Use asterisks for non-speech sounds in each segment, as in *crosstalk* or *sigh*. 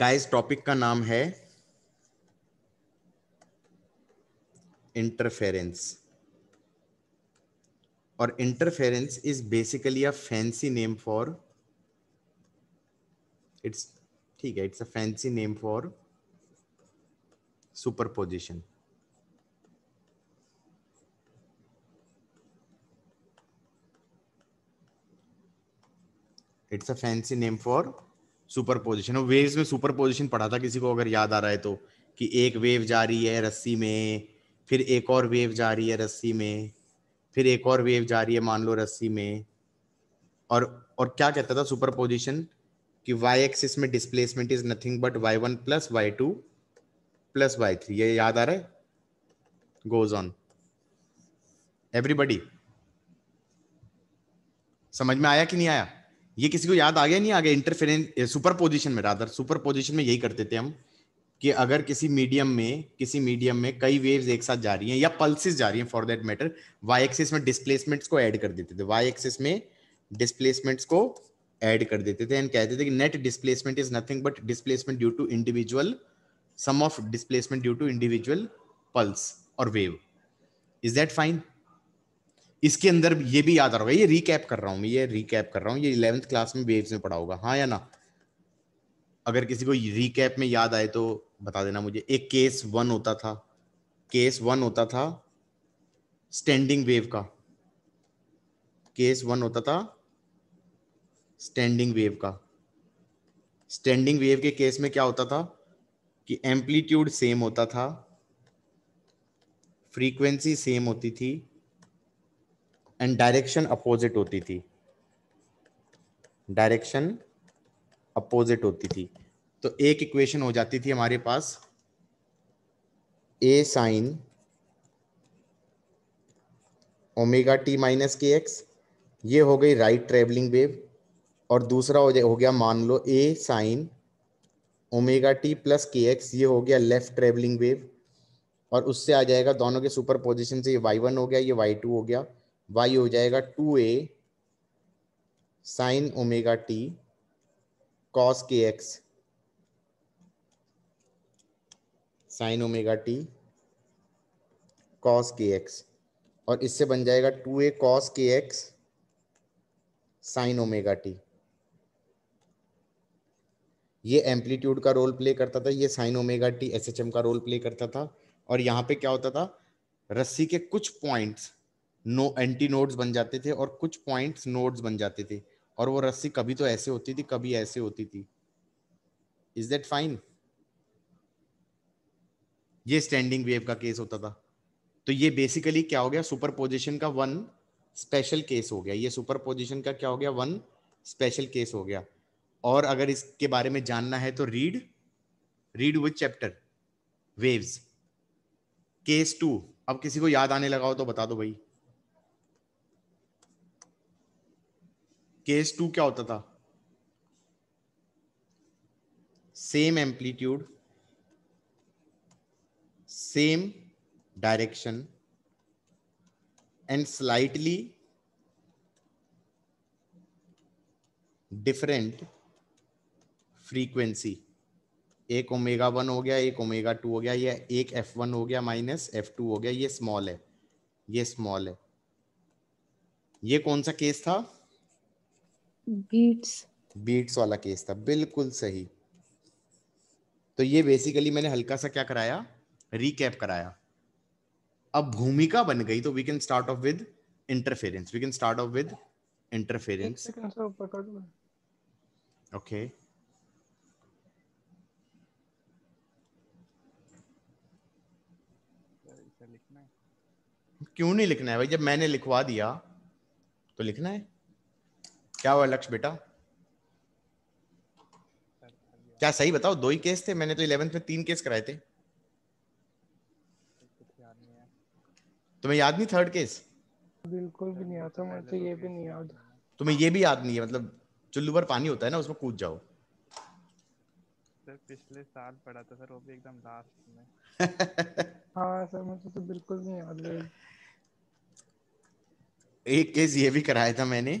Guys topic का नाम है इंटरफेरेंस और interference is basically a fancy name for it's ठीक है it's a fancy name for superposition it's a fancy name for superposition waves में superposition पढ़ा था किसी को अगर याद आ रहा है तो कि एक वेव जा रही है रस्सी में फिर एक और वेव जा रही है रस्सी में फिर एक और वेव जा रही है मान लो रस्सी में और और क्या कहता था सुपर पोजिशन कि वाई एक्सिस में displacement is nothing but Y one plus Y two plus Y three ये याद आ रहा है गोज ऑन एवरीबडी समझ में आया कि नहीं आया ये किसी को याद आ गया नहीं आ गया इंटरफेरेंस सुपर पोजिशन में राधर सुपर पोजिशन में यही करते थे हम कि अगर किसी मीडियम में किसी मीडियम में कई वेव्स एक साथ जा रही हैं या पल्सिस जा रही हैं for that matter Y axis में डिस्प्लेसमेंट्स को ऐड कर देते थे वाई एक्सिस में डिस्प्लेसमेंट्स को ऐड कर देते थे एंड कहते थे कि net displacement is nothing but displacement due to individual sum of displacement due to individual pulse और वेव इज दैट फाइन इसके अंदर ये भी याद आ रहा होगा ये रिकैप कर रहा हूँ मैं ये रिकैप कर रहा हूँ ये इलेवेंथ क्लास में वेव्स में पढ़ा होगा हाँ या ना अगर किसी को रिकैप में याद आए तो बता देना मुझे एक केस वन होता था केस वन होता था स्टैंडिंग वेव का केस वन होता था स्टैंडिंग वेव का स्टैंडिंग वेव के केस में क्या होता था कि एम्पलीट्यूड सेम होता था फ्रीक्वेंसी सेम होती थी एंड डायरेक्शन अपोजिट होती थी डायरेक्शन अपोजिट होती थी तो एक इक्वेशन हो जाती थी हमारे पास A sine omega T minus K X ये हो गई राइट ट्रेवलिंग वेव और दूसरा हो हो गया मान लो A sine omega T plus के एक्स ये हो गया लेफ्ट ट्रेवलिंग वेव और उससे आ जाएगा दोनों के सुपर पोजिशन से ये वाई वन हो गया ये वाई टू हो गया वाई हो जाएगा two A sine omega T cos K X sine omega T cos K X और इससे बन जाएगा two A cos K X sine omega T ये एम्पलीट्यूड का रोल प्ले करता था ये साइन ओमेगा टी एसएचएम का रोल प्ले करता था और यहाँ पे क्या होता था रस्सी के कुछ पॉइंट्स नो एंटी नोड्स बन जाते थे और कुछ पॉइंट्स नोड्स बन जाते थे और वो रस्सी कभी तो ऐसे होती थी कभी ऐसे होती थी इज दैट फाइन ये स्टैंडिंग वेव का केस होता था तो ये बेसिकली क्या हो गया सुपर पोजिशन का वन स्पेशल केस हो गया ये सुपर पोजिशन का क्या हो गया वन स्पेशल केस हो गया और अगर इसके बारे में जानना है तो read read with chapter waves case two अब किसी को याद आने लगा हो तो बता दो भाई केस टू क्या होता था same amplitude same direction and slightly different frequency एक ओमेगा वन हो गया एक ओमेगा टू हो गया या एक एफ वन हो गया माइनस एफ टू हो गया ये स्मॉल है ये स्मॉल है ये कौन सा केस था बीट्स बीट्स वाला केस था बिल्कुल सही तो ये बेसिकली मैंने हल्का सा क्या कराया रिकैप कराया अब भूमिका बन गई तो we can start off with interference we can start off with interference okay क्यों नहीं लिखना है भाई जब मैंने लिखवा दिया तो लिखना है क्या हुआ लक्ष्य बेटा क्या सही बताओ दो ही केस थे मैंने तो इलेवेंथ में तीन केस कराए थे तुम्हें याद नहीं थर्ड केस बिल्कुल भी नहीं आता मुझे तो ये भी नहीं याद तुम्हें ये भी याद नहीं है मतलब चुल्लू पर पानी होता है ना उसमें कूद जाओ सर पिछले साल पढ़ा था सर वो भी एकदम लास्ट में *laughs* हाँ सर मुझे तो बिल्कुल नहीं याद है एक केस ये भी कराया था मैंने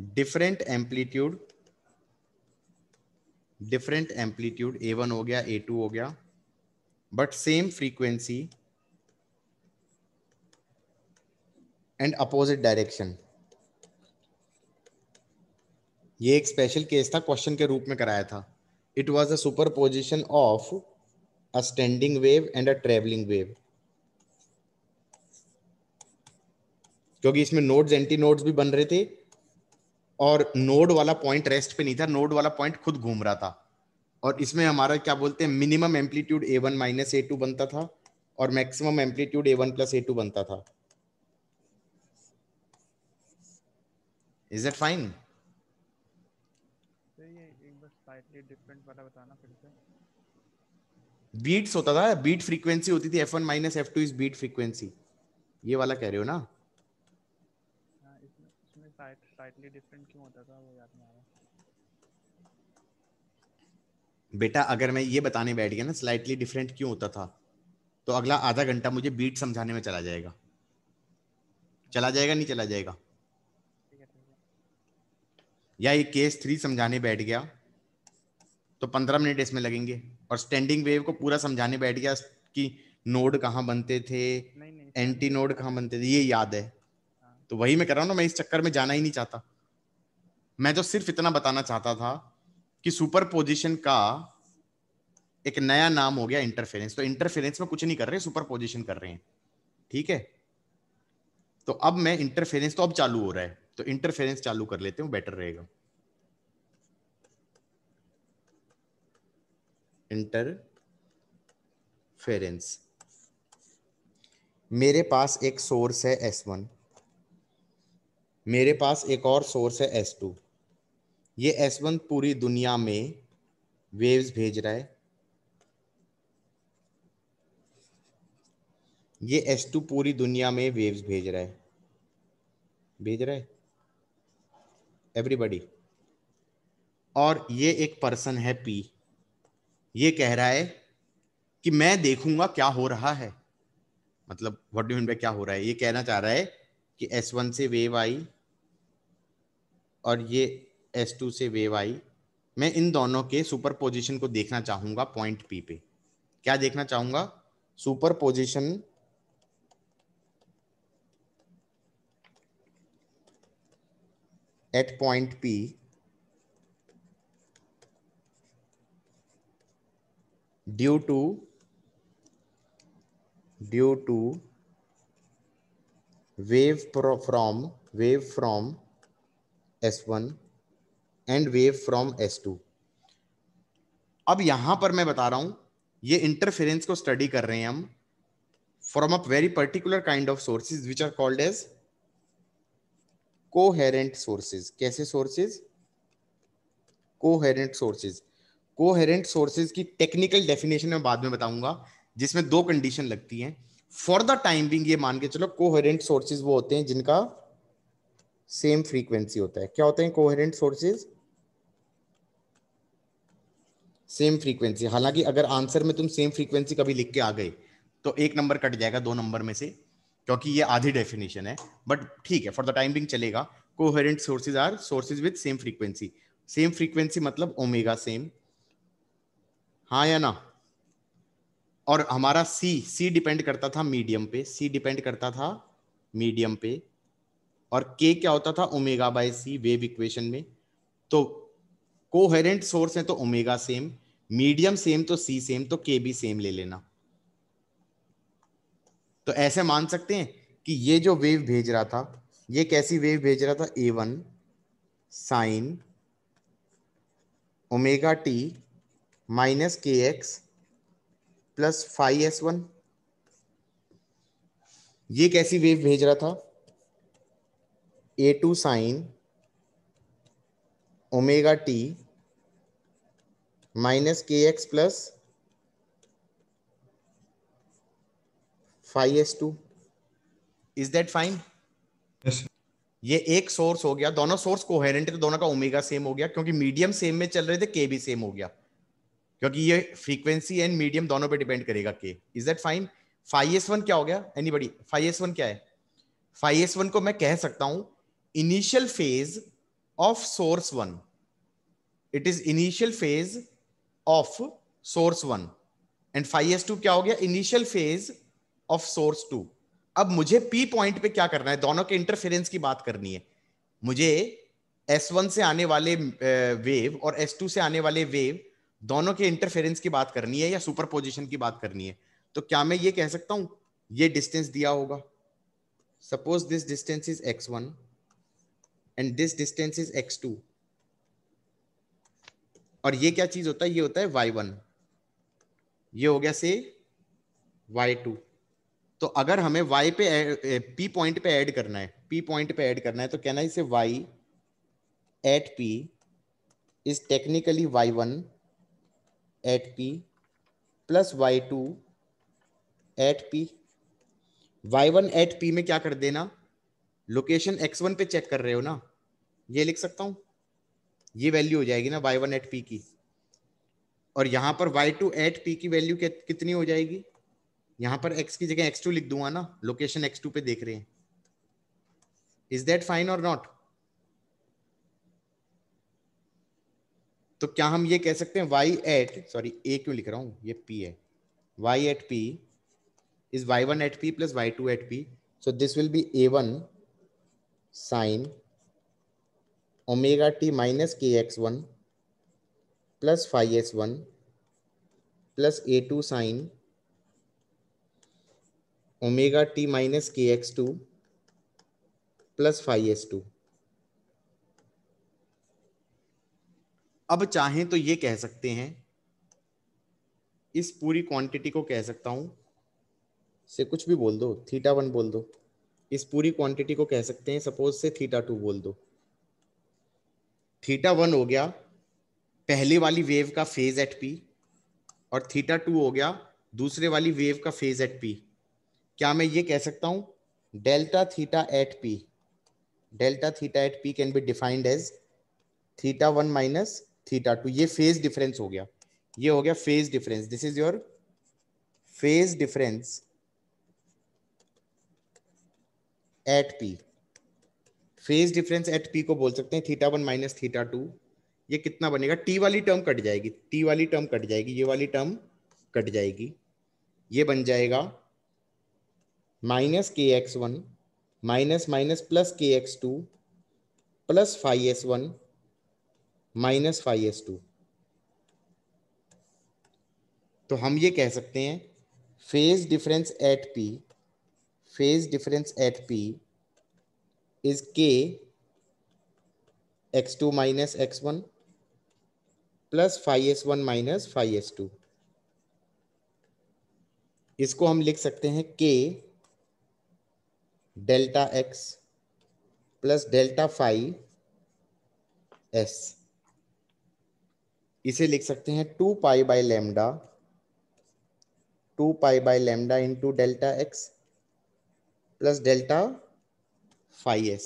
different amplitude different amplitude A one हो गया ए टू हो गया but same frequency and opposite direction ये एक स्पेशल केस था क्वेश्चन के रूप में कराया था it was a superposition of a standing wave and a travelling wave क्योंकि इसमें नोड्स एंटी नोड्स भी बन रहे थे और नोड वाला पॉइंट रेस्ट पे नहीं था नोड वाला पॉइंट खुद घूम रहा था और इसमें हमारा क्या बोलते हैं minimum amplitude A one minus A two बनता था और maximum amplitude A one plus A two बनता था इज इट फाइन बीट्स होता था बीट फ्रीक्वेंसी होती थी F one minus F two is beat frequency ये वाला कह रहे हो ना स्लाइटली डिफरेंट क्यों होता था वो याद नहीं आ रहा बेटा अगर मैं ये बताने बैठ गया ना स्लाइटली डिफरेंट क्यों होता था तो अगला आधा घंटा मुझे बीट समझाने में चला जाएगा चला जाएगा नहीं चला जाएगा या ये केस थ्री समझाने बैठ गया तो पंद्रह मिनट इसमें लगेंगे और स्टैंडिंग वेव को पूरा समझाने बैठ गया कि नोड कहाँ बनते थे नहीं, नहीं, एंटी नोड कहाँ बनते थे ये याद है तो वही मैं कह रहा हूँ ना मैं इस चक्कर में जाना ही नहीं चाहता मैं तो सिर्फ इतना बताना चाहता था कि सुपर पोजिशन का एक नया नाम हो गया इंटरफेरेंस तो इंटरफेरेंस में कुछ नहीं कर रहे सुपर पोजिशन कर रहे हैं ठीक है तो अब मैं इंटरफेरेंस तो अब चालू हो रहा है तो इंटरफेरेंस चालू कर लेते हैं बेटर रहेगा इंटरफेरेंस मेरे पास एक सोर्स है एस वन मेरे पास एक और सोर्स है एस टू ये एस वन पूरी दुनिया में वेव्स भेज रहा है ये एस टू पूरी दुनिया में वेव्स भेज रहा है भेज रहा है एवरीबडी और ये एक पर्सन है पी ये कह रहा है कि मैं देखूंगा क्या हो रहा है मतलब व्हाट डू मीन बाय क्या हो रहा है ये कहना चाह रहा है कि एस वन से वेव आई और ये एस टू से वेव आई मैं इन दोनों के सुपर पोजिशन को देखना चाहूंगा पॉइंट पी पे क्या देखना चाहूंगा superposition at point P due to due to wave from wave from S one and wave from S two अब यहां पर मैं बता रहा हूं ये इंटरफेरेंस को स्टडी कर रहे हैं हम from a very particular kind of sources which are called as coherent sources कैसे sources coherent sources coherent sources की टेक्निकल डेफिनेशन में बाद में बताऊंगा जिसमें दो कंडीशन लगती हैं फॉर द टाइम बिंग ये मान के चलो कोहेरेंट सोर्सेज वो होते हैं जिनका सेम फ्रीक्वेंसी होता है क्या होते हैं कोहेरेंट सोर्सेज सेम फ्रीक्वेंसी हालांकि अगर आंसर में तुम सेम फ्रीक्वेंसी कभी लिख के आ गए तो एक नंबर कट जाएगा दो नंबर में से क्योंकि ये आधी डेफिनेशन है बट ठीक है फॉर द टाइम बिंग चलेगा coherent sources are sources with same frequency same frequency मतलब ओमेगा सेम हाँ या ना और हमारा सी सी डिपेंड करता था मीडियम पे सी डिपेंड करता था मीडियम पे और के क्या होता था omega by C wave equation में तो कोहेरेंट सोर्स है तो ओमेगा सेम मीडियम सेम तो सी सेम तो के भी सेम ले लेना तो ऐसे मान सकते हैं कि ये जो वेव भेज रहा था ये कैसी वेव भेज रहा था A one sine omega T minus K x plus phi S one ये कैसी वेव भेज रहा था A two sine omega T minus K x plus phi S two is that fine ये एक सोर्स हो गया दोनों सोर्स कोहेरेंट है तो दोनों का ओमेगा सेम हो गया क्योंकि मीडियम सेम में चल रहे थे के भी सेम हो गया क्योंकि ये फ्रीक्वेंसी एंड मीडियम दोनों पे डिपेंड करेगा के is that fine phi S one क्या हो गया anybody phi S one क्या है फाइव एस वन को मैं कह सकता हूं initial phase of source 1 it is initial phase of source 1 and phi S two क्या हो गया initial phase of source two अब मुझे पी पॉइंट पे क्या करना है दोनों के इंटरफेरेंस की बात करनी है मुझे एस वन से आने वाले वेव और एस टू से आने वाले वेव दोनों के इंटरफेरेंस की बात करनी है या सुपर पोजिशन की बात करनी है तो क्या मैं ये कह सकता हूं ये डिस्टेंस दिया होगा suppose this distance is X one and this distance is X two और ये क्या चीज होता है ये होता है वाई वन ये हो गया से वाई टू तो अगर हमें वाई पे पी पॉइंट पे ऐड करना है पी पॉइंट पे ऐड करना है तो कहना है इसे Y at P is technically Y one at P plus Y two at P Y one at P में क्या कर देना लोकेशन एक्स वन पे चेक कर रहे हो ना ये लिख सकता हूं ये वैल्यू हो जाएगी ना वाई वन एट पी की और यहां पर वाई टू एट पी की वैल्यू कितनी हो जाएगी यहां पर एक्स की जगह एक्स टू लिख दूंगा ना लोकेशन एक्स टू पे देख रहे हैं इज दैट फाइन और नॉट तो क्या हम ये कह सकते हैं वाई एट सॉरी ए क्यों लिख रहा हूं ये पी है Y at P is Y one at P plus Y two at P so this will be A one sine omega T minus K X one plus phi S one plus A two sine omega T minus K x two plus phi S two अब चाहें तो ये कह सकते हैं इस पूरी quantity को कह सकता हूँ से कुछ भी बोल दो थीटा वन बोल दो इस पूरी क्वांटिटी को कह सकते हैं सपोज से थीटा टू बोल दो थीटा वन हो गया पहले वाली वेव का फेज एट पी और थीटा टू हो गया दूसरे वाली वेव का फेज एट पी क्या मैं ये कह सकता हूं delta theta at P delta theta at P can be defined as theta one minus theta two ये फेज डिफरेंस हो गया ये हो गया phase difference this is your phase difference at P phase difference at P को बोल सकते हैं theta one minus theta two ये कितना बनेगा टी वाली टर्म कट जाएगी टी वाली टर्म कट जाएगी ये वाली टर्म कट जाएगी ये बन जाएगा minus K X one minus minus plus के x two plus phi S one minus phi S two तो हम ये कह सकते हैं phase difference at P phase difference at P is k x2 minus x1 plus phi S one minus phi S two इसको हम लिख सकते हैं K delta x plus delta five S इसे लिख सकते हैं two pi by lambda two pi by lambda into delta x plus delta phi s.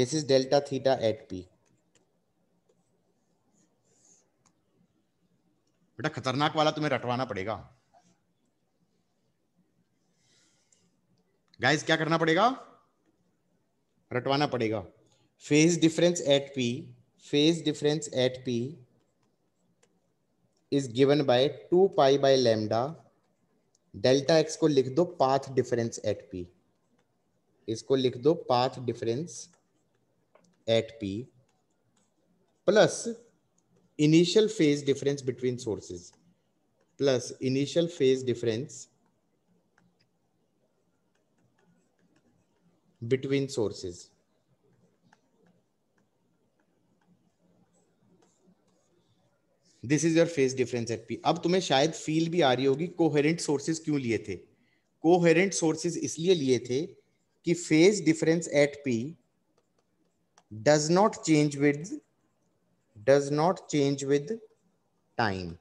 This is delta theta at P. बेटा खतरनाक वाला तुम्हें रटवाना पड़ेगा गाइस क्या करना पड़ेगा रटवाना पड़ेगा phase difference at P phase difference at P is given by two pi by lambda delta X को लिख दो पाथ डिफरेंस एट पी इसको लिख दो path difference at P plus initial phase difference between sources plus initial phase difference between sources this is your phase difference at P अब तुम्हें शायद feel भी आ रही होगी कोहेरेंट सोर्सेज क्यों लिए थे कोहेरेंट सोर्सेज इसलिए लिए थे कि phase difference at P does not change with does not change with time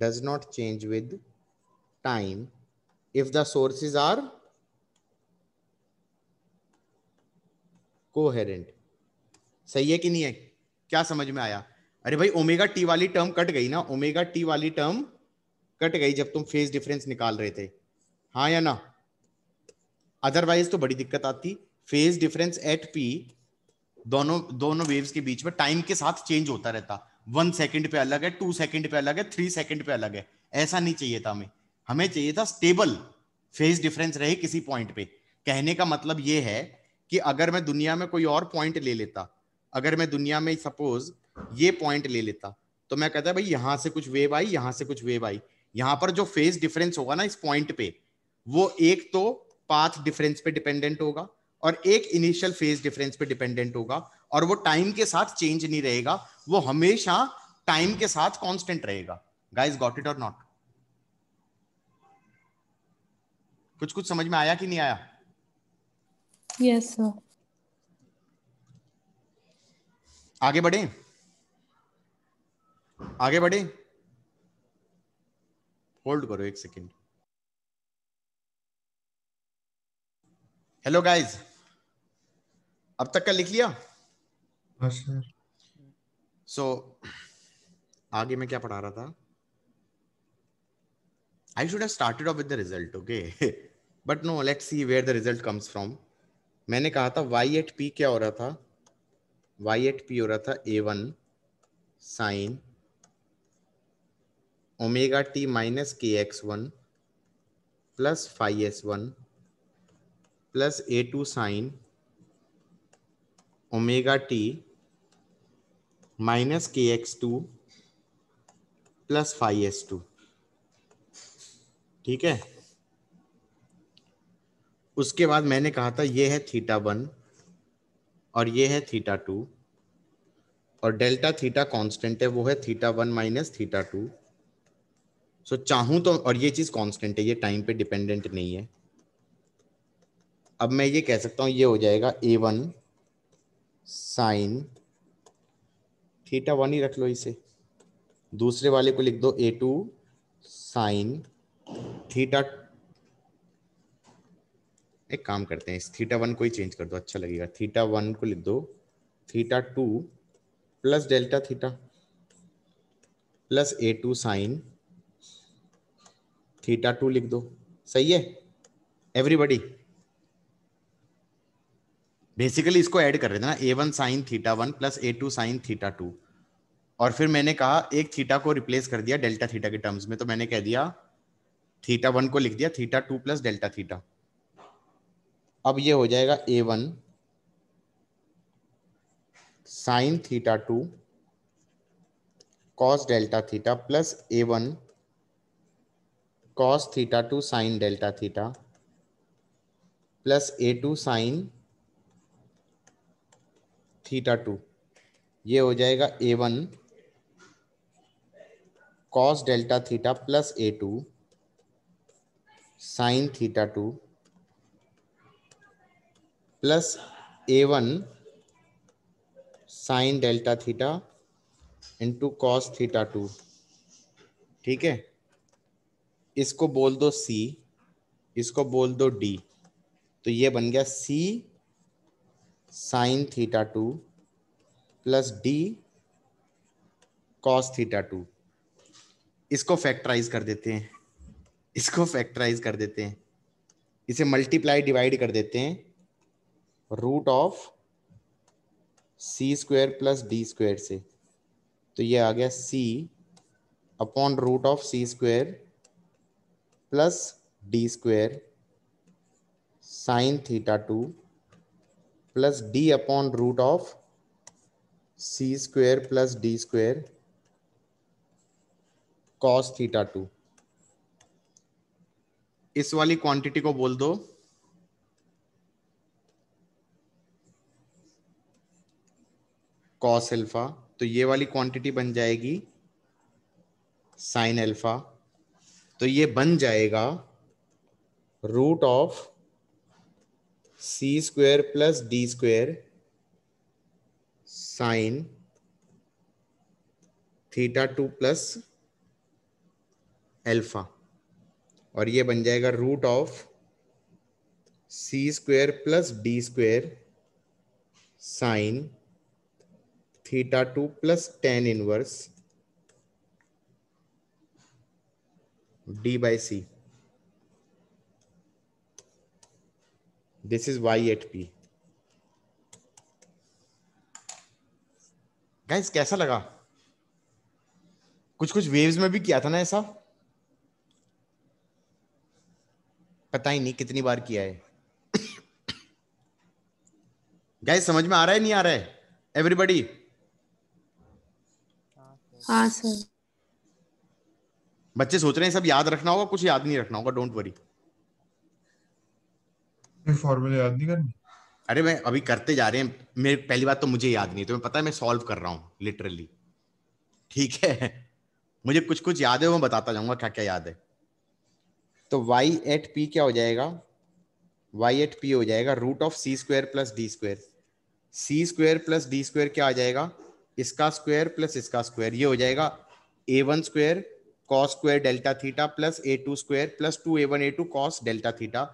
does not change with time if the sources are coherent सही है कि नहीं है क्या समझ में आया अरे भाई ओमेगा टी वाली टर्म कट गई ना ओमेगा टी वाली टर्म कट गई जब तुम फेज डिफरेंस निकाल रहे थे हाँ या ना अदरवाइज तो बड़ी दिक्कत आती फेज डिफरेंस एट पी दोनों दोनों वेव्स के बीच में टाइम के साथ चेंज होता रहता वन सेकंड पे अलग है टू सेकंड पे अलग है थ्री सेकंड पे अलग है ऐसा नहीं चाहिए था हमें हमें चाहिए था स्टेबल फेज डिफरेंस रहे किसी पॉइंट पे कहने का मतलब ये है कि अगर मैं दुनिया में कोई और पॉइंट ले लेता अगर मैं दुनिया में सपोज ये पॉइंट ले लेता तो मैं कहता भाई यहां से कुछ वेव आई यहां से कुछ वेव आई यहां पर जो फेज डिफरेंस होगा ना इस पॉइंट पे वो एक तो पाथ डिफरेंस पे डिपेंडेंट होगा और एक इनिशियल फेज डिफरेंस पे डिपेंडेंट होगा और वो टाइम के साथ चेंज नहीं रहेगा वो हमेशा टाइम के साथ कांस्टेंट रहेगा गाइस गॉट इट और नॉट कुछ कुछ समझ में आया कि नहीं आया यस yes, आगे बढ़े आगे बढ़े होल्ड करो एक सेकेंड हेलो गाइस अब तक का लिख लिया सर हाँ, सो आगे मैं क्या पढ़ा रहा था I should have started off with the result okay but no let's see where the result comes from मैंने कहा था वाई एट पी क्या हो रहा था वाई एट पी हो रहा था A one sine omega T minus K X one plus phi S one plus A two sine omega T minus K x two plus phi S two ठीक है उसके बाद मैंने कहा था ये है थीटा वन और ये है थीटा टू और डेल्टा थीटा कांस्टेंट है वो है theta one minus theta two so चाहूं तो और ये चीज़ कांस्टेंट है ये टाइम पे डिपेंडेंट नहीं है अब मैं ये कह सकता हूँ ये हो जाएगा A one sine theta one ही रख लो इसे दूसरे वाले को लिख दो ए टू साइन थीटा एक काम करते हैं इस थीटा वन को ही चेंज कर दो अच्छा लगेगा थीटा वन को लिख दो theta two plus delta theta plus ए टू साइन थीटा टू लिख दो सही है एवरीबडी बेसिकली इसको ऐड कर रहे थे ना A one sine theta one plus A two sine theta two और फिर मैंने कहा एक थीटा को रिप्लेस कर दिया डेल्टा थीटा के टर्म्स में तो मैंने कह दिया थीटा वन को लिख दिया theta two plus delta theta अब ये हो जाएगा A one sine theta two cos delta theta plus A one cos theta two sine delta theta plus A two sine theta two ये हो जाएगा A one cos delta theta plus A two sine theta two plus A one sine delta theta into cos theta two ठीक है इसको बोल दो सी इसको बोल दो डी तो ये बन गया C sine theta two plus D cos theta two इसको फैक्टराइज कर देते हैं इसको फैक्टराइज कर देते हैं इसे मल्टीप्लाई डिवाइड कर देते हैं root of C square plus D square से तो ये आ गया C upon root of C square plus D square sine theta two plus D upon root of C square plus D square cos theta two इस वाली quantity को बोल दो कॉस एल्फा तो ये वाली क्वांटिटी बन जाएगी साइन एल्फा तो ये बन जाएगा root of C square plus D square sine theta two plus alpha और ये बन जाएगा root of C square plus D square sine theta two plus tan inverse D by C this is y at p guys कैसा लगा कुछ कुछ waves में भी किया था ना ऐसा पता ही नहीं कितनी बार किया है गाइस समझ में आ रहा है नहीं आ रहा है एवरीबडी हाँ सर बच्चे सोच रहे हैं सब याद रखना होगा कुछ याद नहीं रखना होगा डोंट वरी फॉर्मूले याद नहीं करने अरे मैं अभी करते जा रहे हैं मेरे पहली बात तो मुझे याद नहीं तो मैं पता है मैं सॉल्व कर रहा हूँ लिटरली ठीक है मुझे कुछ कुछ याद है वो बताता जाऊंगा क्या क्या याद है तो वाई एट पी क्या हो जाएगा वाई एट पी हो जाएगा root of C square plus D square C square plus D square क्या आ जाएगा इसका स्क्वायर प्लस इसका स्क्वायर ये हो जाएगा A one square cos square delta theta plus A two square plus two A one A two cos delta theta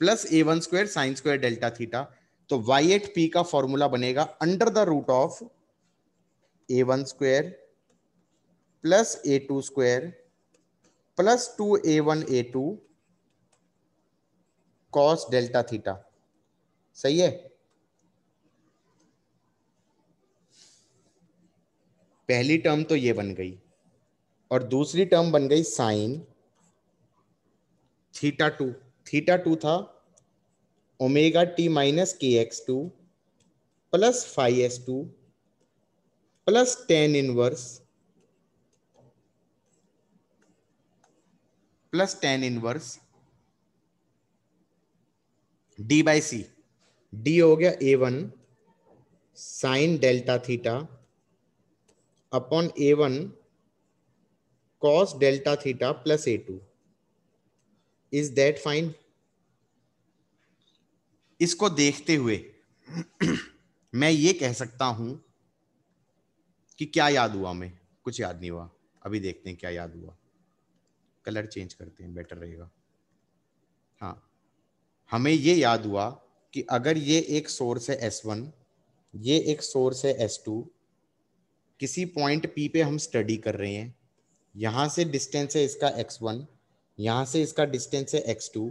plus A one square sine square delta theta तो Y at P का formula बनेगा under the root of A one square plus A two square plus two A one A two cos delta theta सही है पहली term तो ये बन गई और दूसरी टर्म बन गई sine theta two theta two था omega T minus K x two plus phi S two plus tan inverse plus tan inverse D by C D हो गया A one sine delta theta upon A one cos delta theta plus A two is that fine इसको देखते हुए *clears throat* मैं ये कह सकता हूं कि क्या याद हुआ हमें कुछ याद नहीं हुआ अभी देखते हैं क्या याद हुआ कलर चेंज करते हैं बेटर रहेगा हाँ हमें ये याद हुआ कि अगर ये एक सोर्स है एस वन ये एक सोर्स है एस टू किसी पॉइंट पी पे हम स्टडी कर रहे हैं यहां से डिस्टेंस है इसका एक्स वन यहां से इसका डिस्टेंस है एक्स टू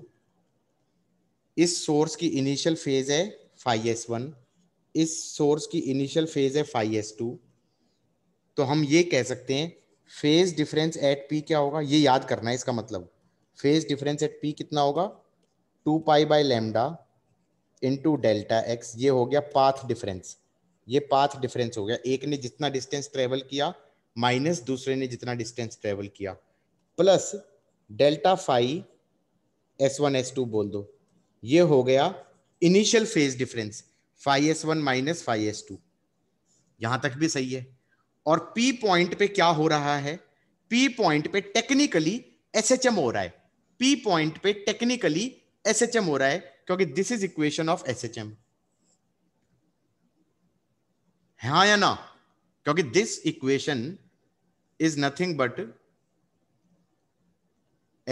इस सोर्स की इनिशियल फेज है फाइव एस वन इस सोर्स की इनिशियल फेज है फाइव एस टू तो हम ये कह सकते हैं फेज डिफरेंस एट पी क्या होगा ये याद करना है इसका मतलब फेज डिफरेंस एट पी कितना होगा two pi by lambda into delta X ये हो गया पाथ डिफरेंस ये पाथ डिफरेंस हो गया एक ने जितना डिस्टेंस ट्रेवल किया माइनस दूसरे ने जितना डिस्टेंस ट्रेवल किया plus delta five S one S two बोल दो ये हो गया initial phase difference phi S one minus phi S two यहां तक भी सही है और पी पॉइंट पे क्या हो रहा है पी पॉइंट पे टेक्निकली एस एच एम हो रहा है पी पॉइंट पे टेक्निकली एस एच एम हो रहा है क्योंकि this is equation of S H M हाँ या ना क्योंकि this equation is nothing but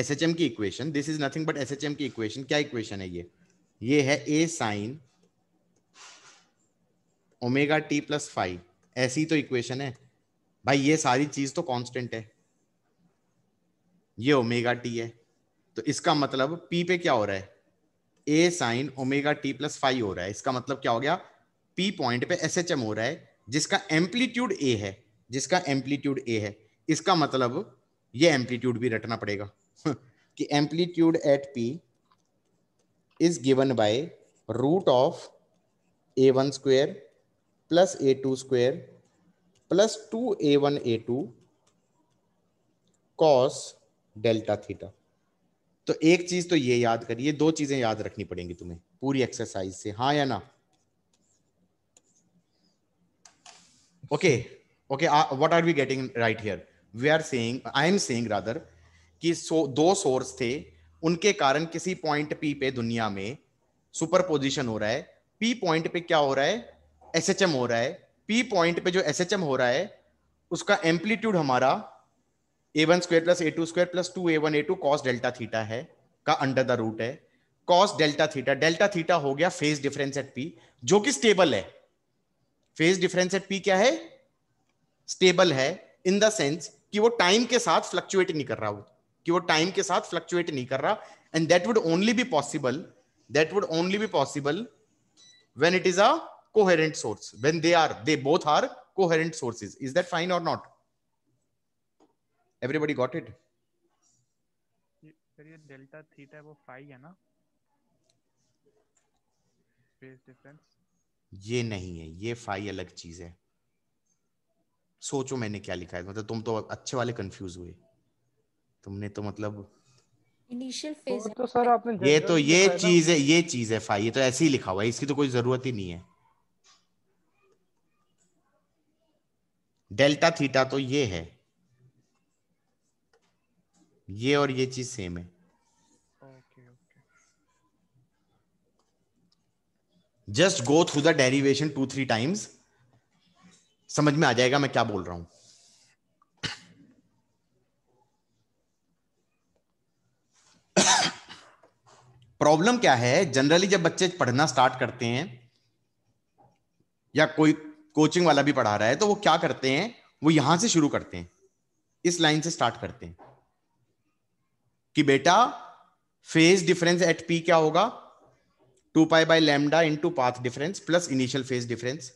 S H M की equation this is nothing but S H M की इक्वेशन क्या इक्वेशन है ये ये है A sine omega T plus phi ऐसी तो इक्वेशन है भाई ये सारी चीज तो कांस्टेंट है ये ओमेगा टी है तो इसका मतलब पी पे क्या हो रहा है A sine omega T plus phi हो रहा है इसका मतलब क्या हो गया पी पॉइंट पे एस एच एम हो रहा है जिसका एम्पलीट्यूड ए है जिसका एम्पलीट्यूड ए है इसका मतलब ये एम्पलीट्यूड भी रटना पड़ेगा कि amplitude at P is given by root of A one square plus A two square plus two A one A two cos delta theta तो एक चीज तो ये याद करिए दो चीजें याद रखनी पड़ेंगी तुम्हें पूरी एक्सरसाइज से हाँ या ना okay okay what are we getting right here we are saying I am saying rather कि सो, दो सोर्स थे उनके कारण किसी पॉइंट पी पे दुनिया में सुपर पोजिशन हो रहा है पी पॉइंट पे क्या हो रहा है एस हो रहा है पी पॉइंट पे जो एस हो रहा है उसका एम्पलीट्यूड हमारा A one square plus A two square plus two A one A two cos delta theta है का अंडर द रूट है cos delta theta delta theta हो गया फेज डिफरेंस एट पी जो कि स्टेबल है फेज डिफरेंस एट पी क्या है स्टेबल है इन द सेंस कि वो टाइम के साथ फ्लक्चुएट नहीं कर रहा वो कि वो टाइम के साथ फ्लक्चुएट नहीं कर रहा and that would only be possible that would only be possible when it is a coherent source when they are they both are coherent sources is that fine और not everybody got it sir ये delta theta वो phi है ना phase difference ये नहीं है ये phi अलग चीज है सोचो मैंने क्या लिखा है मतलब तुम तो अच्छे वाले कंफ्यूज हुए तुमने तो मतलब इनिशियल फेज तो, तो सर आपने ये तो ये चीज है ये चीज है फाइ ये तो ऐसे ही लिखा हुआ है इसकी तो कोई जरूरत ही नहीं है डेल्टा थीटा तो ये है ये और ये चीज सेम है just go through the derivation two three times समझ में आ जाएगा मैं क्या बोल रहा हूं प्रॉब्लम क्या है जनरली जब बच्चे पढ़ना स्टार्ट करते हैं या कोई कोचिंग वाला भी पढ़ा रहा है तो वो क्या करते हैं वो यहां से शुरू करते हैं इस लाइन से स्टार्ट करते हैं कि बेटा फेज डिफरेंस एट पी क्या होगा two pi by into path difference plus initial phase difference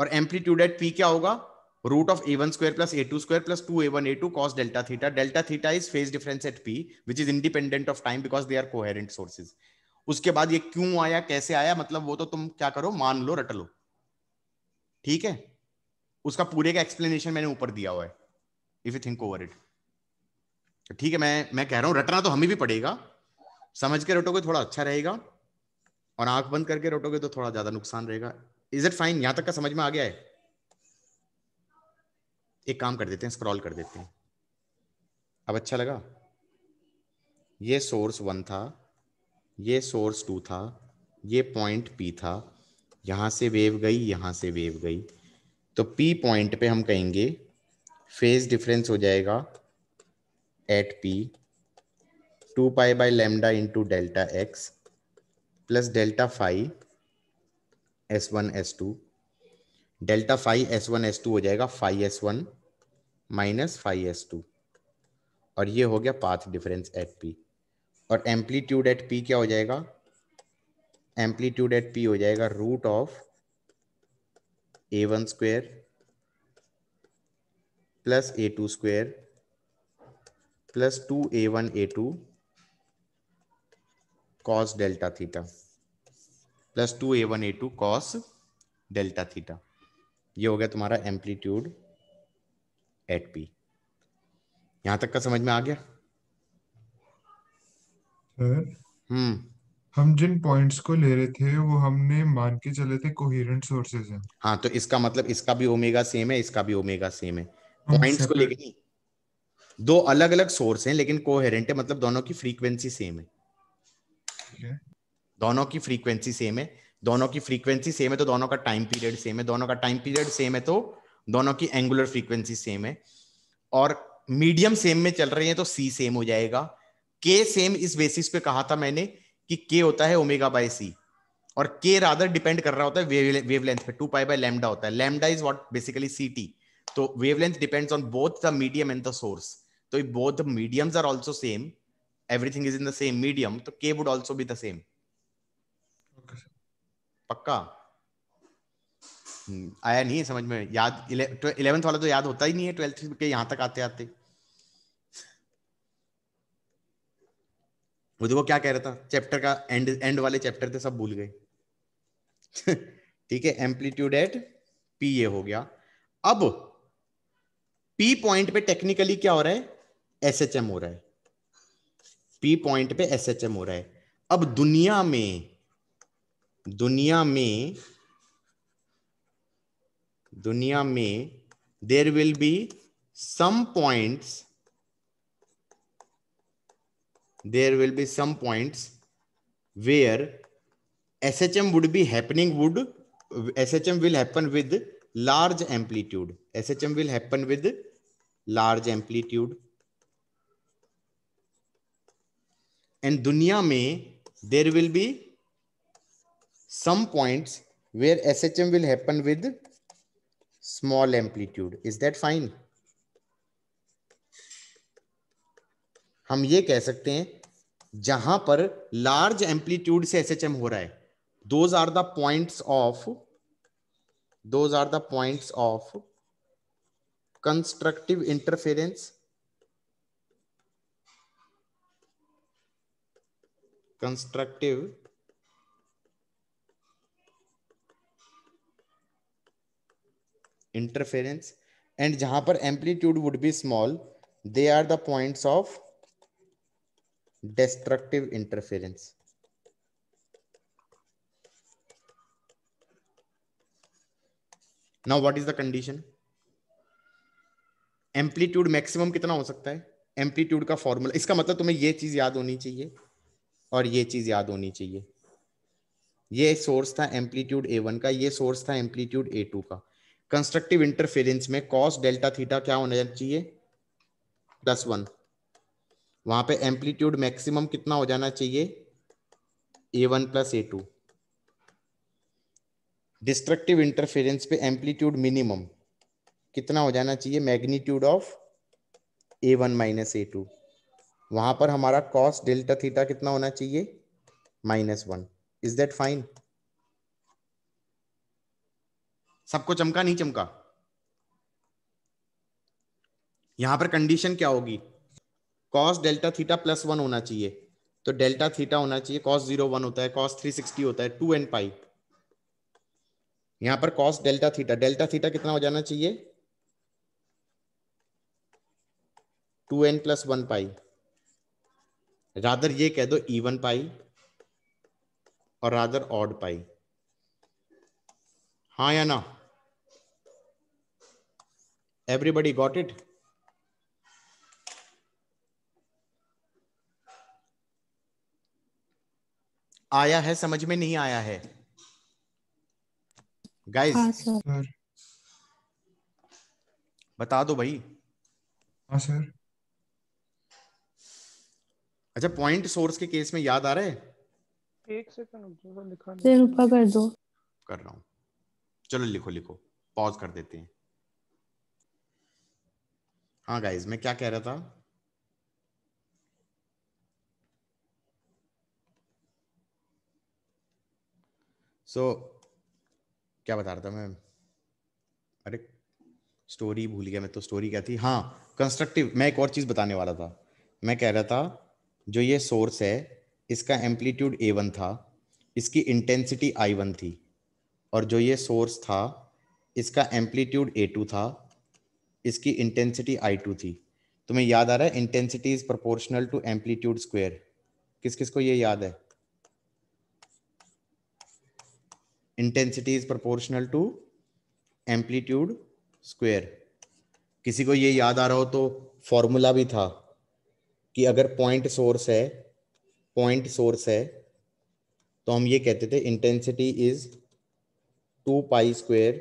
और एम्पलीट्यूड एट पी क्या होगा root of a1 square plus a2 square plus 2a1 a2 cos delta theta delta theta is phase difference at p which is independent of time because they are coherent sources उसके बाद ये क्यों आया कैसे आया मतलब वो तो तुम क्या करो मान लो रट लो ठीक है उसका पूरे का एक्सप्लेनेशन मैंने ऊपर दिया हुआ है if you think over it ठीक है मैं मैं कह रहा हूं रटना तो हमें भी पड़ेगा समझ के रटोगे थोड़ा अच्छा रहेगा और आंख बंद करके रटोगे तो थोड़ा ज्यादा नुकसान रहेगा इज इट फाइन यहां तक का समझ में आ गया है एक काम कर देते हैं स्क्रॉल कर देते हैं अब अच्छा लगा ये सोर्स वन था ये सोर्स टू था ये पॉइंट पी था यहाँ से वेव गई यहाँ से वेव गई तो पी पॉइंट पे हम कहेंगे फेज डिफरेंस हो जाएगा at P two pi by lambda into delta x plus delta five S one S two delta five S one S two हो जाएगा phi S one minus phi S two और ये हो गया path difference at P और amplitude at P क्या हो जाएगा एम्पलीट्यूड एट पी हो जाएगा root of A one square plus A two square plus two A one A two cos delta theta plus two A one A two cos delta theta ये हो गया तुम्हारा amplitude at P यहां तक का समझ में आ गया हम्म हम जिन पॉइंट्स को ले रहे थे वो हमने मान के चले थे कोहेरेंट सोर्सेज हैं हाँ तो इसका मतलब इसका भी ओमेगा सेम है इसका भी ओमेगा सेम है पॉइंट्स को लेके नहीं दो अलग अलग सोर्स हैं लेकिन कोहेरेंट है मतलब दोनों की फ्रीक्वेंसी सेम है दोनों की फ्रीक्वेंसी सेम है दोनों की फ्रीक्वेंसी सेम है तो दोनों का टाइम पीरियड सेम है दोनों का टाइम पीरियड सेम है तो दोनों की एंगुलर फ्रीक्वेंसी सेम है और मीडियम सेम में चल रही है तो सी सेम हो जाएगा के सेम इस बेसिस पे कहा था मैंने कि के होता है ओमेगा बाय सी और के रादर डिपेंड कर रहा होता है वेवलेंथ पे टू पाई बाय लैम्डा होता है lambda is what basically C T तो wavelength depends on both the medium and the source तो both the mediums are also same everything is in the same medium तो k would also be the same पक्का हम्म, आया नहीं है समझ में याद इलेवेंथ वाला तो याद होता ही नहीं है ट्वेल्थ के यहां तक आते आते वो देखो क्या कह रहा था चैप्टर का एंड एंड वाले चैप्टर थे सब भूल गए *laughs* ठीक है एम्पलीट्यूड एट पी ए हो गया अब पी पॉइंट पे टेक्निकली क्या हो रहा है एस एच एम हो रहा है पी पॉइंट पे एस एच एम हो रहा है अब दुनिया में दुनिया में दुनिया में there will be some points there will be some points where S H M would be happening would S H M will happen with large amplitude S H M will happen with large amplitude and दुनिया में there will be some points where S H M will happen with small amplitude. Is that fine? हम ये कह सकते हैं जहां पर large amplitude से एस हो रहा है those are the points of those are the points of constructive interference constructive interference and जहां पर amplitude would be small they are the points of destructive interference now what is the condition amplitude maximum कितना हो सकता है amplitude का formula इसका मतलब तुम्हें यह चीज याद होनी चाहिए और यह चीज याद होनी चाहिए यह सोर्स था एम्पलीट्यूड ए वन का यह सोर्स था एम्पलीट्यूड ए टू का कंस्ट्रक्टिव इंटरफेरेंस में कॉस डेल्टा थीटा क्या होना चाहिए प्लस वन वहां पे एम्पलीट्यूड मैक्सिमम कितना हो जाना चाहिए A one plus A two destructive interference पे एम्पलीट्यूड मिनिमम कितना हो जाना चाहिए magnitude of A one minus A two वहां पर हमारा कॉस डेल्टा थीटा कितना होना चाहिए minus one is that fine सबको चमका नहीं चमका यहां पर कंडीशन क्या होगी cos delta theta plus one होना चाहिए तो डेल्टा थीटा होना चाहिए कॉस जीरो वन होता है कॉस थ्री सिक्सटी होता है टू एंड पाई यहां पर cos delta theta delta theta कितना हो जाना चाहिए two n plus one pi rather ये कह दो इवन पाई और राधर ऑड पाई हाँ या ना Everybody got it? आया है समझ में नहीं आया है गाइस हाँ, बता दो भाई हाँ सर अच्छा पॉइंट सोर्स के केस में याद आ रहा है एक सेकंड कर दो कर रहा हूँ चलो लिखो लिखो पॉज कर देते हैं हाँ गाइज मैं क्या कह रहा था सो so, क्या बता रहा था मैं अरे स्टोरी भूल गया मैं तो स्टोरी क्या थी हाँ कंस्ट्रक्टिव मैं एक और चीज़ बताने वाला था मैं कह रहा था जो ये सोर्स है इसका एम्पलीट्यूड ए वन था इसकी इंटेंसिटी आई वन थी और जो ये सोर्स था इसका एम्पलीट्यूड ए टू था इसकी इंटेंसिटी आई टू थी तुम्हें याद आ रहा है intensity is proportional to amplitude square किस किस को ये याद है intensity is proportional to amplitude square किसी को ये याद आ रहा हो तो फॉर्मूला भी था कि अगर पॉइंट सोर्स है पॉइंट सोर्स है तो हम ये कहते थे intensity is two pi square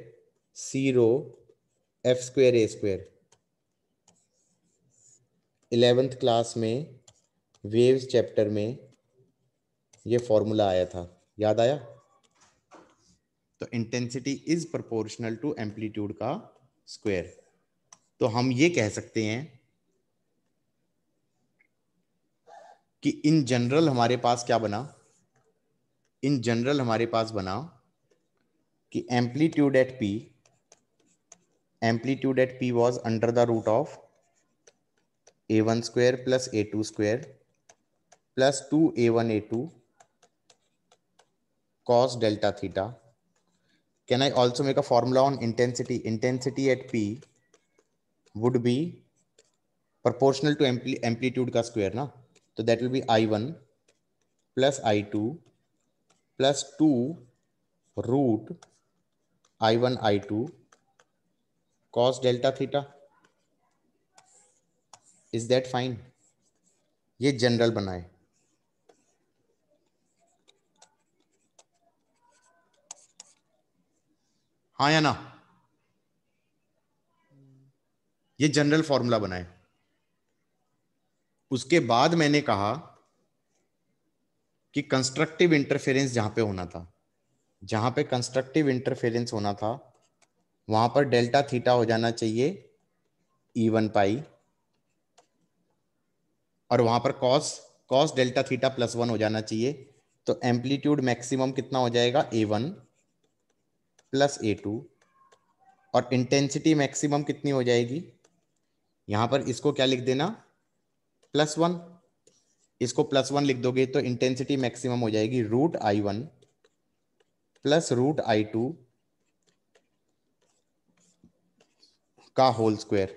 C rho f square A square eleventh class में वेव्स चैप्टर में ये फॉर्मूला आया था याद आया तो intensity is proportional to amplitude का स्क्वेयर तो हम ये कह सकते हैं कि इन जनरल हमारे पास क्या बना इन जनरल हमारे पास बना कि amplitude at P amplitude at P was under the root of a1 square plus a2 square plus 2a1 a2 cos delta theta. Can I also make a formula on intensity? Intensity at P would be proportional to amplitude ka square. Na? So that will be I1 plus I2 plus 2 root I1 I2 cos delta theta is that fine ये general बनाए हाँ या ना ये general formula बनाए उसके बाद मैंने कहा कि कंस्ट्रक्टिव इंटरफेरेंस जहां पे होना था जहां पे कंस्ट्रक्टिव इंटरफेरेंस होना था वहां पर डेल्टा थीटा हो जाना चाहिए ई वन पाई और वहां पर cos cos delta theta plus one हो जाना चाहिए तो एम्पलीट्यूड मैक्सिमम कितना हो जाएगा A one plus A two और इंटेंसिटी मैक्सिमम कितनी हो जाएगी यहां पर इसको क्या लिख देना प्लस वन इसको प्लस वन लिख दोगे तो इंटेंसिटी मैक्सिमम हो जाएगी root I one plus root I two का whole square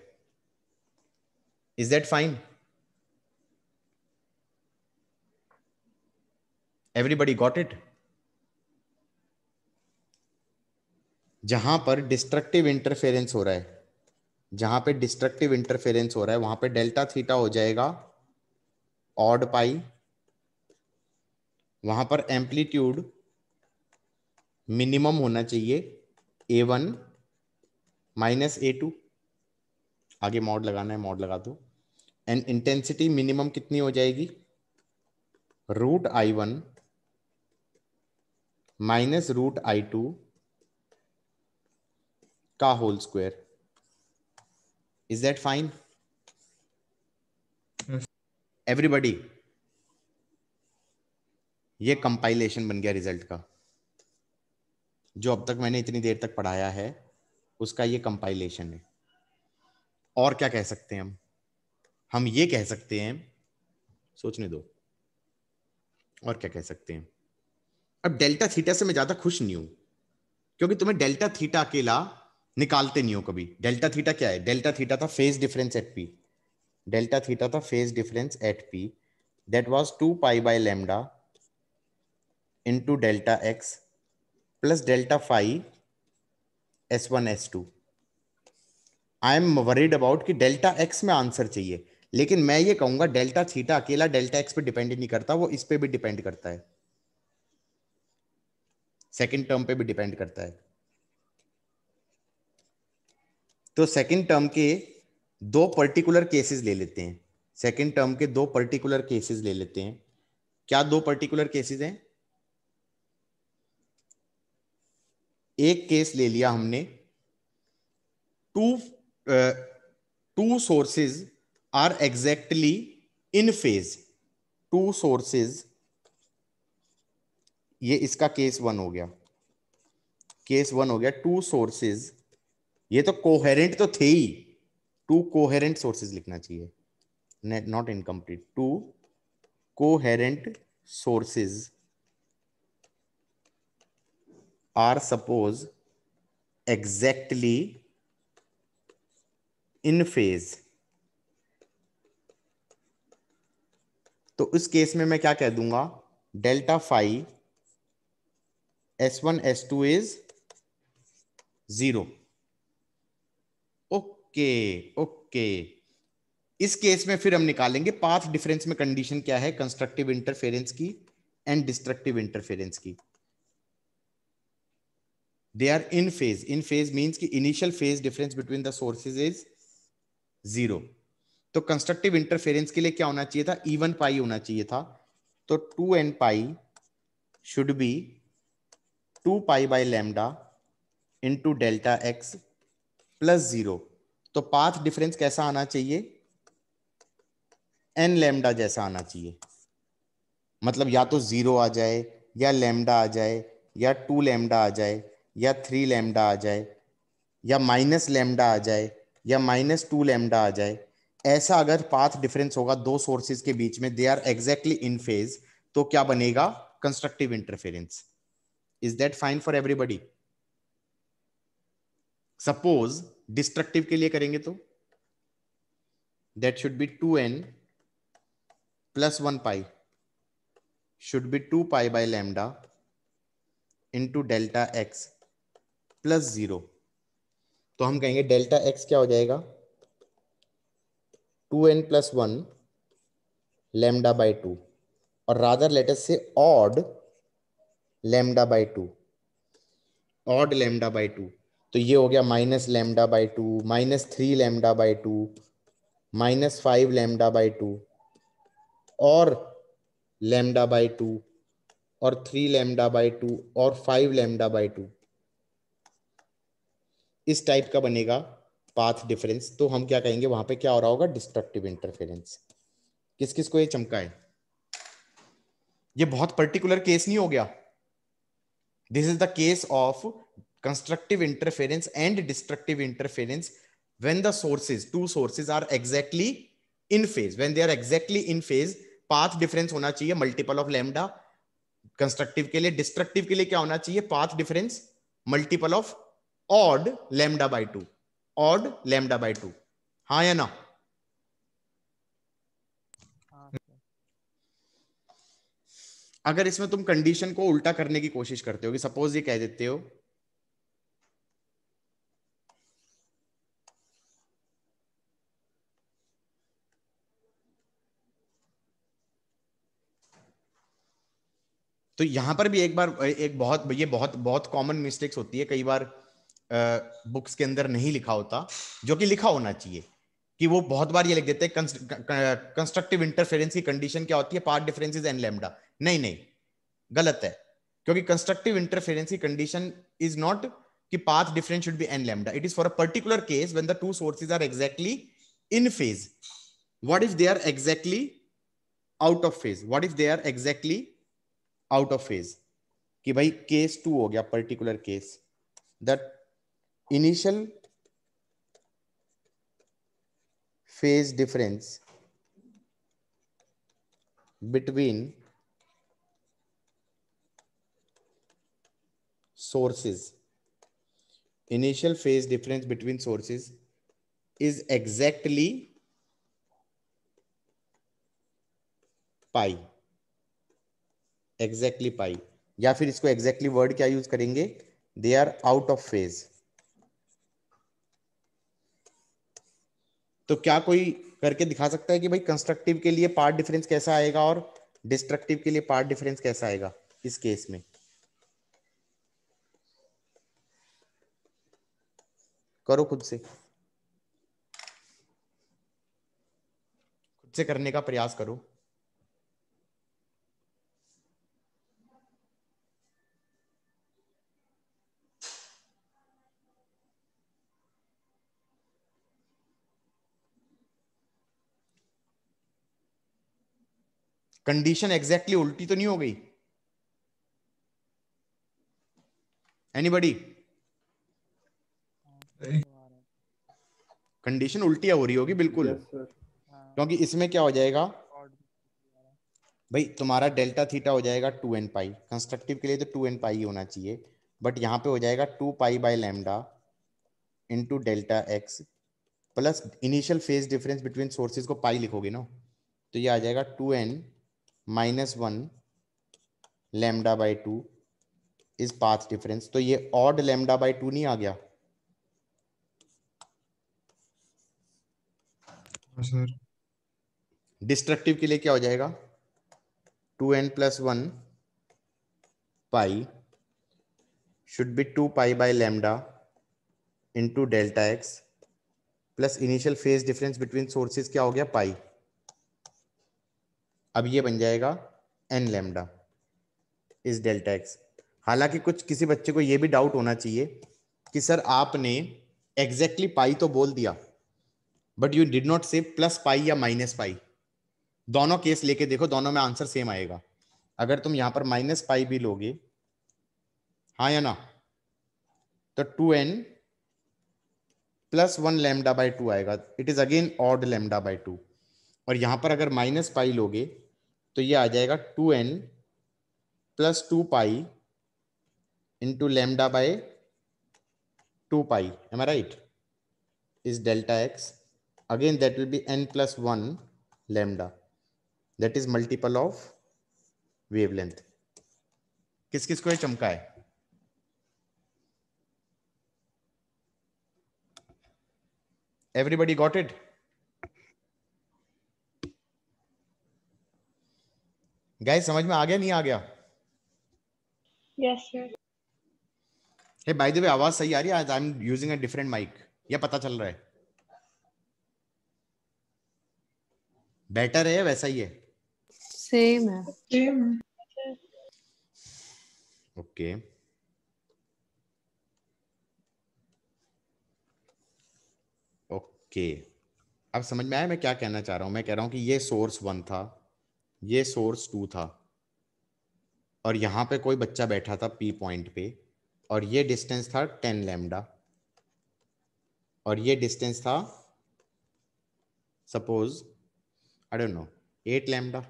is that fine everybody got it जहां पर डिस्ट्रक्टिव इंटरफेरेंस हो रहा है जहां पे डिस्ट्रक्टिव इंटरफेरेंस हो रहा है वहां पे डेल्टा थीटा हो जाएगा ऑड पाई वहां पर एम्पलीट्यूड मिनिमम होना चाहिए A one minus A two आगे मॉड लगाना है मॉड लगा दो एंड इंटेंसिटी मिनिमम कितनी हो जाएगी root I one minus root I two का whole square is that fine everybody ये कंपाइलेशन बन गया रिजल्ट का जो अब तक मैंने इतनी देर तक पढ़ाया है उसका ये कंपाइलेशन है और क्या कह सकते हैं हम हम ये कह सकते हैं सोचने दो और क्या कह सकते हैं अब डेल्टा थीटा से मैं ज्यादा खुश नहीं हूं क्योंकि तुम्हें डेल्टा थीटा अकेला निकालते नहीं हो कभी डेल्टा थीटा क्या है डेल्टा थीटा था phase difference at P delta theta था phase difference at P that was two pi by lambda into delta x plus delta five S one S two I am worried about कि delta x में answer चाहिए लेकिन मैं ये कहूंगा delta theta अकेला delta x पे depend नहीं करता वो इस पे भी डिपेंड करता है सेकेंड टर्म पे भी डिपेंड करता है तो सेकेंड टर्म के दो पर्टिकुलर केसेस ले लेते हैं सेकेंड टर्म के दो पर्टिकुलर केसेस ले लेते हैं क्या दो पर्टिकुलर केसेस हैं एक केस ले लिया हमने two two sources are exactly in phase two sources ये इसका केस वन हो गया केस वन हो गया टू सोर्सेज ये तो कोहेरेंट तो थे ही टू कोहेरेंट सोर्सेज लिखना चाहिए not incomplete two coherent sources are suppose exactly in phase तो उस केस में मैं क्या कह दूंगा delta five S one S two is zero okay okay इस केस में फिर हम निकालेंगे पाथ डिफरेंस में कंडीशन क्या है कंस्ट्रक्टिव इंटरफेरेंस की एंड डिस्ट्रक्टिव इंटरफेरेंस की they are in phase in phase means की initial phase difference between the sources is zero तो कंस्ट्रक्टिव इंटरफेरेंस के लिए क्या होना चाहिए था इवन पाई होना चाहिए था तो two n pi should be two pi by lambda into delta x plus zero तो पाथ डिफरेंस कैसा आना चाहिए एन लेमडा जैसा आना चाहिए मतलब या तो जीरो आ जाए या लेमडा आ जाए या टू लेमडा आ जाए या थ्री लेमडा आ जाए या माइनस लेमडा आ जाए या माइनस टू लेमडा आ जाए ऐसा अगर पाथ डिफरेंस होगा दो सोर्सेज के बीच में they are exactly in phase तो क्या बनेगा constructive interference is that fine for everybody suppose destructive के लिए करेंगे तो that should be two n plus one pi should be two pi by lambda into delta x plus zero तो हम कहेंगे डेल्टा एक्स क्या हो जाएगा two n plus one lambda by two और रादर लेटेस्ट से odd lambda by two odd lambda by two तो ये हो गया minus lambda by two minus three lambda by two minus five lambda by two और लेमडा बाई टू और three lambda by two और फाइव लेमडा बाई टू इस type का बनेगा पाथ डिफरेंस तो हम क्या कहेंगे वहां पे क्या हो रहा होगा डिस्ट्रक्टिव इंटरफेरेंस किस किस को ये चमका है ये बहुत पर्टिकुलर केस नहीं हो गया this is the case of constructive interference and destructive interference when the sources two sources are exactly in phase when they are exactly in phase path difference होना चाहिए मल्टीपल ऑफ लेमडा कंस्ट्रक्टिव के लिए destructive के लिए क्या होना चाहिए path difference multiple of odd lambda by two odd lambda by two हाँ या ना अगर इसमें तुम कंडीशन को उल्टा करने की कोशिश करते हो कि सपोज ये कह देते हो तो यहां पर भी एक बार एक बहुत ये बहुत बहुत कॉमन मिस्टेक्स होती है कई बार बुक्स के अंदर नहीं लिखा होता जो कि लिखा होना चाहिए कि वो बहुत बार ये लिख देते हैं कंस्ट्रक्टिव इंटरफेरेंस की कंडीशन क्या होती है पार्ट डिफरेंसेस एन लेमडा नहीं नहीं गलत है क्योंकि कंस्ट्रक्टिव इंटरफेरेंस की कंडीशन इज नॉट कि path difference should be n lambda it is for a particular case when the two sources are exactly in phase what if they are exactly out of phase what if they are exactly out of phase कि भाई case two हो गया particular case that initial phase difference between sources initial phase difference between sources is exactly pi exactly pi या फिर इसको exactly word क्या use करेंगे they are out of phase तो क्या कोई करके दिखा सकता है कि भाई कंस्ट्रक्टिव के लिए पार्ट डिफरेंस कैसा आएगा और डिस्ट्रक्टिव के लिए पार्ट डिफरेंस कैसा आएगा इस केस में करो खुद से खुद से करने का प्रयास करो कंडीशन एग्जैक्टली उल्टी तो नहीं हो गई एनीबडी कंडीशन उल्टी हो रही होगी बिल्कुल क्योंकि yes, इसमें क्या हो जाएगा भाई तुम्हारा डेल्टा थीटा हो जाएगा टू एन पाई कंस्ट्रक्टिव के लिए तो टू एन पाई होना चाहिए बट यहाँ पे हो जाएगा two pi by lambda into delta x plus initial phase difference between sources को पाई लिखोगे ना तो ये आ जाएगा two n minus one lambda by two is path difference तो ये ऑड लेमडा बाई टू नहीं आ गया सर हाँ, डिस्ट्रक्टिव के लिए क्या हो जाएगा two n plus one pi should be two pi by lambda into delta x plus initial phase difference between sources क्या हो गया पाई अब ये बन जाएगा n lambda is delta x हालांकि कुछ किसी बच्चे को ये भी डाउट होना चाहिए कि सर आपने एग्जैक्टली पाई तो बोल दिया but you did not say plus pi या माइनस पाई दोनों केस लेके देखो दोनों में आंसर सेम आएगा अगर तुम यहां पर माइनस पाई भी लोगे हाँ या ना तो two n plus one lambda by two आएगा it is again odd lambda by two और यहां पर अगर माइनस पाई लोगे तो ये आ जाएगा two n plus two pi into lambda by two pi am I right is delta x again that will be n plus one lambda that is multiple of wavelength किस किस को ये चमका है एवरीबडी गॉट इट गाइस समझ में आ गया नहीं आ गया yes sir hey by the way आवाज सही आ रही है I am using a different mic या पता चल रहा है बेटर है वैसा ही है सेम है सेम ओके ओके अब समझ में आया मैं क्या कहना चाह रहा हूं मैं कह रहा हूँ कि ये सोर्स वन था ये सोर्स टू था और यहाँ पे कोई बच्चा बैठा था पी पॉइंट पे और ये डिस्टेंस था टेन लेमडा और ये डिस्टेंस था suppose I don't know eight lambda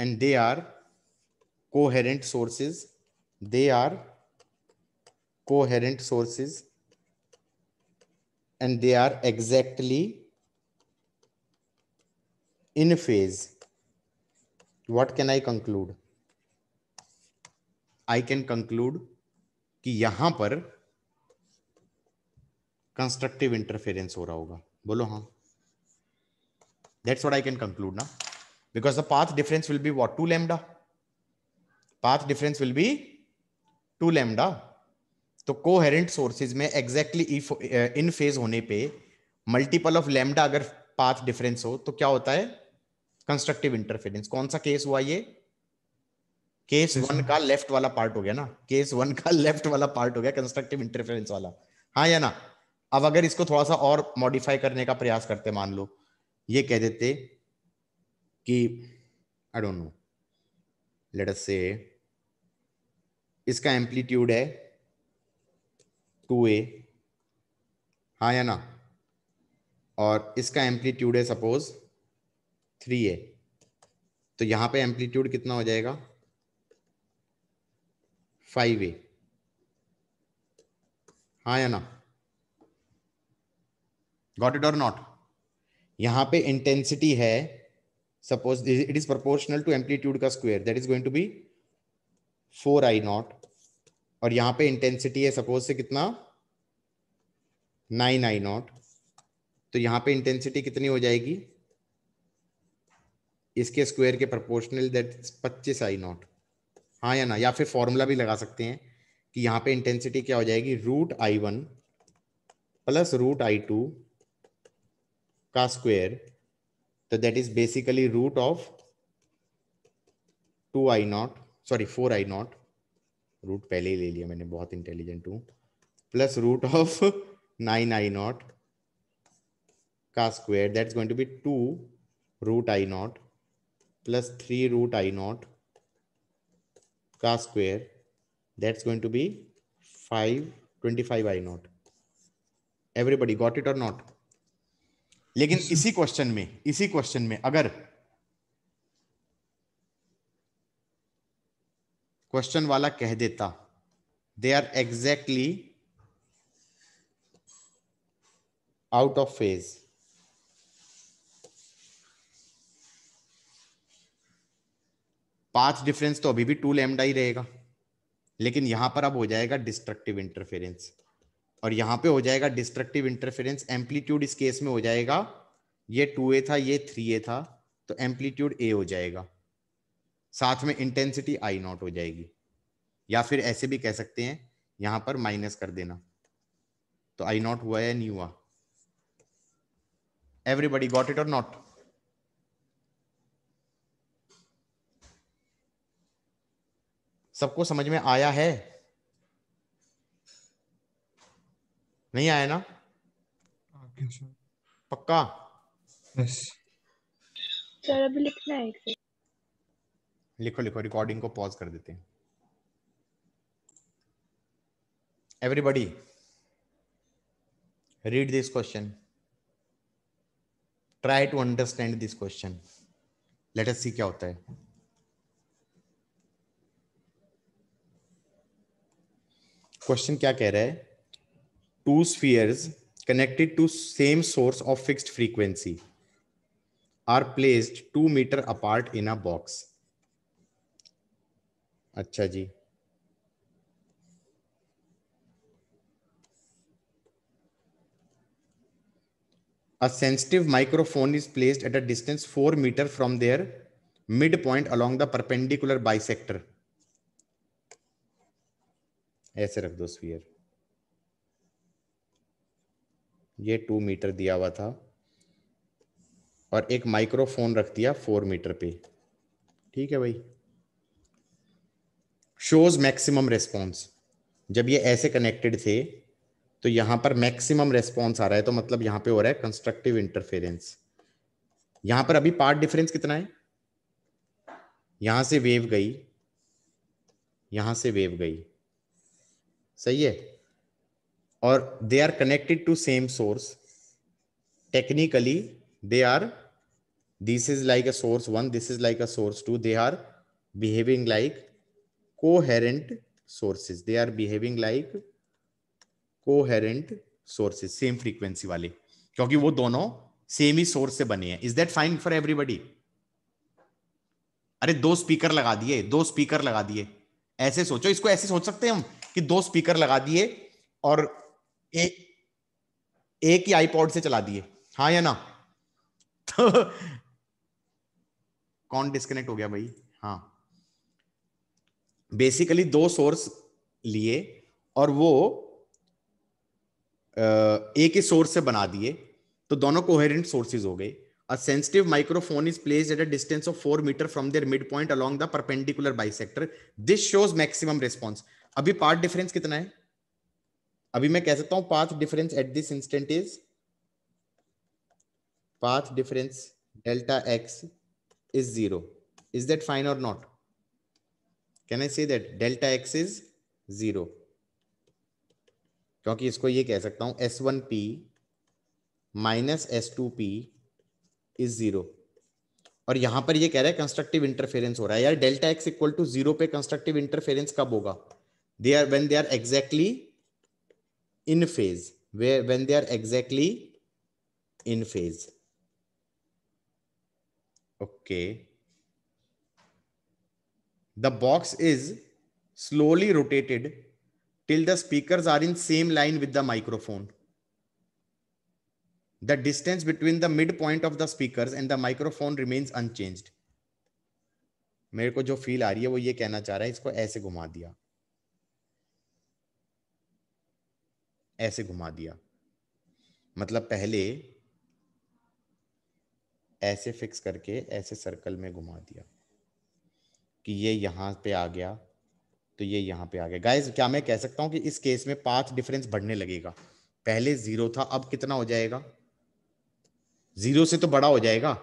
and they are coherent sources they are coherent sources and they are exactly in phase what can I conclude? I can conclude कि यहां पर constructive interference हो रहा होगा बोलो हाँ that's what I can conclude ना because the path difference will be what two lambda path difference will be two lambda तो कोहेरेंट सोर्सेज में एग्जैक्टली इन फेज होने पे मल्टीपल ऑफ लेमडा अगर पाथ डिफरेंस हो तो क्या होता है कंस्ट्रक्टिव इंटरफेरेंस कौन सा केस हुआ ये केस वन का लेफ्ट वाला पार्ट हो गया ना केस वन का लेफ्ट वाला पार्ट हो गया कंस्ट्रक्टिव इंटरफेरेंस वाला हाँ या ना अब अगर इसको थोड़ा सा और मॉडिफाई करने का प्रयास करते मान लो ये कह देते कि I don't know let us say इसका एम्पलीट्यूड है टू ए हाँ या ना और इसका एम्पलीट्यूड है सपोज थ्री ए तो यहां पे एम्पलीट्यूड कितना हो जाएगा फाइव ए हाँ या ना गॉट इट और नॉट यहां पे इंटेंसिटी है suppose it is proportional to amplitude का square that is going to be four I naught और यहां पे इंटेंसिटी है सपोज से कितना नाइन आई नॉट तो यहां पे इंटेंसिटी कितनी हो जाएगी इसके स्क्वायर के प्रपोर्शनल दैट पच्चीस आई नॉट हाँ या ना या फिर फॉर्मूला भी लगा सकते हैं कि यहाँ पे इंटेंसिटी क्या हो जाएगी root I one plus root I two का स्क्वायर तो that is basically root of two I naught sorry four I naught root पहले ही ले लिया मैंने बहुत इंटेलिजेंट हूँ plus root of nine I naught का square that's going to be two root I naught plus 3 root i naught ka square that's going to be 5 25 i naught everybody got it or not लेकिन इसी question में इसी question में अगर question वाला कह देता they are exactly out of phase path difference तो अभी भी टू लेमडा ही रहेगा लेकिन यहां पर अब हो जाएगा डिस्ट्रक्टिव इंटरफेरेंस और यहां पे हो जाएगा डिस्ट्रक्टिव इंटरफेरेंस एम्पलीट्यूड इस केस में हो जाएगा ये टू ए था ये थ्री ए था तो एम्पलीट्यूड ए हो जाएगा साथ में इंटेंसिटी आई नॉट हो जाएगी या फिर ऐसे भी कह सकते हैं यहां पर माइनस कर देना तो आई नॉट हुआ या नहीं हुआ एवरीबडी गॉट इट और नॉट सबको समझ में आया है नहीं आया ना पक्का yes. सर अभी लिखना है लिखो लिखो रिकॉर्डिंग को पॉज कर देते हैं everybody read this question try to understand this question let us see क्या होता है क्वेश्चन क्या कह रहा है two spheres connected to same source of fixed frequency are placed 2 meter apart in a box अच्छा जी A sensitive microphone is placed at a distance 4 meter from their midpoint along the perpendicular bisector. ऐसे रख दो sphere ये to metre दिया हुआ था और एक माइक्रोफोन रख दिया फोर मीटर पे ठीक है भाई शोज मैक्सिमम रेस्पॉन्स जब ये ऐसे कनेक्टेड थे तो यहां पर मैक्सिमम रेस्पॉन्स आ रहा है तो मतलब यहां पे हो रहा है कंस्ट्रक्टिव इंटरफेरेंस यहां पर अभी पार्ट डिफरेंस कितना है यहां से वेव गई यहां से वेव गई सही है और they are connected to same source technically they are this is like a source one this is like a source two they are behaving like coherent sources they are behaving like coherent sources same frequency वाले क्योंकि वो दोनों same ही source से बने हैं is that fine for everybody अरे दो speaker लगा दिए दो स्पीकर लगा दिए ऐसे सोचो इसको ऐसे सोच सकते हैं हम कि दो स्पीकर लगा दिए और ए, एक ही आईपॉड से चला दिए हाँ या ना तो कौन डिस्कनेक्ट हो गया भाई हाँ बेसिकली दो सोर्स लिए और वो एक ही सोर्स से बना दिए तो दोनों कोहेरेंट सोर्सेज हो गए a sensitive microphone is place at a distance of four metre from their mid point along the perpendicular by this shows maximum response अभी पार्ट डिफरेंस कितना है अभी मैं कह सकता हूं path difference at this instant is path difference delta x is zero is that fine और not can I say that delta x is zero क्योंकि इसको ये कह सकता हूं S one P minus S two P is zero और यहां पर ये कह रहा है कंस्ट्रक्टिव इंटरफेरेंस हो रहा है यार delta x equal to zero पे कंस्ट्रक्टिव इंटरफेरेंस कब होगा they are when they are exactly in phase where when they are exactly in phase okay the box is slowly rotated till the speakers are in same line with the microphone the distance between the midpoint of the speakers and the microphone remains unchanged मेरे को जो feel आ रही है वो ये कहना चाह रहा है इसको ऐसे घुमा दिया ऐसे घुमा दिया मतलब पहले ऐसे फिक्स करके ऐसे सर्कल में घुमा दिया कि ये यहां पे आ गया तो ये यहां पे आ गया गाइस क्या मैं कह सकता हूं कि इस केस में पांच डिफरेंस बढ़ने लगेगा पहले जीरो था अब कितना हो जाएगा जीरो से तो बड़ा हो जाएगा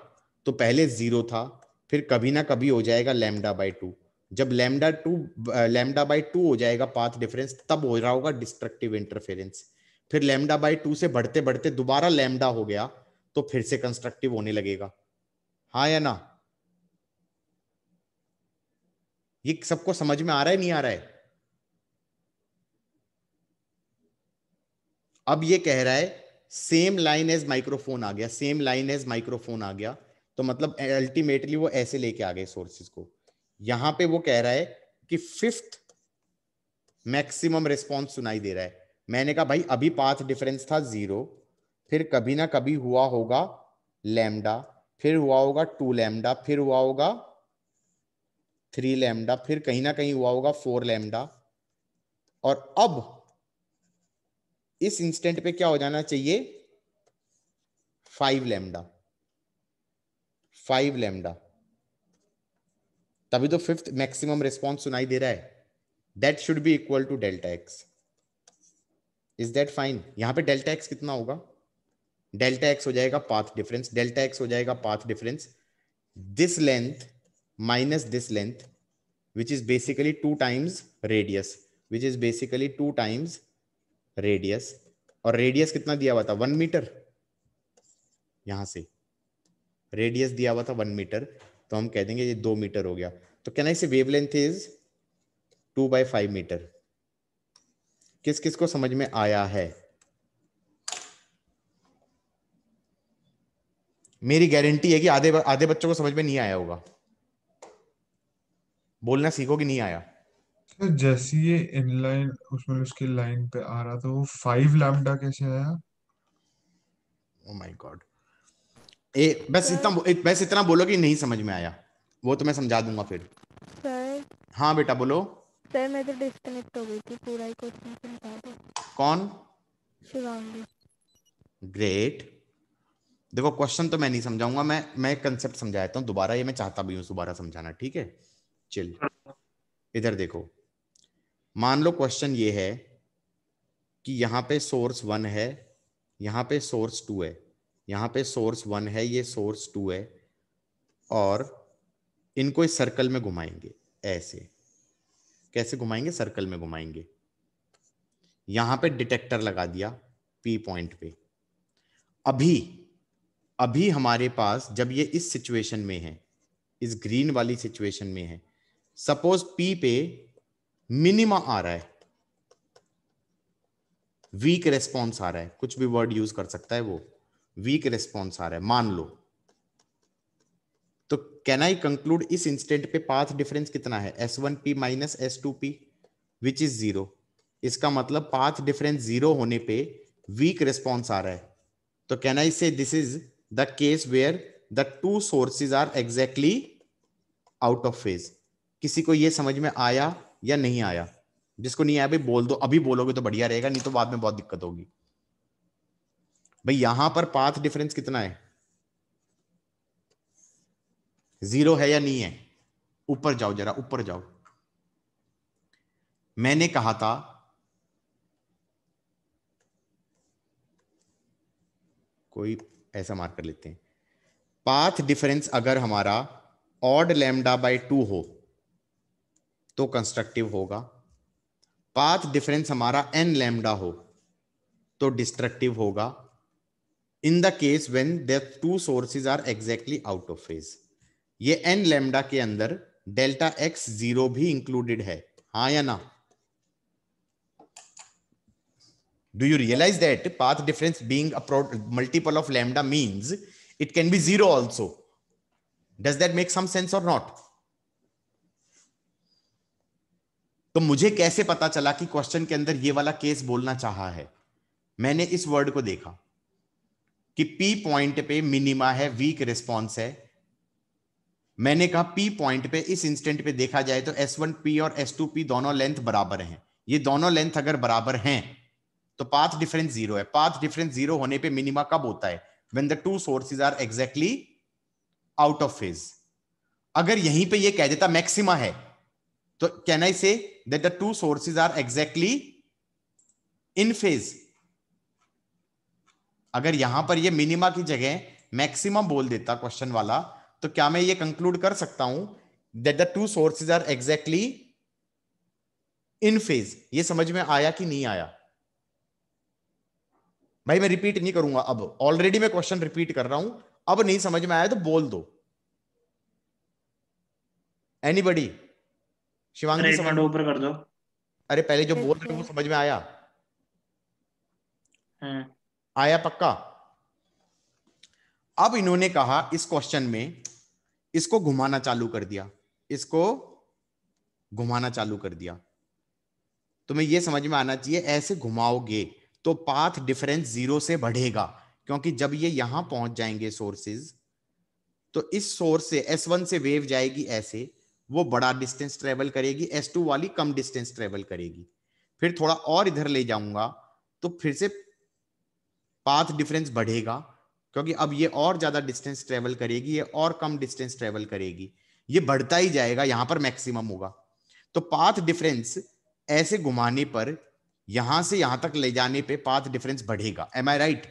तो पहले जीरो था फिर कभी ना कभी हो जाएगा लेमडा बाई टू जब lambda to lambda by two हो जाएगा पाथ डिफरेंस तब हो रहा होगा डिस्ट्रक्टिव इंटरफेरेंस फिर लेमडा बाई टू से बढ़ते बढ़ते दोबारा लैम्डा हो गया तो फिर से कंस्ट्रक्टिव होने लगेगा हाँ या ना ये सबको समझ में आ रहा है नहीं आ रहा है अब ये कह रहा है सेम लाइन एज माइक्रोफोन आ गया सेम लाइन एज माइक्रोफोन आ गया तो मतलब अल्टीमेटली वो ऐसे लेके आ गए सोर्सेज को यहां पे वो कह रहा है कि फिफ्थ मैक्सिमम रिस्पॉन्स सुनाई दे रहा है मैंने कहा भाई अभी पाथ डिफरेंस था जीरो फिर कभी ना कभी हुआ होगा लैमडा फिर हुआ होगा टू लैमडा फिर हुआ होगा थ्री लैमडा फिर कहीं ना कहीं हुआ होगा फोर लैमडा और अब इस इंस्टेंट पे क्या हो जाना चाहिए फाइव लैमडा फाइव लैमडा तभी तो फिफ्थ मैक्सिमम रिस्पॉन्स सुनाई दे रहा है that should be equal to delta x is that fine यहां पे डेल्टा एक्स कितना होगा डेल्टा एक्स हो जाएगा पाथ डिफरेंस डेल्टा एक्स हो जाएगा path difference this length minus this length which is basically two times radius which is basically two times radius और radius कितना दिया हुआ था वन मीटर यहां से रेडियस दिया हुआ था वन मीटर तो हम कह देंगे ये दो मीटर हो गया तो कहना इसे wavelength is two by five metre किस किस को समझ में आया है मेरी गारंटी है कि आधे आधे बच्चों को समझ में नहीं आया होगा बोलना सीखो कि नहीं आया तो जैसे ये इनलाइन उसमें उसके लाइन पे आ रहा था वो फाइव लैम्डा कैसे आया ओह माय गॉड ए, बस इतना बस इतना बोलो कि नहीं समझ में आया वो तो मैं समझा दूंगा फिर सर हाँ बेटा बोलो सर मैं तो डिस्कनेक्ट हो गई थी पूरा ही क्वेश्चन समझा दो कौन शिवांगी ग्रेट देखो क्वेश्चन तो मैं नहीं समझाऊंगा मैं मैं कंसेप्ट समझाता हूँ दोबारा ये मैं चाहता भी हूँ दोबारा समझाना ठीक है चिल इधर देखो मान लो क्वेश्चन ये है कि यहाँ पे सोर्स वन है यहाँ पे सोर्स टू है यहाँ पे सोर्स वन है ये सोर्स टू है और इनको इस सर्कल में घुमाएंगे ऐसे कैसे घुमाएंगे सर्कल में घुमाएंगे यहां पे डिटेक्टर लगा दिया पी पॉइंट पे अभी अभी हमारे पास जब ये इस सिचुएशन में है इस ग्रीन वाली सिचुएशन में है सपोज पी पे मिनिमा आ रहा है वीक रेस्पॉन्स आ रहा है कुछ भी वर्ड यूज कर सकता है वो वीक रिस्पॉन्स आ रहा है मान लो तो कैन आई कंक्लूड इस इंस्टेंट पे पाथ डिफरेंस कितना है S one P minus S two P which is zero इसका मतलब पाथ डिफरेंस जीरो होने पे वीक रिस्पॉन्स आ रहा है तो can I say this is the case where the two sources are exactly out of phase किसी को ये समझ में आया या नहीं आया जिसको नहीं आया भाई बोल दो अभी बोलोगे तो बढ़िया रहेगा नहीं तो बाद में बहुत दिक्कत होगी भाई यहां पर पाथ डिफरेंस कितना है जीरो है या नहीं है ऊपर जाओ जरा ऊपर जाओ मैंने कहा था कोई ऐसा मार्क कर लेते हैं पाथ डिफरेंस अगर हमारा ऑड लेमडा बाय टू हो तो कंस्ट्रक्टिव होगा पाथ डिफरेंस हमारा एन लेमडा हो तो डिस्ट्रक्टिव होगा in the case when the two sources are exactly out of phase ये एन लेमडा के अंदर डेल्टा एक्स जीरो भी इंक्लूडेड है हाँ या ना do you realize that path difference being a multiple of lambda means it can be zero also does that make some sense or not तो मुझे कैसे पता चला कि क्वेश्चन के अंदर ये वाला केस बोलना चाहा है मैंने इस वर्ड को देखा कि पी पॉइंट पे मिनिमा है वीक रिस्पॉन्स है मैंने कहा पी पॉइंट पे इस इंस्टेंट पे देखा जाए तो एस वन पी और एस टू पी दोनों लेंथ बराबर हैं ये दोनों लेंथ अगर बराबर हैं तो पाथ डिफरेंस जीरो है पाथ डिफरेंस जीरो होने पे मिनिमा कब होता है when the two sources are exactly out of phase अगर यहीं पे ये कह देता मैक्सिमा है तो can I say that the two sources are exactly in phase अगर यहां पर ये मिनिमा की जगह मैक्सिमम बोल देता क्वेश्चन वाला तो क्या मैं ये कंक्लूड कर सकता हूं that the two sources are exactly in phase ये समझ में आया कि नहीं आया भाई मैं रिपीट नहीं करूंगा अब ऑलरेडी मैं क्वेश्चन रिपीट कर रहा हूं अब नहीं समझ में आया तो बोल दो एनीबडी शिवांगी समझ ऊपर कर दो अरे पहले जो बोल रहे वो समझ में आया हाँ। आया पक्का अब इन्होंने कहा इस क्वेश्चन में इसको घुमाना चालू कर दिया इसको घुमाना चालू कर दिया तुम्हें यह समझ में आना चाहिए ऐसे घुमाओगे तो पाथ डिफरेंस जीरो से बढ़ेगा क्योंकि जब ये यहां पहुंच जाएंगे सोर्सेज तो इस सोर्स से एस वन से वेव जाएगी ऐसे वो बड़ा डिस्टेंस ट्रेवल करेगी एस टू वाली कम डिस्टेंस ट्रेवल करेगी फिर थोड़ा और इधर ले जाऊंगा तो फिर से पाथ डिफरेंस बढ़ेगा क्योंकि अब ये और ज़्यादा डिस्टेंस ट्रेवल करेगी ये और कम डिस्टेंस ट्रेवल करेगी ये बढ़ता ही जाएगा यहां पर मैक्सिमम होगा तो पाथ डिफरेंस ऐसे घुमाने पर यहां से यहां तक ले जाने पे पाथ डिफरेंस बढ़ेगा एम आई राइट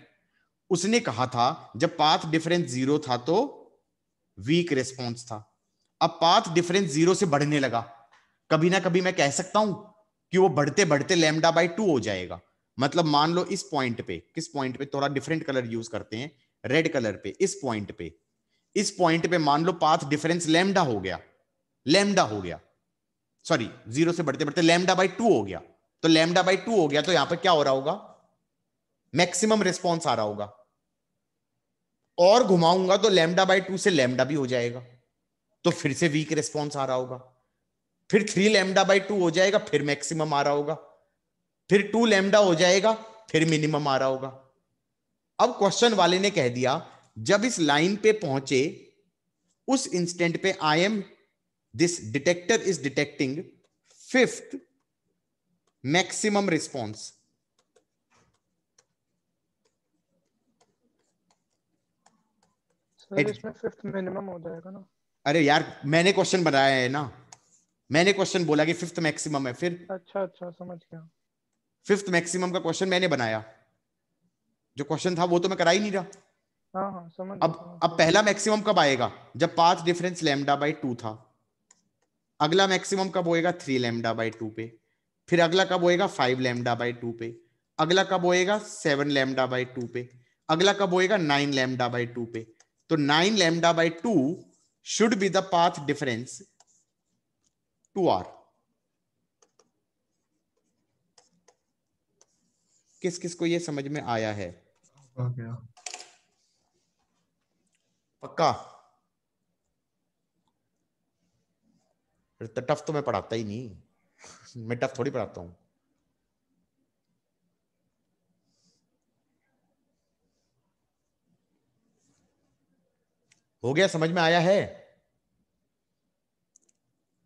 उसने कहा था जब पाथ डिफरेंस जीरो था तो वीक रिस्पॉन्स था अब पाथ डिफरेंस जीरो से बढ़ने लगा कभी ना कभी मैं कह सकता हूं कि वो बढ़ते बढ़ते लेमडा बाई टू हो जाएगा मतलब मान लो इस पॉइंट पे किस पॉइंट पे थोड़ा डिफरेंट कलर यूज करते हैं रेड कलर पे इस पॉइंट पे इस पॉइंट पे मान लो पाथ डिफरेंस लेमडा हो गया लेमडा हो गया सॉरी जीरो से बढ़ते बढ़ते लेमडा बाई टू हो गया तो लेमडा बाई टू हो गया तो यहां पर क्या हो रहा होगा मैक्सिमम रिस्पॉन्स आ रहा होगा और घुमाऊंगा तो लेमडा बाई टू से लेमडा भी हो जाएगा तो फिर से वीक रिस्पॉन्स आ रहा होगा फिर थ्री लेमडा बाई टू हो जाएगा फिर मैक्सिमम आ रहा होगा फिर टू लेमडा हो जाएगा फिर मिनिमम आ रहा होगा अब क्वेश्चन वाले ने कह दिया जब इस लाइन पे पहुंचे उस इंस्टेंट पे I am this detector is detecting fifth maximum response हो जाएगा ना अरे यार मैंने क्वेश्चन बनाया है ना मैंने क्वेश्चन बोला कि फिफ्थ मैक्सिमम है फिर अच्छा अच्छा समझ गया फिफ्थ मैक्सिमम का क्वेश्चन मैंने बनाया जो क्वेश्चन था वो तो मैं करा ही नहीं रहा हाँ, हाँ, समझ अब समझ अब पहला मैक्सिमम कब आएगा जब पांच डिफरेंस लेमडा बाई टू था अगला मैक्सिमम कब होएगा थ्री लेमडा बाई टू पे फिर अगला कब होएगा फाइव लेमडा बाई टू पे अगला कब होएगा सेवन लेमडा बाई टू पे अगला कब होएगा नाइन लेमडा बाई टू पे तो nine lambda by two should be the path difference two R किस किस को ये समझ में आया है पक्का तो टफ तो मैं पढ़ाता ही नहीं मैं टफ थोड़ी पढ़ाता हूं हो गया समझ में आया है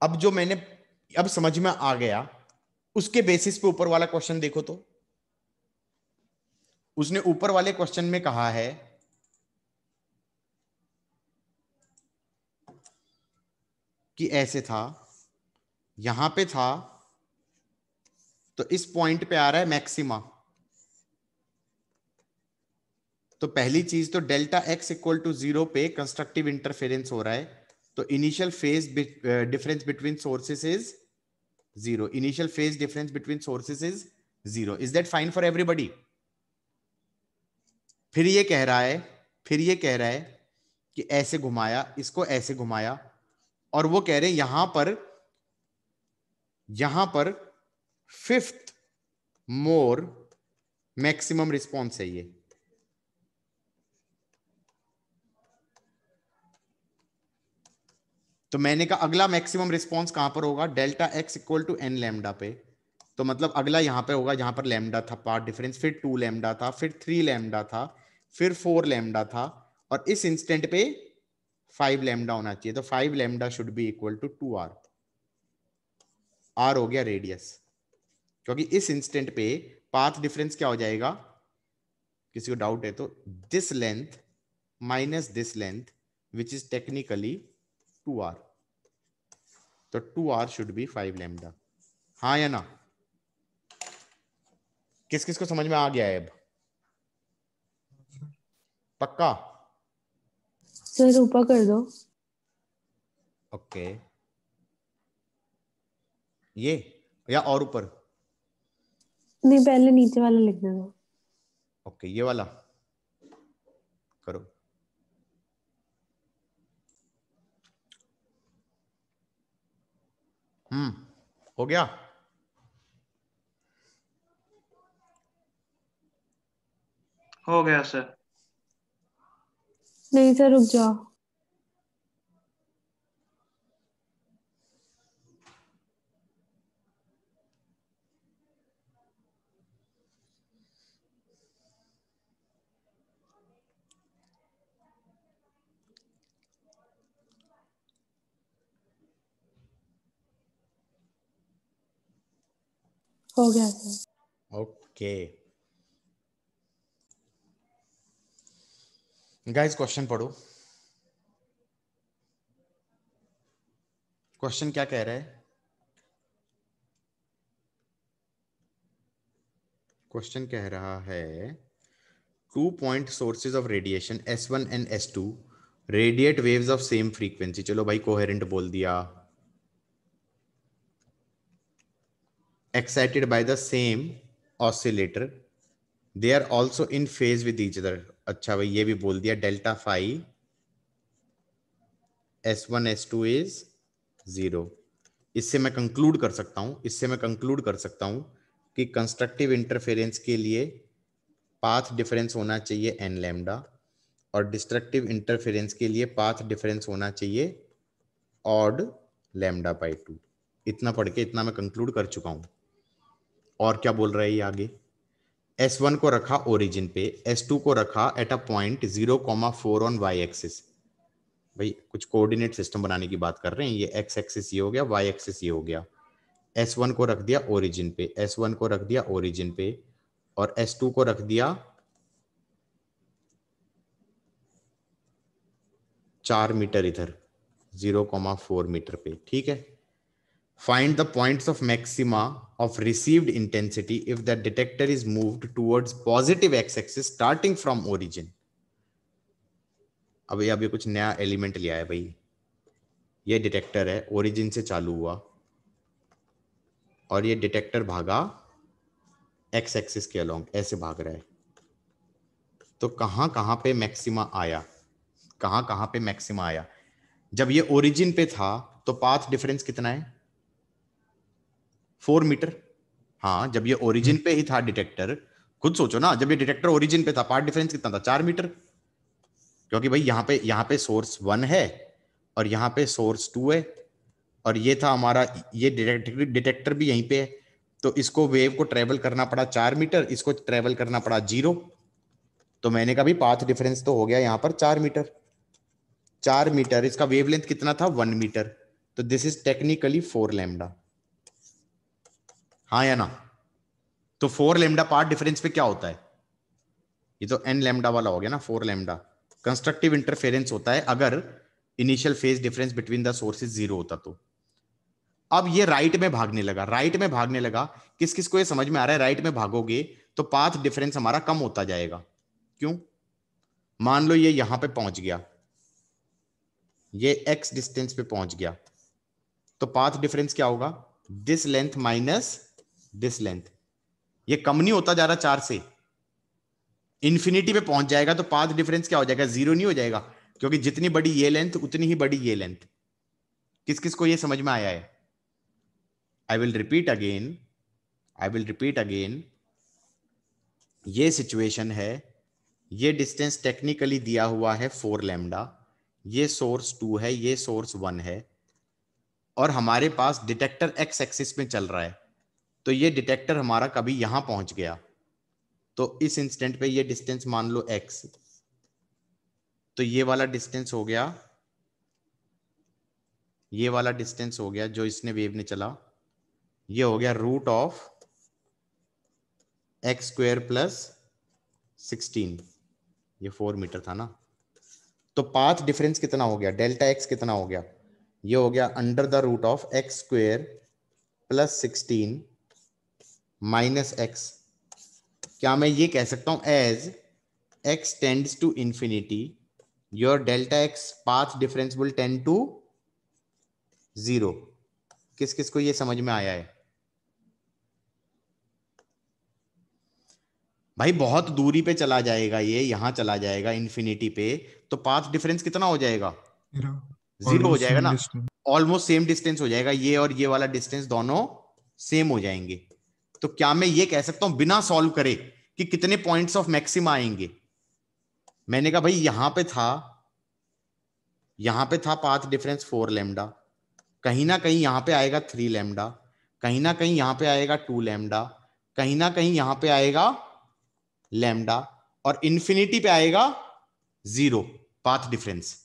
अब जो मैंने अब समझ में आ गया उसके बेसिस पे ऊपर वाला क्वेश्चन देखो तो उसने ऊपर वाले क्वेश्चन में कहा है कि ऐसे था यहां पे था तो इस पॉइंट पे आ रहा है मैक्सिमा तो पहली चीज तो delta x equal to zero पे कंस्ट्रक्टिव इंटरफेरेंस हो रहा है तो initial phase difference between sources is zero initial phase difference between sources is zero is that fine for everybody फिर ये कह रहा है फिर ये कह रहा है कि ऐसे घुमाया इसको ऐसे घुमाया और वो कह रहे हैं यहां पर यहां पर फिफ्थ मोर मैक्सिमम रिस्पॉन्स है ये तो मैंने कहा अगला मैक्सिमम रिस्पॉन्स कहां पर होगा delta x equal to n lambda पे तो मतलब अगला यहां पे होगा यहां पर लेमडा था पार्ट डिफरेंस फिर टू लेमडा था फिर थ्री लेमडा था फिर फोर लेमडा था और इस इंस्टेंट पे फाइव लेमडा होना चाहिए तो five lambda should be equal to two R R हो गया रेडियस क्योंकि इस इंस्टेंट पे पाथ डिफरेंस क्या हो जाएगा किसी को डाउट है तो this length minus this length which is technically two R तो two R should be five lambda हाँ या ना किस किस को समझ में आ गया है अब पक्का सर ऊपर कर दो ओके okay. ये या और ऊपर नहीं पहले नीचे वाला लिख देना ओके okay, ये वाला करो हम्म हो गया हो गया सर नहीं सर रुक जाओ हो गया sir okay okay. Guys question पढ़ो क्वेश्चन क्या कह रहा है क्वेश्चन कह रहा है two point sources of radiation S one and S two radiate waves of same frequency चलो भाई कोहेरेंट बोल दिया excited by the same oscillator they are also in phase with each other अच्छा भाई ये भी बोल दिया delta five S one S two is zero इससे मैं कंक्लूड कर सकता हूं इससे मैं कंक्लूड कर सकता हूं कि कंस्ट्रक्टिव इंटरफेरेंस के लिए पाथ डिफरेंस होना चाहिए एन लैमडा और डिस्ट्रक्टिव इंटरफेरेंस के लिए पाथ डिफरेंस होना चाहिए ऑड लैमडा बाई टू इतना पढ़ के इतना मैं कंक्लूड कर चुका हूं और क्या बोल रहा है ये आगे एस वन को रखा ओरिजिन पे एस टू को रखा at a point zero comma four on Y axis भाई कुछ कोऑर्डिनेट सिस्टम बनाने की बात कर रहे हैं ये एक्स एक्सिस ये हो गया वाई एक्सिस ये हो गया एस वन को रख दिया ओरिजिन पे एस वन को रख दिया ओरिजिन पे और एस टू को रख दिया चार मीटर इधर जीरो कॉमा फोर मीटर पे ठीक है Find the points of maxima of received intensity if the detector is moved towards positive x-axis starting from origin. अभी अभी कुछ नया एलिमेंट लिया है भाई ये डिटेक्टर है ओरिजिन से चालू हुआ और ये डिटेक्टर भागा एक्स एक्सिस के अलोंग ऐसे भाग रहा है तो कहां कहां पे मैक्सिमा आया कहां कहां पे मैक्सिमा आया जब ये ओरिजिन पे था तो पाथ डिफरेंस कितना है फोर मीटर हाँ जब ये ओरिजिन पे ही था डिटेक्टर खुद सोचो ना जब ये डिटेक्टर ओरिजिन पे था पार्ट डिफरेंस कितना था चार मीटर क्योंकि भाई यहाँ पे यहाँ पे सोर्स वन है और यहाँ पे सोर्स टू है और ये था हमारा ये डिटेक्टर डिटेक्टर भी यहीं पे है तो इसको वेव को ट्रेवल करना पड़ा चार मीटर इसको ट्रेवल करना पड़ा जीरो तो मैंने कहा भी पाथ डिफरेंस तो हो गया यहाँ पर चार मीटर चार मीटर इसका वेवलेंथ कितना था वन मीटर तो this is technically four lambda हाँ या ना तो फोर लेमडा पार्ट डिफरेंस पे क्या होता है ये तो एन लेमडा वाला हो गया ना फोर लेमडा कंस्ट्रक्टिव इंटरफेरेंस होता है अगर initial phase difference between the sources zero होता तो अब ये राइट में भागने लगा राइट में भागने लगा किस किस को ये समझ में आ रहा है राइट में भागोगे तो पाथ डिफरेंस हमारा कम होता जाएगा क्यों मान लो ये यहां पे पहुंच गया ये एक्स डिस्टेंस पे पहुंच गया तो पाथ डिफरेंस क्या होगा this length minus this length ये कम नहीं होता जा रहा चार से इन्फिनिटी पे पहुंच जाएगा तो पाथ डिफरेंस क्या हो जाएगा जीरो नहीं हो जाएगा क्योंकि जितनी बड़ी ये लेंथ उतनी ही बड़ी ये लेंथ किस किस को ये समझ में आया है I will repeat again I will repeat again ये सिचुएशन है ये डिस्टेंस टेक्निकली दिया हुआ है फोर लेमडा ये सोर्स टू है ये सोर्स वन है और हमारे पास डिटेक्टर एक्स एक्सिस में चल रहा है तो ये डिटेक्टर हमारा कभी यहां पहुंच गया तो इस इंस्टेंट पे ये डिस्टेंस मान लो एक्स तो ये वाला डिस्टेंस हो गया ये वाला डिस्टेंस हो गया जो इसने वेव ने चला ये हो गया root of x square plus sixteen ये फोर मीटर था ना तो पाथ डिफरेंस कितना हो गया डेल्टा एक्स कितना हो गया ये हो गया under the root of x square plus sixteen minus x क्या मैं ये कह सकता हूं as x tends to infinity your delta x path difference will tend to zero किस किस को ये समझ में आया है भाई बहुत दूरी पे चला जाएगा ये यहां चला जाएगा इन्फिनिटी पे तो पाथ डिफरेंस कितना हो जाएगा जीरो हो जाएगा ना ऑलमोस्ट सेम डिस्टेंस हो जाएगा ये और ये वाला डिस्टेंस दोनों सेम हो जाएंगे तो क्या मैं ये कह सकता हूं बिना सॉल्व करे कि कितने पॉइंट्स ऑफ मैक्सिम आएंगे मैंने कहा भाई यहां पे था यहां पे था पाथ डिफरेंस फोर लेमडा कहीं ना कहीं यहां पे आएगा थ्री लेमडा कहीं ना कहीं यहां पे आएगा टू लेमडा कहीं ना कहीं यहां पे आएगा लेमडा और इन्फिनिटी पे आएगा जीरो पाथ डिफरेंस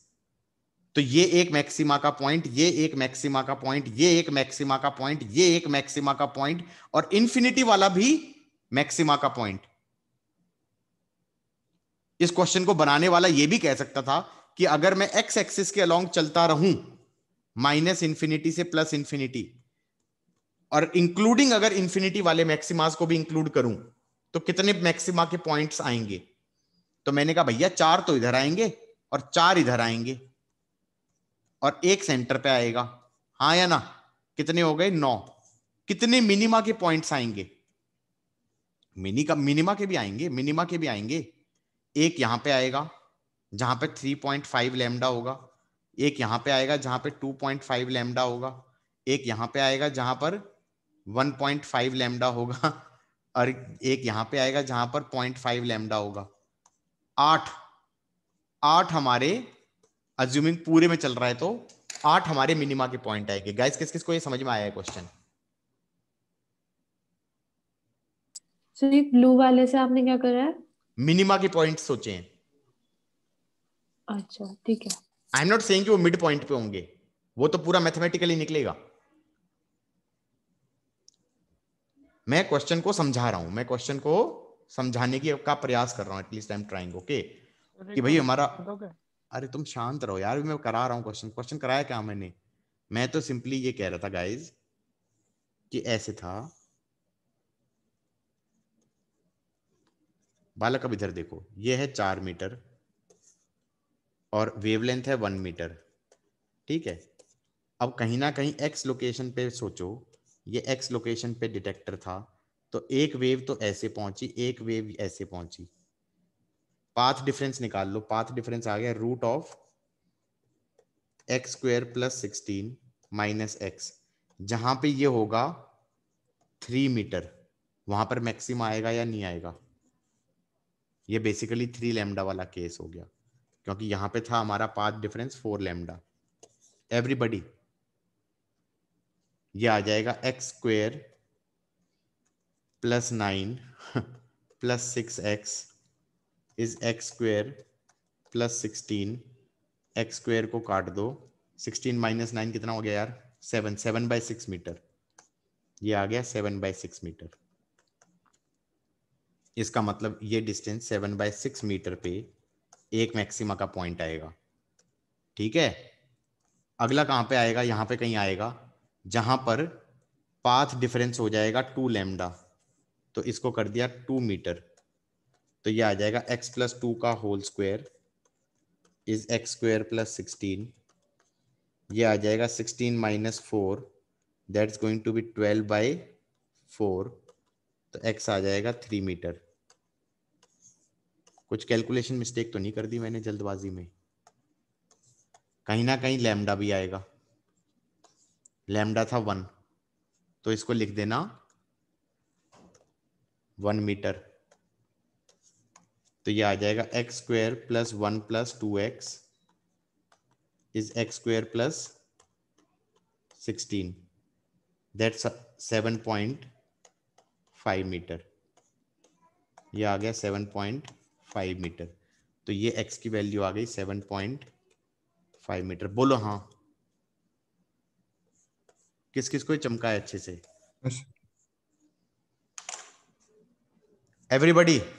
तो ये एक मैक्सिमा का पॉइंट ये एक मैक्सिमा का पॉइंट ये एक मैक्सिमा का पॉइंट ये एक मैक्सिमा का पॉइंट और इन्फिनिटी वाला भी मैक्सिमा का पॉइंट इस क्वेश्चन को बनाने वाला ये भी कह सकता था कि अगर मैं एक्स एक्सिस के अलोंग चलता रहूं माइनस इंफिनिटी से प्लस इंफिनिटी और इंक्लूडिंग अगर इंफिनिटी वाले मैक्सिमास को भी इंक्लूड करूं तो कितने मैक्सिमा के पॉइंट्स आएंगे तो मैंने कहा भैया चार तो इधर आएंगे और चार इधर आएंगे और एक सेंटर पे आएगा हाँ या ना कितने हो गए नौ कितने मिनिमा के पॉइंट्स आएंगे मिनी का मिनिमा के भी आएंगे मिनिमा के भी आएंगे एक यहां पे आएगा जहां पे 3.5 लेमडा होगा एक यहां पे आएगा जहां पे 2.5 लेमडा होगा एक यहां पे आएगा जहां पर 1.5 लेमडा होगा और एक यहां पे आएगा जहां पर 0.5 लेमडा होगा आठ आठ हमारे अज्यूमिंग पूरे में चल रहा है तो आठ हमारे मिनिमा के पॉइंट आएंगे गाइस किस किस को ये समझ में आया है क्वेश्चन सर ये ब्लू वाले से आपने क्या करा है मिनिमा के पॉइंट सोचे हैं अच्छा ठीक है आई एम नॉट सेइंग कि वो मिड पॉइंट पे होंगे वो तो पूरा मैथमेटिकली निकलेगा मैं क्वेश्चन को समझा रहा हूं मैं क्वेश्चन को समझाने की का प्रयास कर रहा हूं at least I am trying okay कि भाई हमारा अरे तुम शांत रहो यार मैं करा रहा हूँ क्वेश्चन क्वेश्चन कराया क्या मैंने मैं तो सिंपली ये कह रहा था गाइज कि ऐसे था बालक अब इधर देखो ये है चार मीटर और वेवलेंथ है वन मीटर ठीक है अब कहीं ना कहीं एक्स लोकेशन पे सोचो ये एक्स लोकेशन पे डिटेक्टर था तो एक वेव तो ऐसे पहुंची एक वेव ऐसे पहुंची पाथ डिफरेंस निकाल लो पाथ डिफरेंस आ गया root of x square plus sixteen minus x जहां पे ये होगा थ्री मीटर वहां पर मैक्सिम आएगा या नहीं आएगा ये बेसिकली थ्री लेमडा वाला केस हो गया क्योंकि यहां पे था हमारा path difference four lambda everybody ये आ जाएगा x square plus nine plus six x is x square plus sixteen x square को काट दो सिक्सटीन माइनस नाइन कितना हो गया यार seven seven by six metre ये आ गया सेवन बाय सिक्स मीटर इसका मतलब ये distance seven by six metre पे एक मैक्सिमा का पॉइंट आएगा ठीक है अगला कहाँ पे आएगा यहाँ पे कहीं आएगा जहां पर पाथ डिफरेंस हो जाएगा टू लेमडा तो इसको कर दिया टू मीटर तो ये आ जाएगा x प्लस टू का whole square is x square plus sixteen ये आ जाएगा sixteen minus four that's going to be twelve by four तो x आ जाएगा थ्री मीटर कुछ कैलकुलेशन मिस्टेक तो नहीं कर दी मैंने जल्दबाजी में कहीं ना कहीं लैमडा भी आएगा लैमडा था वन तो इसको लिख देना वन मीटर तो ये आ जाएगा x square plus one plus two x is x square plus sixteen that's seven point five metre ये आ गया सेवन पॉइंट फाइव मीटर तो ये एक्स की वैल्यू आ गई सेवन पॉइंट फाइव मीटर बोलो हाँ किस किस को चमका है अच्छे से एवरीबडी yes.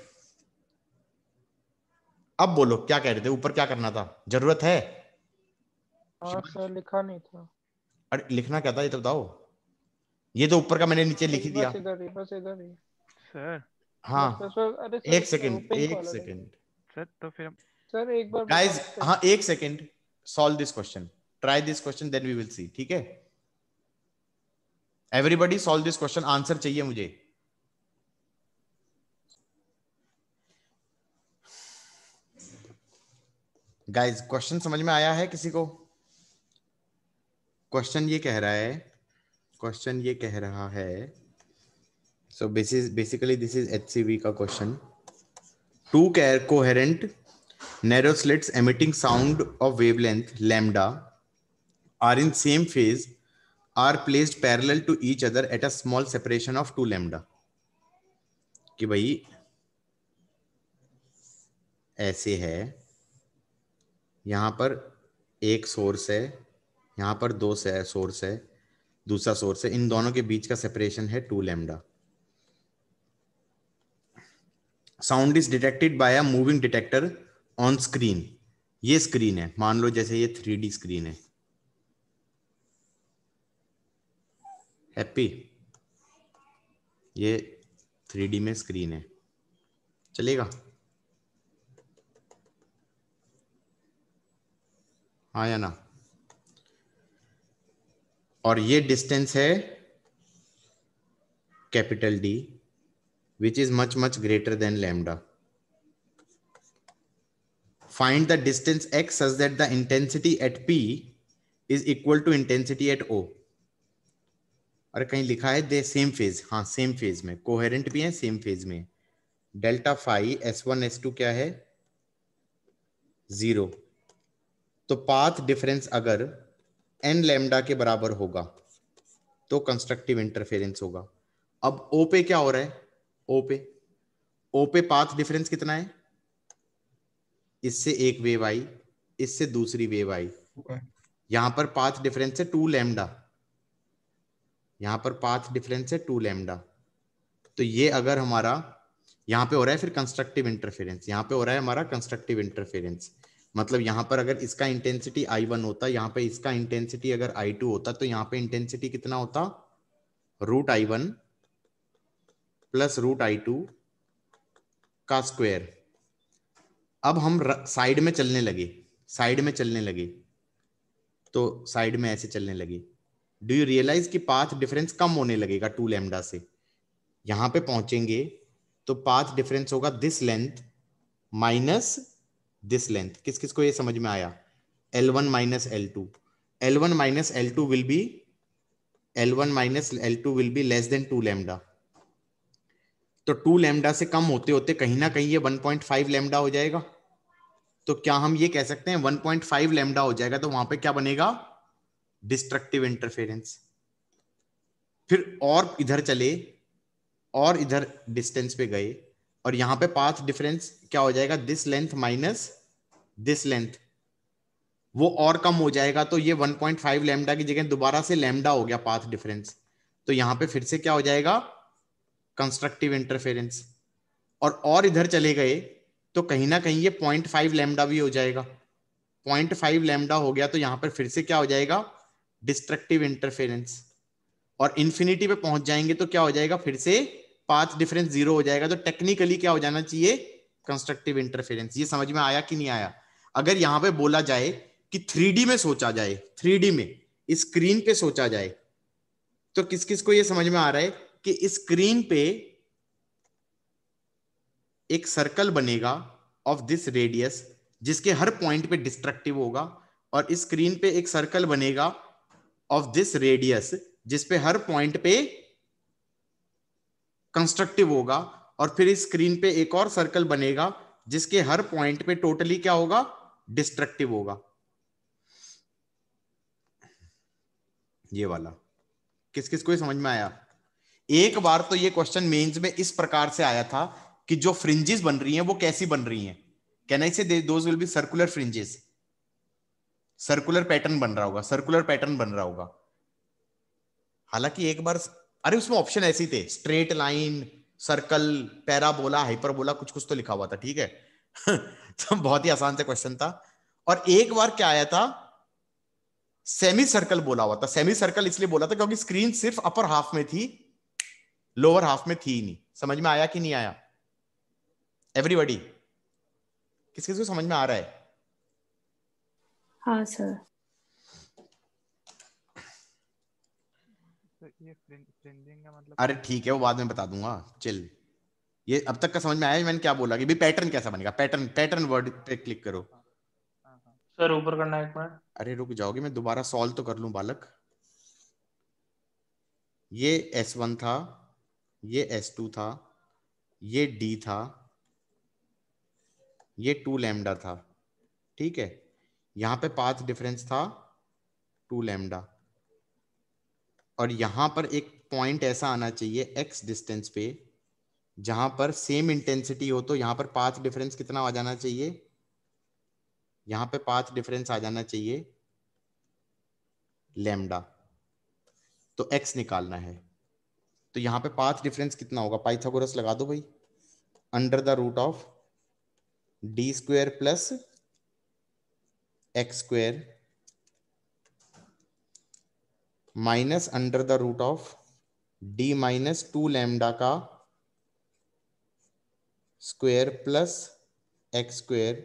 अब बोलो क्या कह रहे थे ऊपर क्या करना था जरूरत है सर तो लिखा नहीं था अरे लिखना क्या था ये तो बताओ ये तो ऊपर का मैंने नीचे लिख ही दिया सर हाँ एक सेकंड एक सेकंड सर तो फिर सर एक बार गाइस हाँ एक second solve this question try this question then we will see ठीक है everybody solve this question answer चाहिए मुझे गाइस क्वेश्चन समझ में आया है किसी को क्वेश्चन ये कह रहा है क्वेश्चन ये कह रहा है so basis basically this is H HCV का question two care coherent narrow emitting sound of wavelength lambda are in same phase are placed parallel to each other at a small separation of two lambda कि भाई ऐसे है यहाँ पर एक source है यहाँ पर दो सोर्स है दूसरा सोर्स है इन दोनों के बीच का सेपरेशन है two lambda sound is detected by a moving detector on screen ये स्क्रीन है मान लो जैसे ये थ्री डी स्क्रीन है हैप्पी ये थ्री डी में स्क्रीन है चलेगा हाँ या ना और ये डिस्टेंस है capital D which is much much greater than lambda find the distance X such that the intensity at P is equal to intensity at O और कहीं लिखा है दे सेम फेज हाँ सेम फेज में कोहेरेंट भी है same phase में delta five S one S two क्या है जीरो तो पाथ डिफरेंस अगर एन लेमडा के बराबर होगा तो कंस्ट्रक्टिव इंटरफेरेंस होगा अब ओ पे क्या हो रहा है ओ पे ओ पे पाथ डिफरेंस कितना है इससे एक वेव आई इससे दूसरी वेव आई okay. यहां पर पाथ डिफरेंस है टू लेमडा यहां पर पाथ डिफरेंस है टू लेमडा तो ये अगर हमारा यहां पे हो रहा है फिर कंस्ट्रक्टिव इंटरफेरेंस यहां पे हो रहा है हमारा कंस्ट्रक्टिव इंटरफेरेंस मतलब यहाँ पर अगर इसका इंटेंसिटी आई वन होता यहाँ पे इसका इंटेंसिटी अगर आई टू होता तो यहाँ पे इंटेंसिटी कितना होता root I one plus root I two का स्क्वायर अब हम साइड में चलने लगे साइड में चलने लगे तो साइड में ऐसे चलने लगे डू यू रियलाइज कि पाथ डिफरेंस कम होने लगेगा टू लेमडा से यहां पे पहुंचेंगे तो पाथ डिफरेंस होगा this length minus this length किस किस को ये समझ में आया L one minus L two L one minus L two will be L one minus L two will be less than two lambda तो टू लेमडा से कम होते होते कहीं ना कहीं ये वन पॉइंट फाइव लेमडा हो जाएगा तो क्या हम ये कह सकते हैं वन पॉइंट फाइव लेमडा हो जाएगा तो वहां पे क्या बनेगा डिस्ट्रक्टिव इंटरफेरेंस फिर और इधर चले और इधर डिस्टेंस पे गए और यहां पे पाथ डिफरेंस क्या हो जाएगा this length minus this length वो और कम हो जाएगा तो ये 1.5 पॉइंट लेमडा की जगह दोबारा से लेमडा हो गया पाथ डिफरेंस तो यहां पे फिर से क्या हो जाएगा कंस्ट्रक्टिव इंटरफेरेंस और और इधर चले गए तो कहीं ना कहीं ये पॉइंट फाइव भी हो जाएगा पॉइंट फाइव हो गया तो यहां पर फिर से क्या हो जाएगा डिस्ट्रक्टिव इंटरफेरेंस और इंफिनिटी पे पहुंच जाएंगे तो क्या हो जाएगा फिर से पाथ डिफरेंस जीरो हो जाएगा तो टेक्निकली क्या हो जाना चाहिए कंस्ट्रक्टिव इंटरफेरेंस ये समझ में आया कि नहीं आया अगर यहां पे बोला जाए कि थ्री में सोचा जाए थ्री में स्क्रीन पे सोचा जाए तो किस किस को ये समझ में आ रहा है कि स्क्रीन पे एक सर्कल बनेगा ऑफ दिस रेडियस जिसके हर पॉइंट पे डिस्ट्रक्टिव होगा और स्क्रीन पे एक सर्कल बनेगा ऑफ दिस रेडियस जिसपे हर पॉइंट पे कंस्ट्रक्टिव होगा और फिर इस स्क्रीन पे एक और सर्कल बनेगा जिसके हर पॉइंट पे टोटली क्या होगा डिस्ट्रक्टिव होगा ये वाला किस किस को समझ में आया एक बार तो ये क्वेश्चन मेंस में इस प्रकार से आया था कि जो फ्रिंजेस बन रही हैं वो कैसी बन रही हैं can I say those will be circular fringes circular pattern बन रहा होगा सर्कुलर पैटर्न बन रहा होगा हालांकि एक बार अरे उसमें ऑप्शन ऐसे थे straight line circle parabola hyperbola कुछ कुछ तो लिखा हुआ था ठीक है *laughs* तो बहुत ही आसान से क्वेश्चन था और एक बार क्या आया था सेमी सर्कल बोला हुआ था सेमी सर्कल इसलिए बोला था क्योंकि स्क्रीन सिर्फ अपर हाफ में थी लोअर हाफ में थी नहीं समझ में आया कि नहीं आया एवरीबडी किस किस को समझ में आ रहा है हाँ सर ये फ्रिंजिंग का मतलब अरे ठीक है वो बाद में बता दूंगा चिल ये अब तक का समझ में आया मैंने क्या बोला कि भी पैटर्न कैसा बनेगा पैटर्न पैटर्न वर्ड पे क्लिक करो सर हाँ, हाँ, हाँ। ऊपर करना एक बार अरे रुक जाओगे मैं दोबारा सॉल्व तो कर लूं बालक ये S1 था ये S2 था ये D था ये 2 लैम्डा था ठीक है यहां पे पाथ डिफरेंस था 2 लैम्डा और यहां पर एक पॉइंट ऐसा आना चाहिए एक्स डिस्टेंस पे जहां पर सेम इंटेंसिटी हो तो यहां पर पाथ डिफरेंस कितना आ जाना चाहिए यहां पे पाथ डिफरेंस आ जाना चाहिए लेमडा तो एक्स निकालना है तो यहां पे पाथ डिफरेंस कितना होगा पाइथागोरस लगा दो भाई under the root of D square plus X square minus under the root of D minus two lambda का square plus X square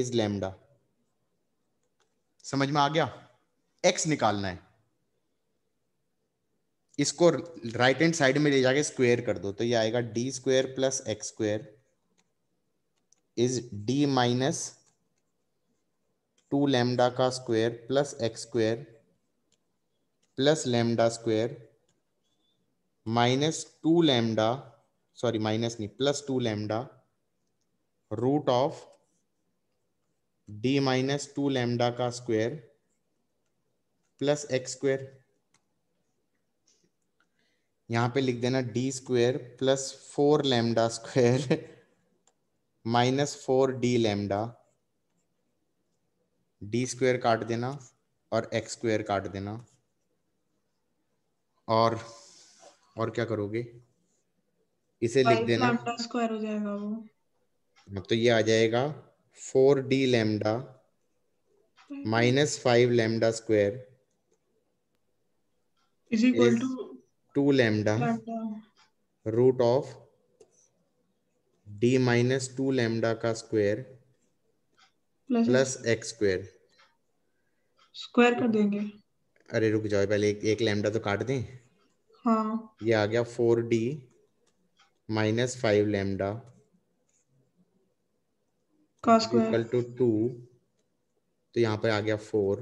is lambda समझ में आ गया एक्स निकालना है इसको राइट हैंड साइड में ले जाके स्क्वेयर कर दो तो ये आएगा D square plus X square is D minus two lambda का square plus X square plus lambda square minus two lambda sorry minus नहीं plus two lambda root of D minus two lambda का square plus X square यहां पे लिख देना D square plus four lambda square minus four D lambda D square काट देना और x square काट देना और और क्या करोगे इसे लिख देना स्क्वायर हो जाएगा वो तो ये आ जाएगा four D lambda minus five lambda square is equal to two lambda root of D minus two lambda का square plus X square square कर देंगे अरे रुक जाओ पहले एक, एक लैम्डा तो काट दें हाँ ये आ गया four D minus five lambda equal to two तो यहाँ पर आ गया फोर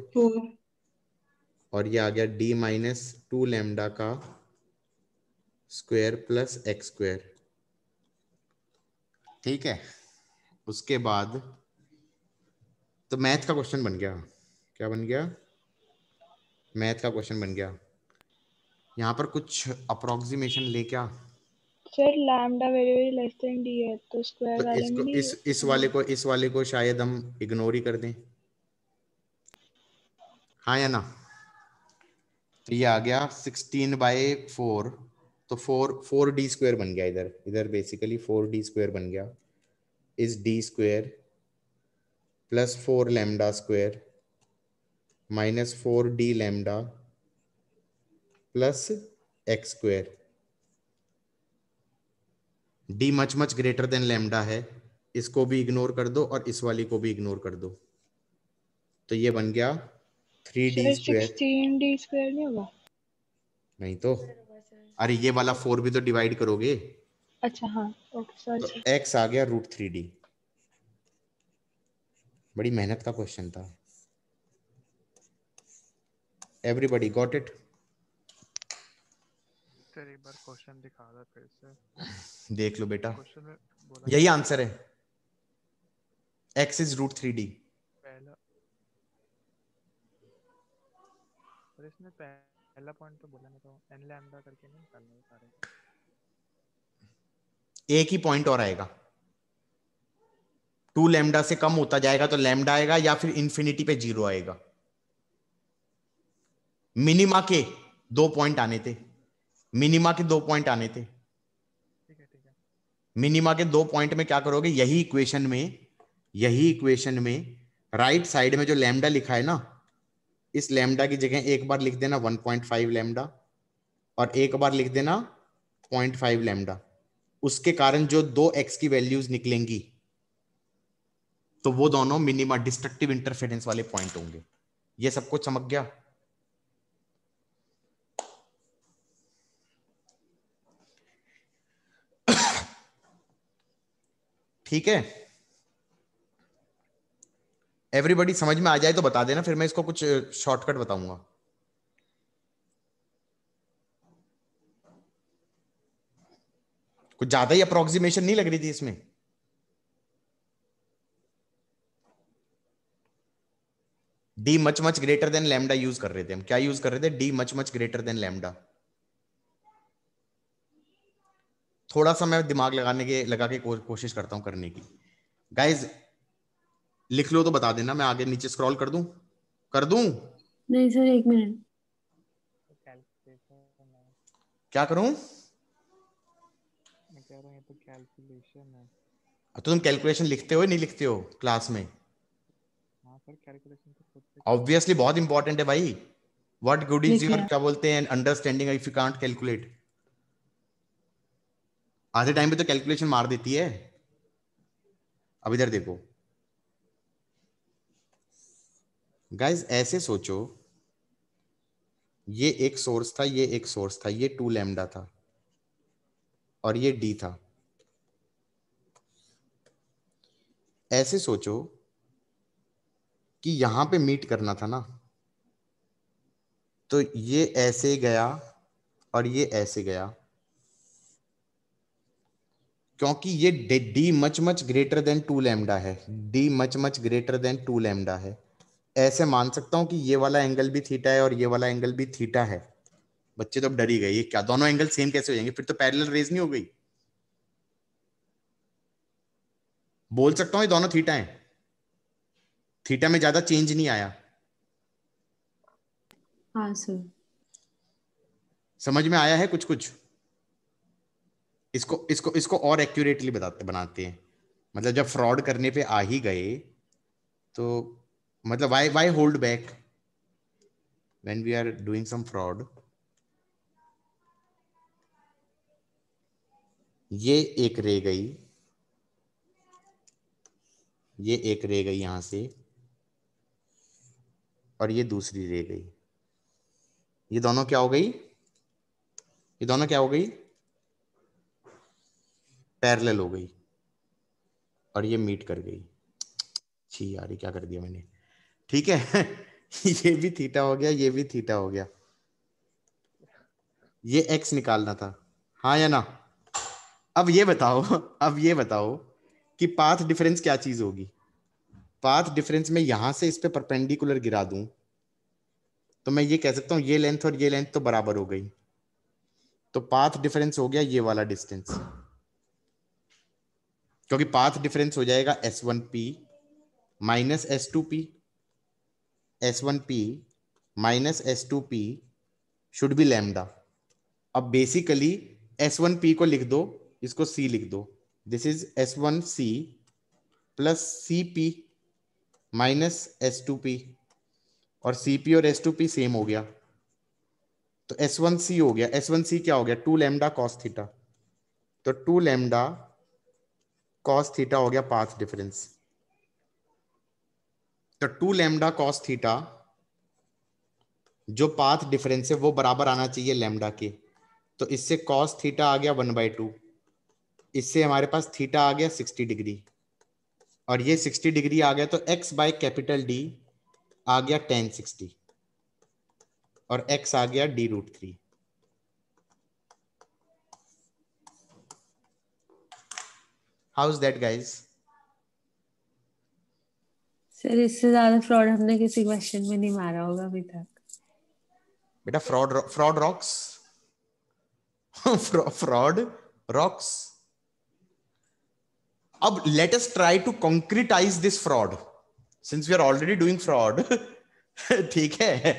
और ये आ गया डी माइनस टू लेमडा का स्क्वायर प्लस एक्स स्क्वायर ठीक है उसके बाद तो मैथ का क्वेश्चन बन गया क्या बन गया मैथ का क्वेश्चन बन गया यहाँ पर कुछ अप्रोक्सीमेशन ले क्या sir lambda very very less than D है तो स्क्वायर वाले तो इसको, इस इस वाले को इस वाले को शायद हम इग्नोर ही कर दें हाँ या ना तो ये आ गया सिक्सटीन बाय फोर तो फोर फोर डी स्क्वायर बन गया इधर इधर बेसिकली फोर डी स्क्वायर बन गया इस D square plus four lambda square minus four D lambda plus X square D much much greater than lambda है इसको भी इग्नोर कर दो और इस वाली को भी इग्नोर कर दो तो ये बन गया थ्री डी स्क्वेर नहीं तो अरे ये वाला फोर भी तो डिवाइड करोगे अच्छा हाँ ओके सॉरी तो एक्स आ गया रूट थ्री डी बड़ी मेहनत का क्वेश्चन था everybody got it क्वेश्चन दिखा दो फिर से देख लो बेटा यही आंसर है x is root three D पहला पॉइंट तो बोला ना तो n लैम्डा करके नहीं रहे एक ही पॉइंट और आएगा टू लैम्डा से कम होता जाएगा तो लैम्डा आएगा या फिर इन्फिनिटी पे जीरो आएगा मिनिमा के दो पॉइंट आने थे मिनिमा के दो पॉइंट आने थे मिनिमा के दो पॉइंट में क्या करोगे यही इक्वेशन में यही इक्वेशन में राइट right साइड में जो लैम्डा लिखा है ना इस लैम्डा की जगह एक बार लिख देना 1.5 लैम्डा और एक बार लिख देना 0.5 लैम्डा उसके कारण जो दो एक्स की वैल्यूज निकलेंगी तो वो दोनों मिनिमा डिस्ट्रक्टिव इंटरफेरेंस वाले पॉइंट होंगे ये सब कुछ समझ गया ठीक है एवरीबडी समझ में आ जाए तो बता देना फिर मैं इसको कुछ शॉर्टकट बताऊंगा कुछ ज्यादा ही अप्रोक्सीमेशन नहीं लग रही थी इसमें D much much greater than lambda use कर रहे थे हम क्या यूज कर रहे थे D much much greater than lambda थोड़ा सा मैं दिमाग लगाने के लगा के को, कोशिश करता हूं करने की गाइज लिख लो तो बता देना मैं आगे नीचे स्क्रॉल कर दूं कर दूं नहीं सर एक मिनट क्या करूं मैं कह रहा हूं तो कैलकुलेशन है तो तुम कैलकुलेशन लिखते हो नहीं लिखते हो क्लास में ऑब्वियसली हाँ तो बहुत इंपॉर्टेंट है भाई व्हाट गुड इज यूर क्या बोलते हैं understanding if you can't calculate आधे टाइम पे तो कैलकुलेशन मार देती है अब इधर देखो गाइज ऐसे सोचो ये एक सोर्स था ये एक सोर्स था ये टू लेमडा था और ये डी था ऐसे सोचो कि यहां पे मीट करना था ना तो ये ऐसे गया और ये ऐसे गया क्योंकि ये D much much greater than two lambda है D much much greater than two lambda है ऐसे मान सकता हूं कि ये वाला एंगल भी थीटा है और ये वाला एंगल भी थीटा है बच्चे तो अब डरी गए ये क्या दोनों एंगल सेम कैसे हो जाएंगे फिर तो पैरेलल रेज नहीं हो गई बोल सकता हूं ये दोनों थीटा हैं थीटा में ज्यादा चेंज नहीं आया हाँ सर समझ में आया है कुछ कुछ इसको इसको इसको और एक्यूरेटली बताते बनाते हैं मतलब जब फ्रॉड करने पे आ ही गए तो मतलब why why hold back when we are doing some fraud ये एक रह गई ये एक रह गई यहां से और ये दूसरी रह गई ये दोनों क्या हो गई ये दोनों क्या हो गई पैरेलल हो गई और ये मीट कर गई छी यार क्या कर दिया मैंने ठीक है *laughs* ये भी थीटा हो गया ये भी थीटा हो गया ये एक्स निकालना था हाँ या ना अब ये बताओ *laughs* अब ये बताओ कि पाथ डिफरेंस क्या चीज होगी पाथ डिफरेंस में यहां से इस पे परपेंडिकुलर गिरा दूं तो मैं ये कह सकता हूं ये लेंथ और ये लेंथ तो बराबर हो गई तो पाथ डिफरेंस हो गया ये वाला डिस्टेंस क्योंकि पाथ डिफरेंस हो जाएगा S one P minus S two P S one P minus S two P should be lambda अब बेसिकली एस वन पी को लिख दो इसको सी लिख दो this is S one C plus C P minus S two P और C P और S two P same हो गया तो एस वन सी हो गया एस वन सी क्या हो गया टू लेमडा कॉस थीटा तो टू लैमडा कॉस थीटा हो गया पाथ डिफरेंस तो टू लेमडा कॉस थीटा जो पाथ डिफरेंस है वो बराबर आना चाहिए लेमडा के तो इससे कॉस थीटा आ गया वन बाई टू इससे हमारे पास थीटा आ गया सिक्सटी डिग्री और ये सिक्सटी डिग्री आ गया तो एक्स बाय कैपिटल डी आ गया टेन सिक्सटी और एक्स आ गया D root three how is that guys sir इससे ज्यादा फ्रॉड हमने किसी क्वेश्चन में नहीं मारा होगा अभी तक बेटा fraud fraud rocks fraud rocks अब let us try to concretize this fraud since we are already doing fraud ठीक है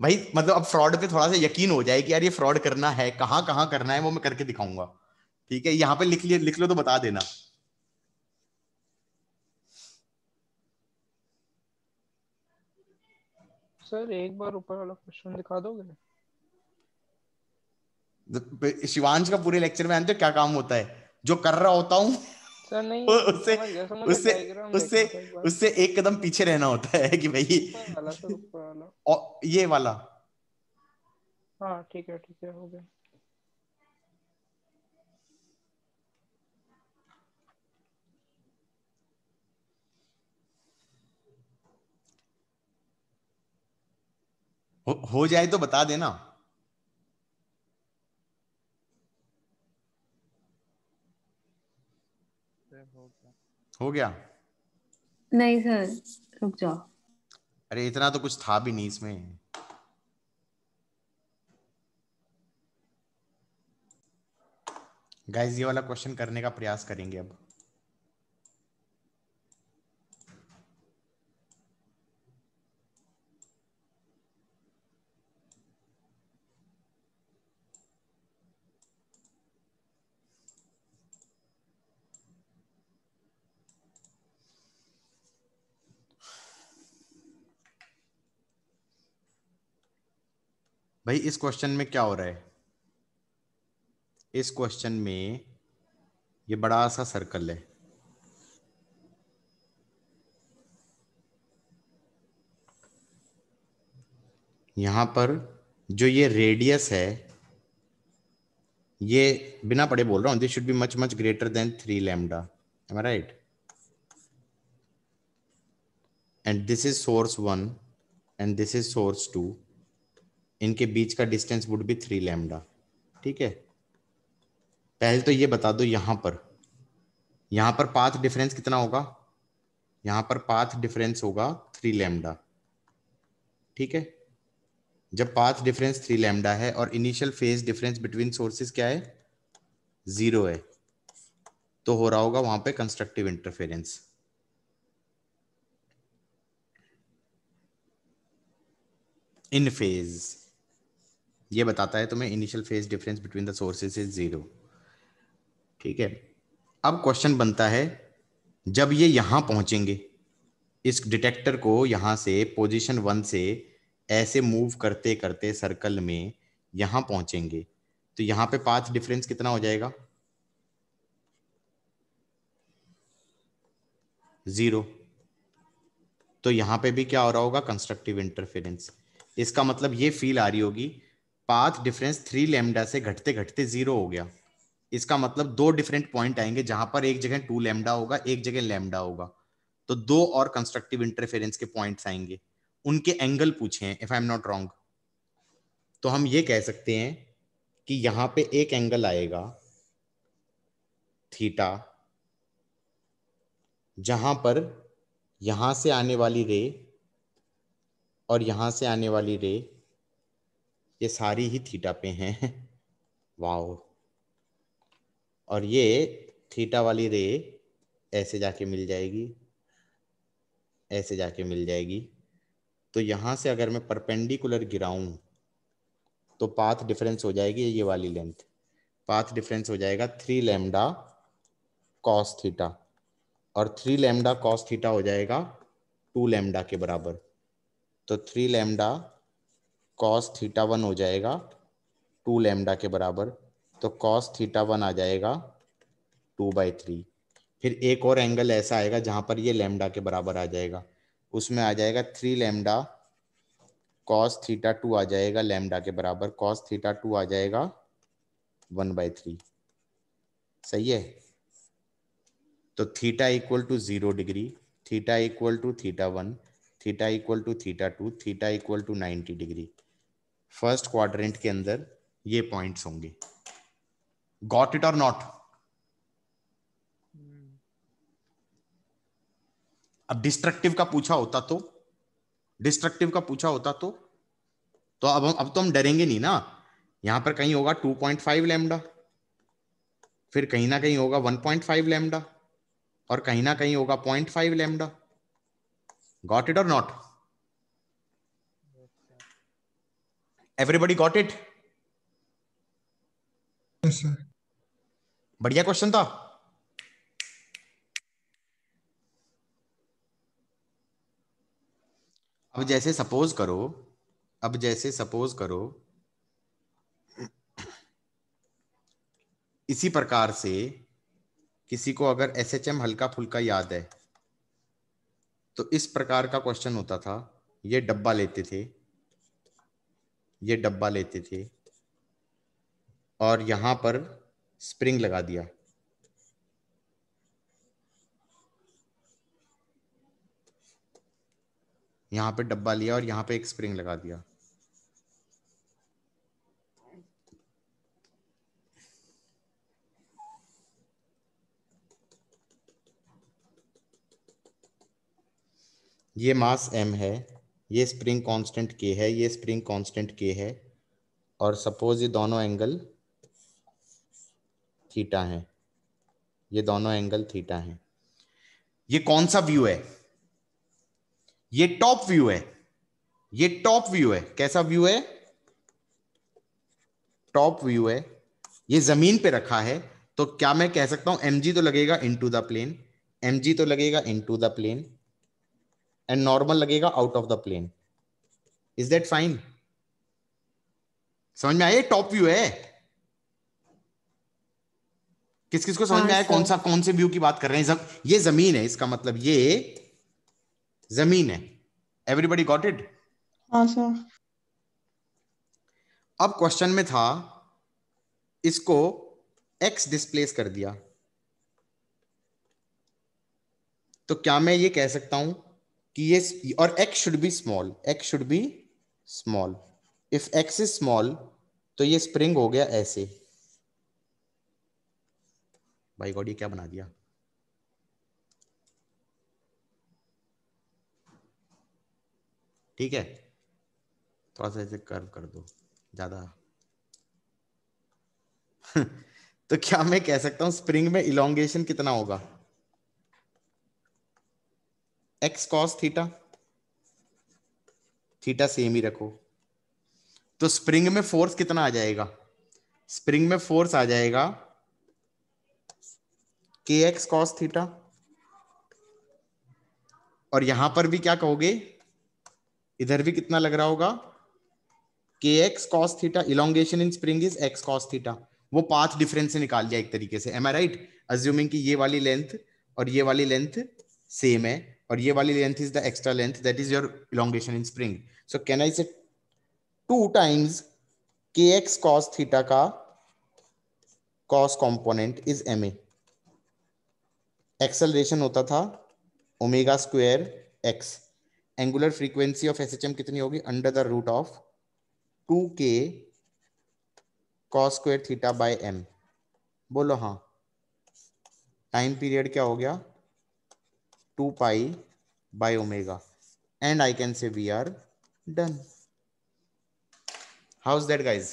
भाई मतलब अब फ्रॉड पे थोड़ा सा यकीन हो जाए कि यार ये फ्रॉड करना है कहाँ कहाँ करना है वो मैं करके दिखाऊंगा ठीक है यहाँ पे लिख लिए लिख लो तो बता देना सर एक बार ऊपर वाला क्वेश्चन दिखा दोगे शिवांश का पूरे लेक्चर में जानते क्या काम होता है जो कर रहा होता हूँ उससे उससे उससे उससे एक कदम पीछे रहना होता है कि भाई वाला, वाला। ये वाला हाँ ठीक है ठीक है हो गया हो, जाए तो बता देना हो गया नहीं सर रुक जाओ अरे इतना तो कुछ था भी नहीं इसमें गाइस ये वाला क्वेश्चन करने का प्रयास करेंगे अब भाई इस क्वेश्चन में क्या हो रहा है इस क्वेश्चन में ये बड़ा सा सर्कल है यहां पर जो ये रेडियस है ये बिना पढ़े बोल रहा हूं this should be much much greater than three lambda um right and this is source one and this is source two इनके बीच का distance would be three lambda ठीक है पहले तो ये बता दो यहां पर यहां पर पाथ डिफरेंस कितना होगा यहां पर पाथ डिफरेंस होगा थ्री लैमडा ठीक है जब पाथ डिफरेंस थ्री लैमडा है और initial phase difference between sources क्या है जीरो है तो हो रहा होगा वहां पे कंस्ट्रक्टिव इंटरफेरेंस इन फेज ये बताता है तुम्हें initial phase difference between the sources is zero ठीक है अब क्वेश्चन बनता है जब ये यहां पहुंचेंगे इस डिटेक्टर को यहां से पोजीशन वन से ऐसे मूव करते करते सर्कल में यहां पहुंचेंगे तो यहां पे पाथ डिफरेंस कितना हो जाएगा जीरो तो यहां पे भी क्या हो रहा होगा कंस्ट्रक्टिव इंटरफेरेंस इसका मतलब ये फील आ रही होगी पाथ डिफरेंस थ्री लेमडा से घटते घटते जीरो हो गया इसका मतलब दो डिफरेंट पॉइंट आएंगे जहां पर एक जगह टू लेमडा होगा एक जगह लेमडा होगा तो दो और कंस्ट्रक्टिव इंटरफेरेंस के पॉइंट आएंगे उनके एंगल पूछे हैं if I am not wrong तो हम ये कह सकते हैं कि यहां पे एक एंगल आएगा थीटा जहां पर यहां से आने वाली रे और यहां से आने वाली रे ये सारी ही थीटा पे हैं वाओ और ये थीटा वाली रे ऐसे जाके मिल जाएगी ऐसे जाके मिल जाएगी तो यहां से अगर मैं परपेंडिकुलर गिराऊं तो पाथ डिफरेंस हो जाएगी ये वाली लेंथ पाथ डिफरेंस हो जाएगा थ्री लेमडा कॉस थीटा और थ्री लेमडा कॉस थीटा हो जाएगा टू लेमडा के बराबर तो three lambda cos theta one हो जाएगा टू लेमडा के बराबर तो कॉस थीटा वन आ जाएगा टू बाई थ्री फिर एक और एंगल ऐसा आएगा जहां पर ये लेमडा के बराबर आ जाएगा उसमें आ जाएगा three lambda cos theta two आ जाएगा लेमडा के बराबर कॉस थीटा टू आ जाएगा वन बाई थ्री सही है तो theta equal to zero degree theta equal to theta one theta equal to theta two theta equal to ninety degree first quadrant के अंदर ये पॉइंट्स होंगे गॉट इट और नॉट अब डिस्ट्रक्टिव का पूछा होता तो डिस्ट्रक्टिव का पूछा होता तो तो अब अब तो हम डरेंगे नहीं ना यहां पर कहीं होगा 2.5 लेमडा फिर कहीं ना कहीं होगा 1.5 लैम्डा और कहीं ना कहीं होगा 0.5 लेमडा गॉट इट और नॉट एवरीबडी गॉट इट बढ़िया क्वेश्चन था अब जैसे सपोज करो अब जैसे सपोज करो इसी प्रकार से किसी को अगर एस एच एम हल्का फुल्का याद है तो इस प्रकार का क्वेश्चन होता था ये डब्बा लेते थे ये डब्बा लेते थे और यहां पर स्प्रिंग लगा दिया यहां पे डब्बा लिया और यहां पे एक स्प्रिंग लगा दिया ये मास एम है ये स्प्रिंग कांस्टेंट के है ये स्प्रिंग कांस्टेंट के है और सपोज ये दोनों एंगल थीटा हैं ये दोनों एंगल थीटा हैं ये कौन सा व्यू है ये टॉप व्यू है ये टॉप व्यू है कैसा व्यू है टॉप व्यू है ये जमीन पे रखा है तो क्या मैं कह सकता हूं एम तो लगेगा into the plane M तो लगेगा into the plane and normal लगेगा out of the plane is that fine समझ में आया टॉप व्यू है किस किस को समझ में हाँ, आया कौन सा कौन से व्यू की बात कर रहे हैं ये जमीन है इसका मतलब ये जमीन है एवरीबडी गॉट इट अब क्वेश्चन में था इसको एक्स डिस्प्लेस कर दिया तो क्या मैं ये कह सकता हूं कि ये और x should be small x should be small if x is small तो ये स्प्रिंग हो गया ऐसे भाई गॉड ये क्या बना दिया ठीक है थोड़ा सा ऐसे कर्व कर दो ज्यादा *laughs* तो क्या मैं कह सकता हूं स्प्रिंग में इलोंगेशन कितना होगा X cos theta theta same ही रखो तो स्प्रिंग में फोर्स कितना आ जाएगा स्प्रिंग में फोर्स आ जाएगा के एक्स कॉस थीटा और यहां पर भी क्या कहोगे इधर भी कितना लग रहा होगा K x cos theta elongation in spring is X cos theta वो पाथ डिफरेंस से निकाल दिया एक तरीके से एम आई राइट अज्यूमिंग कि ये वाली लेंथ और ये वाली लेंथ सेम है और ये वाली length is the extra length that is your elongation in spring so can I say two times के एक्स कॉस थीटा का cos component is M acceleration होता था omega square X angular frequency of SHM कितनी होगी under the root of two के cos square theta by M बोलो हाँ time period क्या हो गया two pi by omega and I can say we are done How's that guys?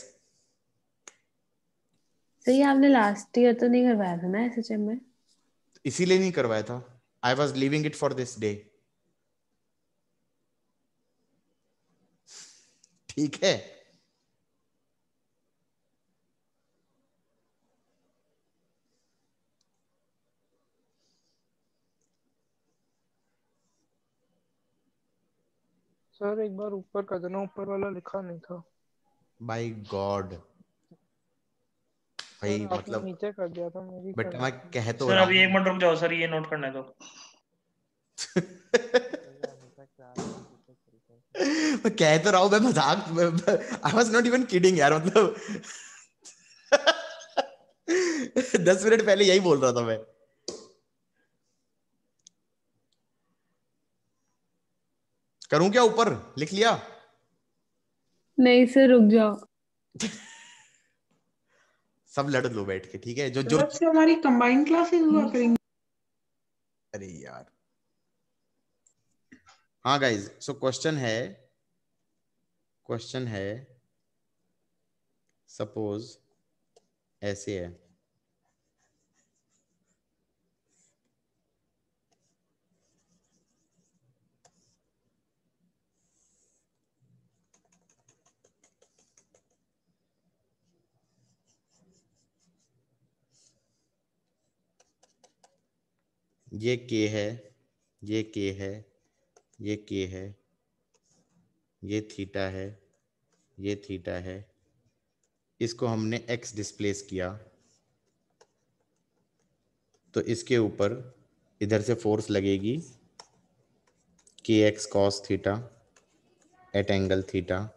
तो ये आपने लास्ट ईयर तो नहीं करवाया था ना एसएचएम में इसीलिए नहीं करवाया था I was leaving it for this day ठीक है सर एक बार ऊपर का देना ऊपर वाला लिखा नहीं था बाय गॉड भाई मतलब नीचे कर दिया था मेरी बट मैं कह तो सर अभी एक मिनट रुक जाओ सर ये नोट करने दो मैं कह तो रहा हूं मैं मजाक I was not even kidding यार मतलब *laughs* दस मिनट पहले यही बोल रहा था मैं करूं क्या ऊपर लिख लिया नहीं सर रुक जाओ सब लड़ लो बैठ के ठीक है जो जो हमारी कंबाइंड क्लासेस हुआ हम्म। करेंगे अरे यार हाँ गाइज सो क्वेश्चन है क्वेश्चन है सपोज ऐसे है ये के है ये के है ये के है ये थीटा है ये थीटा है इसको हमने एक्स डिस्प्लेस किया तो इसके ऊपर इधर से फोर्स लगेगी K x cos theta at angle theta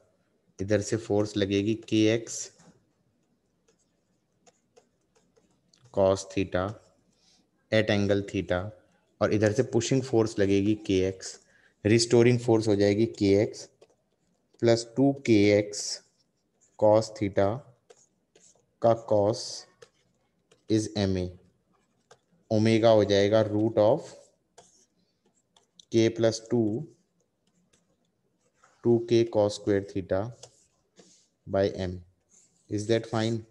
इधर से फोर्स लगेगी K x cos theta at angle theta और इधर से पुशिंग फोर्स लगेगी के एक्स रिस्टोरिंग फोर्स हो जाएगी k x plus two k x cos theta का cos is m a omega हो जाएगा root of k plus two two के cos square theta by m is that fine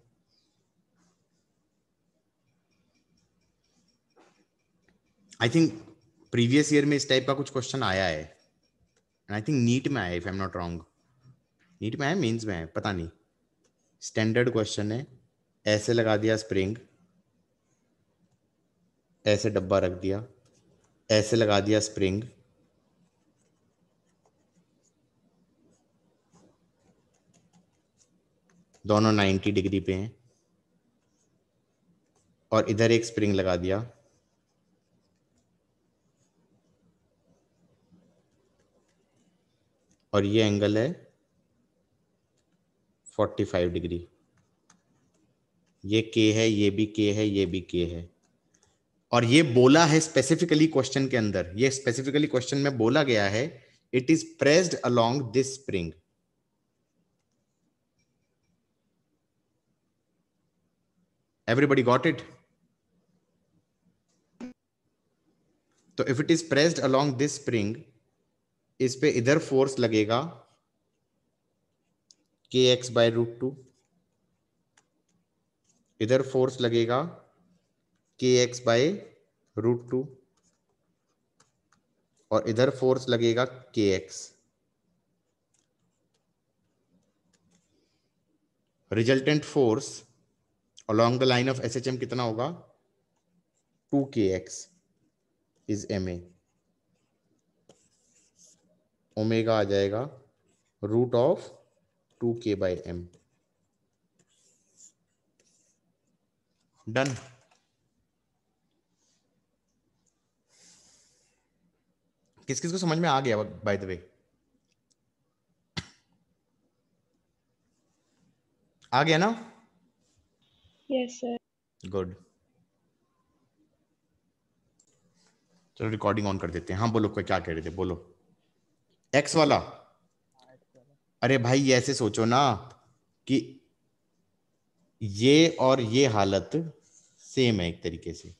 I think previous year में इस type का कुछ question आया है एंड आई थिंक नीट में आया if I am not wrong NEET में आया मीन्स में आया पता नहीं स्टैंडर्ड क्वेश्चन है ऐसे लगा दिया स्प्रिंग ऐसे डब्बा रख दिया ऐसे लगा दिया स्प्रिंग दोनों 90 डिग्री पे हैं और इधर एक स्प्रिंग लगा दिया और ये एंगल है 45 डिग्री ये के है ये भी के है ये भी के है और ये बोला है स्पेसिफिकली क्वेश्चन के अंदर ये स्पेसिफिकली क्वेश्चन में बोला गया है it is pressed along this spring everybody got it so तो if it is pressed along this spring इस पे इधर फोर्स लगेगा k x by root two इधर फोर्स लगेगा k x by root two और इधर फोर्स लगेगा k x resultant force along the line of S H M कितना होगा two k x is m a omega आ जाएगा root of two k by m done किस किस को समझ में आ गया बाय द वे आ गया ना यस सर गुड चलो रिकॉर्डिंग ऑन कर देते हैं हाँ बोलो क्या कह रहे थे बोलो एक्स वाला अच्छा। अरे भाई ऐसे सोचो ना कि ये और ये हालत सेम है एक तरीके से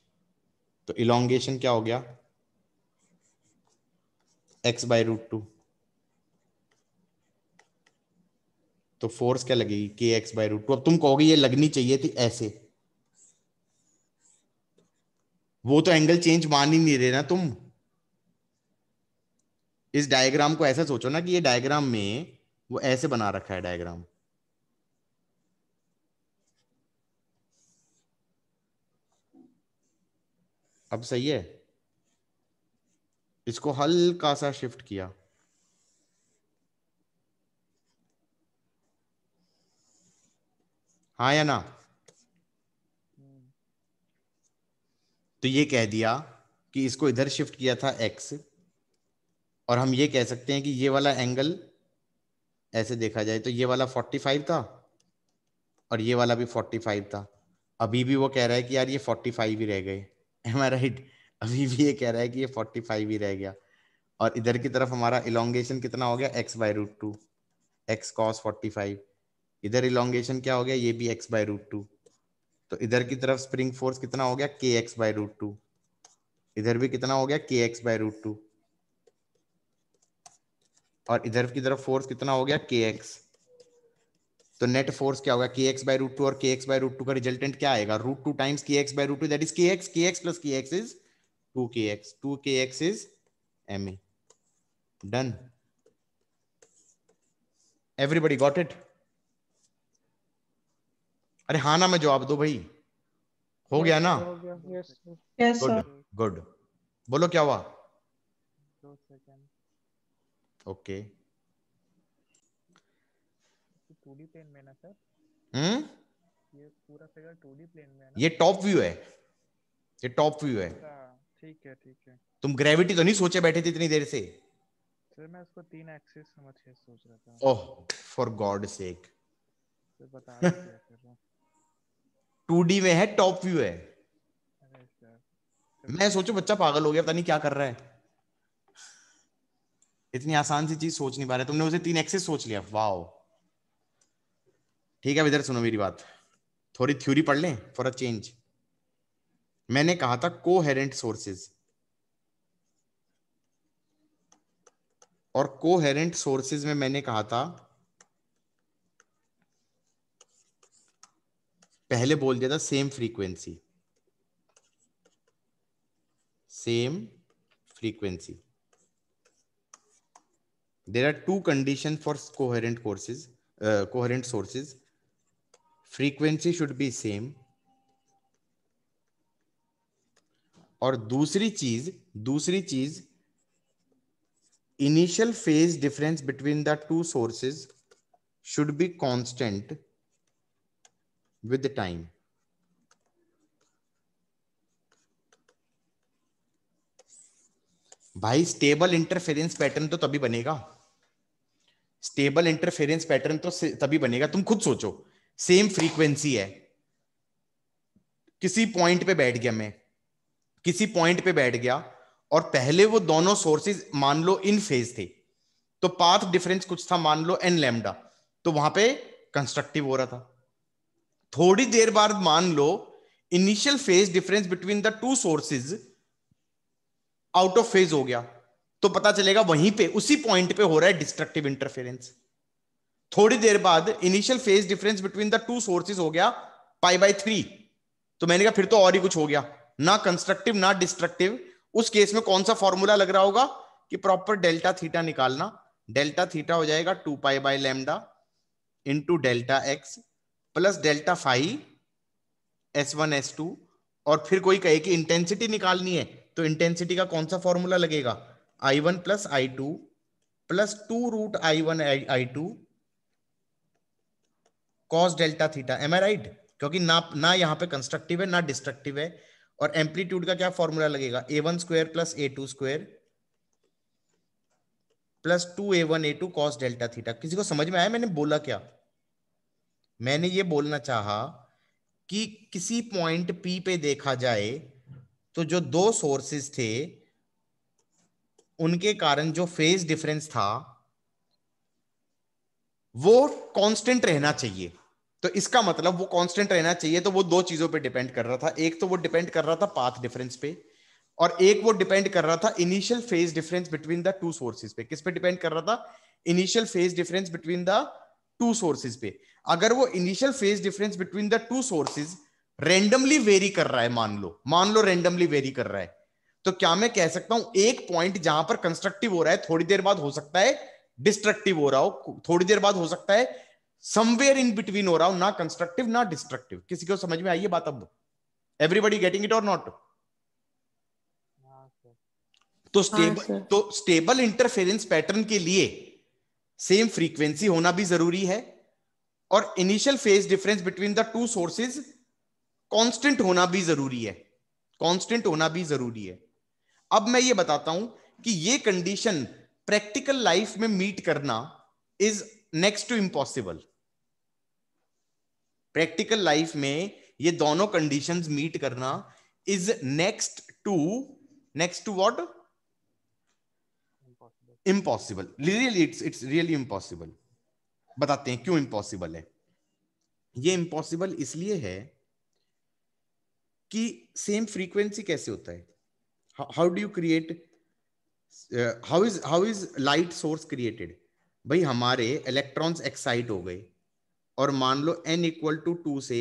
तो इलोंगेशन क्या हो गया एक्स बाय रूट टू तो फोर्स क्या लगेगी K x by root to अब तुम कहोगे ये लगनी चाहिए थी ऐसे वो तो एंगल चेंज मान ही नहीं रहे ना तुम इस डायग्राम को ऐसा सोचो ना कि ये डायग्राम में वो ऐसे बना रखा है डायग्राम अब सही है इसको हल्का सा शिफ्ट किया हाँ या ना हम्म। तो ये कह दिया कि इसको इधर शिफ्ट किया था एक्स और हम ये कह सकते हैं कि ये वाला एंगल ऐसे देखा जाए तो ये वाला 45 था और ये वाला भी 45 था अभी भी वो कह रहा है कि यार ये 45 ही रह गए एम आई राइट अभी भी ये कह रहा है कि ये 45 ही रह गया और इधर की तरफ हमारा इलोंगेशन कितना हो गया x by root two x cos forty five इधर इलांगेशन क्या हो गया ये भी एक्स बाय रूट टू तो इधर की तरफ स्प्रिंग फोर्स कितना हो गया के एक्स बाय रूट टू इधर भी कितना हो गया के एक्स बाय रूट टू और इधर की तरफ फोर्स कितना हो गया के एक्स तो नेट फोर्स क्या होगा K x by root two और k x by root two का रिजल्टेंट क्या आएगा रूट टू टाइम्स के x by root two that is k x k x plus के x is two k x two k x is m a done everybody got it अरे हाँ ना मैं जवाब दो भाई हो गया ना गुड yes, गुड yes, बोलो क्या हुआ ओके टूडी प्लेन में ना सर हम्म ये पूरा फिगर टूडी प्लेन में है ये टॉप व्यू है ये टॉप व्यू है अच्छा, ठीक है ठीक है तुम ग्रेविटी तो नहीं सोचे बैठे थे इतनी देर से सर मैं उसको तीन एक्सिस समझ के सोच रहा था oh for God sake sir बता रहा हूं 2D में है टॉप व्यू है मैं सोचूं बच्चा पागल हो गया पता नहीं क्या कर रहा है इतनी आसान सी चीज सोच नहीं पा रहे तुमने उसे तीन एक्सेस सोच लिया वाओ ठीक है इधर सुनो मेरी बात थोड़ी थ्योरी पढ़ लें फॉर अ चेंज मैंने कहा था कोहेरेंट सोर्सेज और कोहेरेंट सोर्सेज में मैंने कहा था पहले बोल दिया था same frequency same frequency there are two condition for coherent courses uh, coherent sources frequency should be same और दूसरी चीज दूसरी चीज initial phase difference between the two sources should be constant with the time भाई stable interference pattern तो तभी बनेगा stable interference pattern तो तभी बनेगा तुम खुद सोचो सेम फ्रीक्वेंसी है किसी पॉइंट पे बैठ गया मैं किसी पॉइंट पे बैठ गया और पहले वो दोनों सोर्सेज मान लो इन फेज थे तो पाथ डिफरेंस कुछ था मान लो एन लेमडा तो वहां पे कंस्ट्रक्टिव हो रहा था थोड़ी देर बाद मान लो initial phase difference between the two sources out of phase हो गया तो पता चलेगा वहीं पे उसी पॉइंट पे हो रहा है डिस्ट्रक्टिव इंटरफेरेंस थोड़ी देर बाद initial phase difference between the two sources हो गया पाई बाय थ्री तो मैंने कहा फिर तो और ही कुछ हो गया ना कंस्ट्रक्टिव ना डिस्ट्रक्टिव उस केस में कौन सा फॉर्मूला लग रहा होगा कि प्रॉपर डेल्टा थीटा निकालना डेल्टा थीटा हो जाएगा two pi by lambda into delta x plus delta five S one S two और फिर कोई कहे कि इंटेंसिटी निकालनी है तो इंटेंसिटी का कौन सा फॉर्मूला लगेगा I one plus I two plus two root I one I two cos delta theta am I right क्योंकि ना ना यहां पे कंस्ट्रक्टिव है ना डिस्ट्रक्टिव है और एम्पलीट्यूड का क्या फॉर्मूला लगेगा a one square plus A two square plus two A one A two cos delta theta किसी को समझ में आया मैंने बोला क्या मैंने ये बोलना चाहा कि किसी पॉइंट पी पे देखा जाए तो जो दो सोर्सेस थे उनके कारण जो फेज डिफरेंस था वो कांस्टेंट रहना चाहिए तो इसका मतलब वो कांस्टेंट रहना चाहिए तो वो दो चीजों पे डिपेंड कर रहा था एक तो वो डिपेंड कर रहा था पाथ डिफरेंस पे और एक वो डिपेंड कर रहा था initial phase difference between the two sources पे किस पे डिपेंड कर रहा था initial phase difference between the two sources पे अगर वो initial phase difference between the two sources randomly vary कर रहा है मान लो मान लो रेंडमली वेरी कर रहा है तो क्या मैं कह सकता हूं एक पॉइंट जहां पर कंस्ट्रक्टिव हो रहा है थोड़ी देर बाद हो सकता है डिस्ट्रक्टिव हो रहा हो थोड़ी देर बाद हो सकता है समवेयर इन बिटवीन हो रहा हो ना कंस्ट्रक्टिव ना डिस्ट्रक्टिव किसी को समझ में आई है बात अब एवरीबडी गेटिंग इट और नॉट तो स्टेबल हाँ, तो स्टेबल इंटरफेरेंस पैटर्न के लिए सेम फ्रीक्वेंसी होना भी जरूरी है और initial phase difference between the two sources constant होना भी जरूरी है कांस्टेंट होना भी जरूरी है अब मैं ये बताता हूं कि ये कंडीशन प्रैक्टिकल लाइफ में मीट करना is next to impossible practical life में ये दोनों कंडीशन मीट करना is next to next to what impossible really it's it's really impossible बताते हैं क्यों इम्पॉसिबल है ये इम्पॉसिबल इसलिए है कि सेम फ्रीक्वेंसी कैसे होता है how, how do you create uh, how is how is light source created भाई हमारे इलेक्ट्रॉन्स एक्साइट हो गए और मान लो n इक्वल टू टू से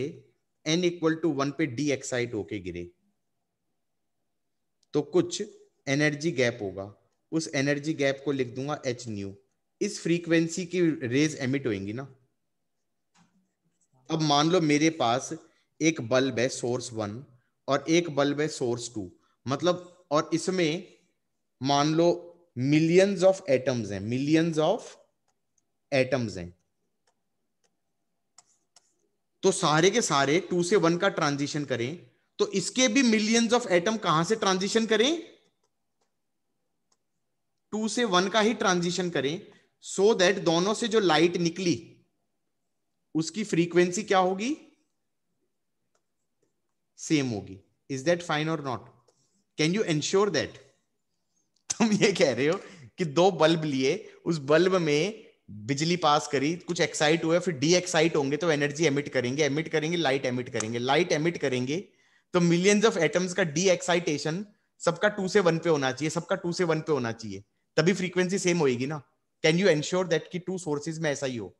n इक्वल टू वन पे डी एक्साइट होके गिरे तो कुछ एनर्जी गैप होगा उस एनर्जी गैप को लिख दूंगा एच न्यू इस फ्रीक्वेंसी की रेज एमिट होगी ना अब मान लो मेरे पास एक बल्ब है सोर्स वन और एक बल्ब है सोर्स टू मतलब और इसमें मान लो मिलियंस ऑफ एटम्स हैं मिलियंस ऑफ एटम्स हैं तो सारे के सारे टू से वन का ट्रांजिशन करें तो इसके भी मिलियंस ऑफ एटम कहां से ट्रांजिशन करें टू से वन का ही ट्रांजिशन करें सो so दैट दोनों से जो लाइट निकली उसकी फ्रीक्वेंसी क्या होगी सेम होगी इज दैट फाइन और not can you ensure that तुम ये कह रहे हो कि दो बल्ब लिए उस बल्ब में बिजली पास करी कुछ एक्साइट हुए फिर डी एक्साइट होंगे तो एनर्जी एमिट करेंगे एमिट करेंगे लाइट एमिट करेंगे लाइट एमिट करेंगे तो मिलियंस ऑफ एटम्स का डी एक्साइटेशन सबका टू से वन पे होना चाहिए सबका टू से वन पे होना चाहिए तभी फ्रीक्वेंसी सेम होगी ना कैन यू एंश्योर दैट कि टू सोर्सेज में ऐसा ही हो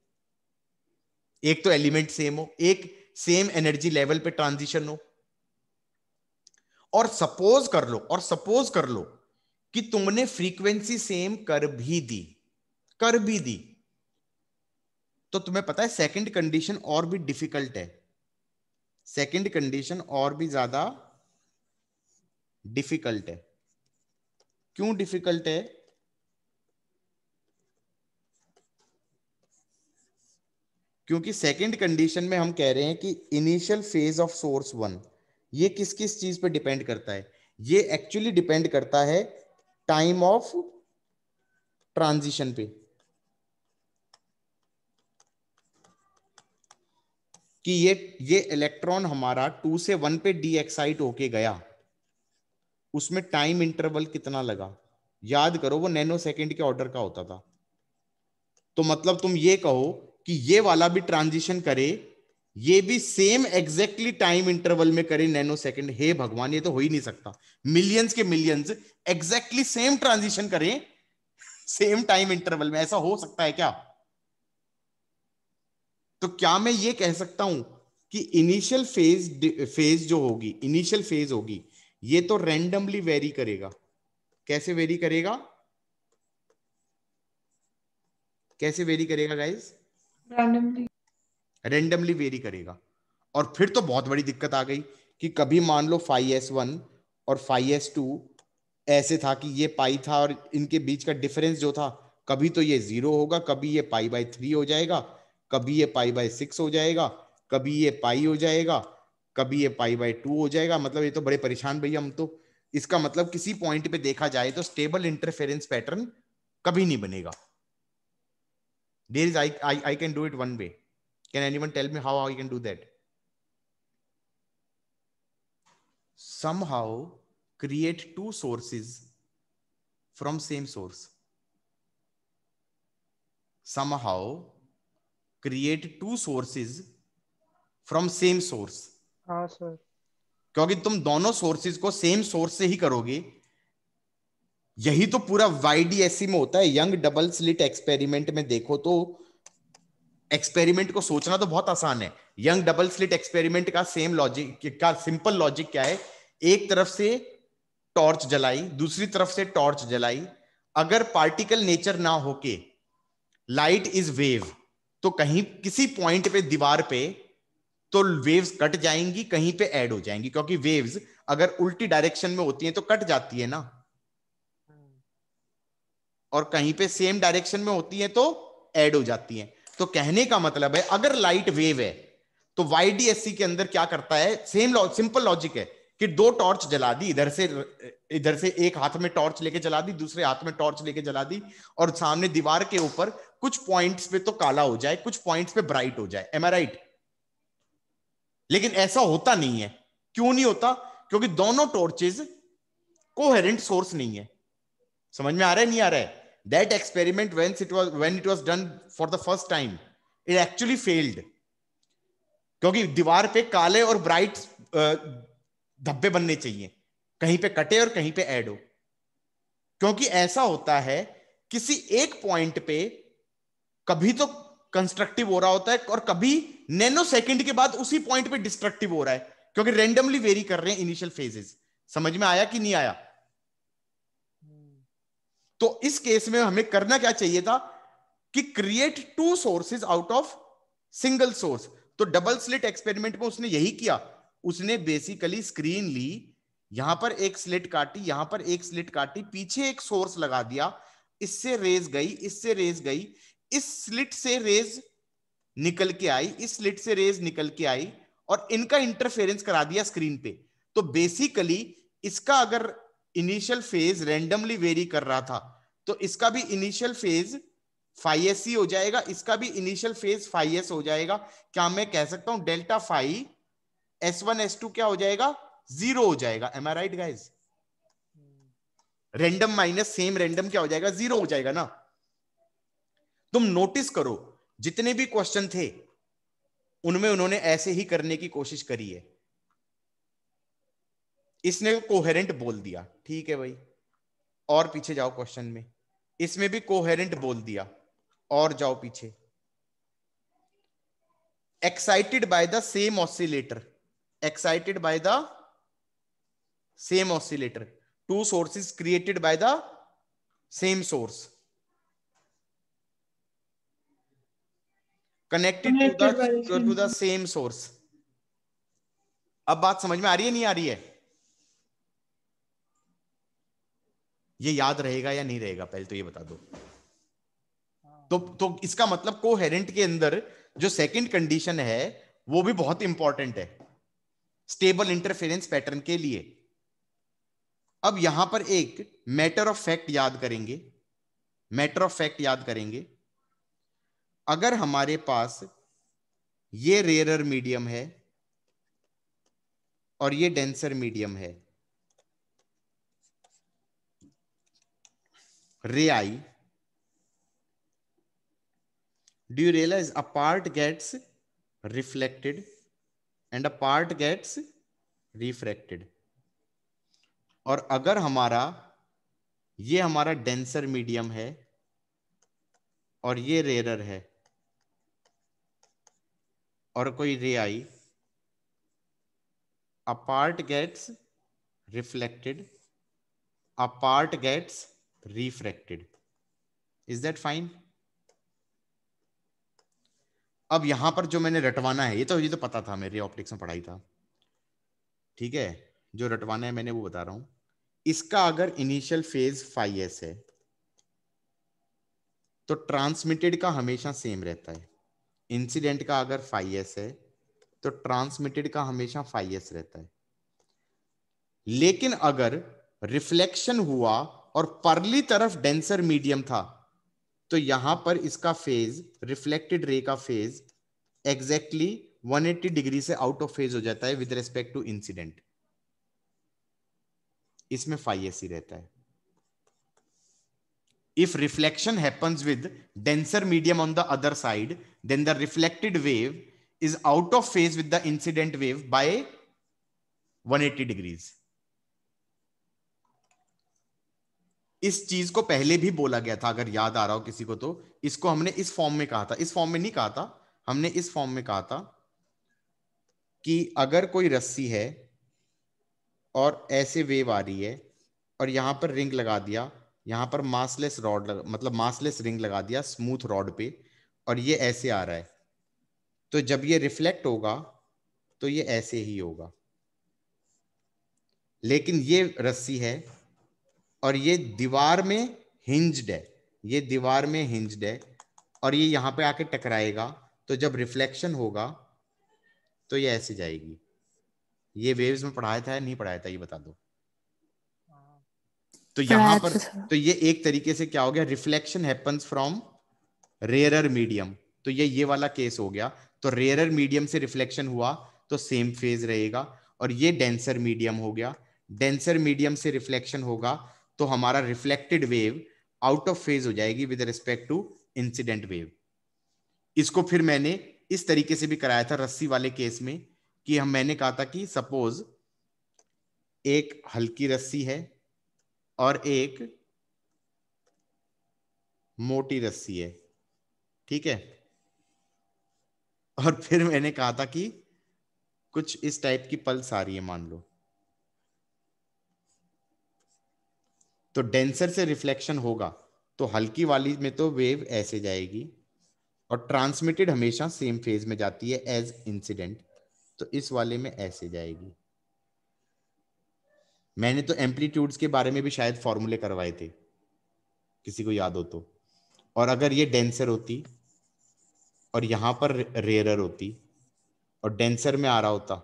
एक तो एलिमेंट सेम हो एक सेम एनर्जी लेवल पे ट्रांजिशन हो और सपोज कर लो और सपोज कर लो कि तुमने फ्रीक्वेंसी सेम कर भी दी कर भी दी तो तुम्हें पता है सेकंड कंडीशन और भी डिफिकल्ट है सेकंड कंडीशन और भी ज्यादा डिफिकल्ट है क्यों डिफिकल्ट है क्योंकि सेकंड कंडीशन में हम कह रहे हैं कि initial phase of source one ये किस किस चीज पे डिपेंड करता है ये एक्चुअली डिपेंड करता है टाइम ऑफ ट्रांजिशन पे कि ये ये इलेक्ट्रॉन हमारा टू से वन पे डी एक्साइट होके गया उसमें टाइम इंटरवल कितना लगा याद करो वो नैनो सेकेंड के ऑर्डर का होता था तो मतलब तुम ये कहो कि ये वाला भी ट्रांजिशन करे ये भी सेम एग्जैक्टली टाइम इंटरवल में करें नैनो सेकंड हे भगवान ये तो हो ही नहीं सकता मिलियंस के मिलियंस एग्जैक्टली सेम ट्रांजिशन करें सेम टाइम इंटरवल में ऐसा हो सकता है क्या तो क्या मैं ये कह सकता हूं कि इनिशियल फेज फेज जो होगी इनिशियल फेज होगी ये तो रैंडमली वेरी करेगा कैसे वेरी करेगा कैसे वेरी करेगा गाइज रैंडमली रेंडमली वेरी करेगा और फिर तो बहुत बड़ी दिक्कत आ गई कि कभी मान लो फाइव एस वन और फाइव एस टू ऐसे था कि ये पाई था और इनके बीच का डिफरेंस जो था कभी तो ये जीरो होगा कभी ये पाई बाय थ्री हो जाएगा कभी ये पाई बाय सिक्स हो जाएगा कभी ये पाई हो जाएगा कभी ये पाई बाय टू हो जाएगा मतलब ये तो बड़े परेशान भैया हम तो इसका मतलब किसी पॉइंट पे देखा जाए तो स्टेबल इंटरफेरेंस पैटर्न कभी नहीं बनेगा there is I I I can do it one way Can anyone tell me how I can do that? Somehow create two sources from same source. Somehow create two sources from same source. हाँ sir क्योंकि तुम दोनों sources को same source से ही करोगे यही तो पूरा वाई में होता है यंग डबल स्लिट एक्सपेरिमेंट में देखो तो एक्सपेरिमेंट को सोचना तो बहुत आसान है यंग डबल स्लिट एक्सपेरिमेंट का सेम लॉजिक का सिंपल लॉजिक क्या है एक तरफ से टॉर्च जलाई दूसरी तरफ से टॉर्च जलाई अगर पार्टिकल नेचर ना होके लाइट इज वेव तो कहीं किसी पॉइंट पे दीवार पे तो वेव्स कट जाएंगी कहीं पे ऐड हो जाएंगी क्योंकि वेव्स अगर उल्टी डायरेक्शन में होती है तो कट जाती है ना हम्म। और कहीं पे सेम डायरेक्शन में होती है तो ऐड हो जाती है तो कहने का मतलब है अगर लाइट वेव है तो वाई के अंदर क्या करता है सेम सिंपल लॉजिक है कि दो टॉर्च जला दी इधर से इधर से एक हाथ में टॉर्च लेके जला दी दूसरे हाथ में टॉर्च लेके जला दी और सामने दीवार के ऊपर कुछ पॉइंट्स पे तो काला हो जाए कुछ पॉइंट्स पे ब्राइट हो जाए एम राइट लेकिन ऐसा होता नहीं है क्यों नहीं होता क्योंकि दोनों टॉर्चेज कोहेरेंट सोर्स नहीं है समझ में आ रहा है नहीं आ रहा है that experiment when it was when it was done for the first time it actually failed क्योंकि दीवार पे काले और ब्राइट धब्बे बनने चाहिए कहीं पे कटे और कहीं पे add हो क्योंकि ऐसा होता है किसी एक पॉइंट पे कभी तो कंस्ट्रक्टिव हो रहा होता है और कभी नैनो सेकंड के बाद उसी पॉइंट पे डिस्ट्रक्टिव हो रहा है क्योंकि रेंडमली वेरी कर रहे हैं इनिशियल फेजेस समझ में आया कि नहीं आया तो इस केस में हमें करना क्या चाहिए था कि create two sources out of single source तो डबल स्लिट एक्सपेरिमेंट में उसने यही किया उसने बेसिकली स्क्रीन ली यहां पर एक स्लिट काटी यहां पर एक स्लिट काटी पीछे एक सोर्स लगा दिया इससे रेज गई इससे रेज गई इस स्लिट से रेज निकल के आई इस स्लिट से रेज निकल के आई और इनका इंटरफेरेंस करा दिया स्क्रीन पे तो बेसिकली इसका अगर इनिशियल फेज रेंडमली वेरी कर रहा था तो इसका भी इनिशियल फेज फाइव एस हो जाएगा इसका भी इनिशियल फेज फाइव एस हो जाएगा क्या मैं कह सकता हूं delta five S one S two क्या हो जाएगा जीरो हो जाएगा am I right guys random minus same random क्या हो जाएगा जीरो हो जाएगा ना तुम नोटिस करो जितने भी क्वेश्चन थे उनमें उन्होंने ऐसे ही करने की कोशिश करी है इसने कोहेरेंट बोल दिया ठीक है भाई और पीछे जाओ क्वेश्चन में इसमें भी कोहेरेंट बोल दिया और जाओ पीछे excited by the same oscillator excited by the same oscillator two sources created by the same source connected to the to the same source अब बात समझ में आ रही है नहीं आ रही है ये याद रहेगा या नहीं रहेगा पहले तो ये बता दो हाँ। तो तो इसका मतलब कोहेरेंट के अंदर जो सेकंड कंडीशन है वो भी बहुत इंपॉर्टेंट है स्टेबल इंटरफेरेंस पैटर्न के लिए अब यहां पर एक मैटर ऑफ फैक्ट याद करेंगे मैटर ऑफ फैक्ट याद करेंगे अगर हमारे पास ये रेयर मीडियम है और ये डेंसर मीडियम है ray I do you realise a part gets reflected and a part gets refracted और अगर हमारा ये हमारा डेंसर मीडियम है और ये रेरर है और कोई ray I a part gets reflected a part gets refracted is that fine अब यहां पर जो मैंने रटवाना है ये तो ये तो पता था मेरे ऑप्टिक्स में पढ़ाई था ठीक है जो रटवाना है मैंने वो बता रहा हूं इसका अगर इनिशियल फेज फाइव एस है तो ट्रांसमिटेड का हमेशा सेम रहता है इंसिडेंट का अगर फाइव एस है तो ट्रांसमिटेड का हमेशा फाइव एस रहता है लेकिन अगर रिफ्लेक्शन हुआ और परली तरफ डेंसर मीडियम था तो यहां पर इसका फेज रिफ्लेक्टेड रे का फेज एग्जैक्टली exactly 180 डिग्री से आउट ऑफ फेज हो जाता है विद रेस्पेक्ट टू इंसिडेंट इसमें फाइएसी रहता है if reflection happens with denser medium on the other side then the reflected wave is out of phase with the incident wave by 180 eighty degrees इस चीज को पहले भी बोला गया था अगर याद आ रहा हो किसी को तो इसको हमने इस फॉर्म में कहा था इस फॉर्म में नहीं कहा था हमने इस फॉर्म में कहा था कि अगर कोई रस्सी है और ऐसे वेव आ रही है और यहां पर रिंग लगा दिया यहां पर मासलेस रॉड मतलब मासलेस रिंग लगा दिया स्मूथ रॉड पे और ये ऐसे आ रहा है तो जब ये रिफ्लेक्ट होगा तो ये ऐसे ही होगा लेकिन ये रस्सी है और ये दीवार में हिंज्ड है ये दीवार में हिंज्ड है और ये यहां पे आके टकराएगा तो जब रिफ्लेक्शन होगा तो ये ऐसे जाएगी ये वेव्स में पढ़ाया था या नहीं पढ़ाया था ये बता दो तो यहां पर तो ये एक तरीके से क्या हो गया reflection happens from rarer medium तो ये ये वाला केस हो गया तो रेयरर मीडियम से रिफ्लेक्शन हुआ तो सेम फेज रहेगा और ये डेंसर मीडियम हो गया डेंसर मीडियम से रिफ्लेक्शन होगा तो हमारा reflected wave out of phase हो जाएगी with respect to incident wave इसको फिर मैंने इस तरीके से भी कराया था रस्सी वाले केस में कि हम मैंने कहा था कि सपोज एक हल्की रस्सी है और एक मोटी रस्सी है ठीक है और फिर मैंने कहा था कि कुछ इस टाइप की पल्स आ रही है मान लो तो डेंसर से रिफ्लेक्शन होगा तो हल्की वाली में तो वेव ऐसे जाएगी और ट्रांसमिटेड हमेशा सेम फेज में जाती है एज इंसिडेंट तो इस वाले में ऐसे जाएगी मैंने तो एम्पलीट्यूड्स के बारे में भी शायद फॉर्मूले करवाए थे किसी को याद हो तो और अगर ये डेंसर होती और यहां पर रेयरर होती और डेंसर में आ रहा होता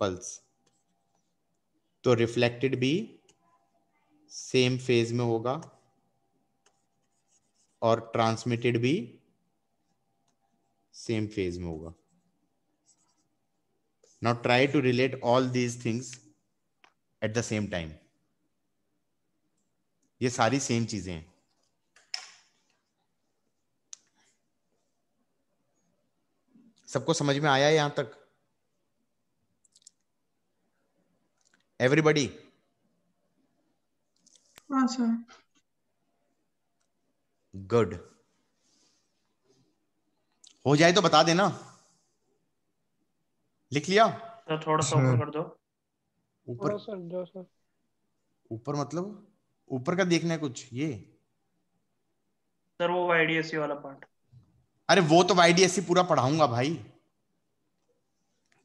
पल्स तो रिफ्लेक्टेड भी सेम फेज में होगा और ट्रांसमिटेड भी सेम फेज में होगा now try to relate all these things at the same time ये सारी सेम चीजें हैं सबको समझ में आया है यहां तक एवरीबडी गुड हो जाए तो बता देना लिख लिया तो थोड़ा सा ऊपर कर दो ऊपर ऊपर मतलब ऊपर का देखना है कुछ ये सर वो वाईडीएससी e वाला पार्ट अरे वो तो वाईडीएससी e पूरा पढ़ाऊंगा भाई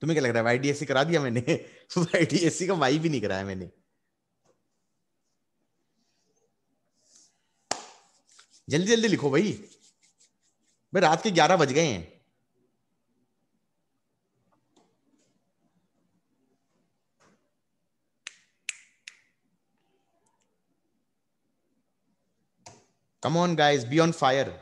तुम्हें क्या लग रहा है वाईडीएससी e करा दिया मैंने वाईडीएससी *laughs* का वाई भी नहीं कराया मैंने जल्दी जल्दी लिखो भाई भाई रात के ग्यारह बज गए हैं come on guys be on fire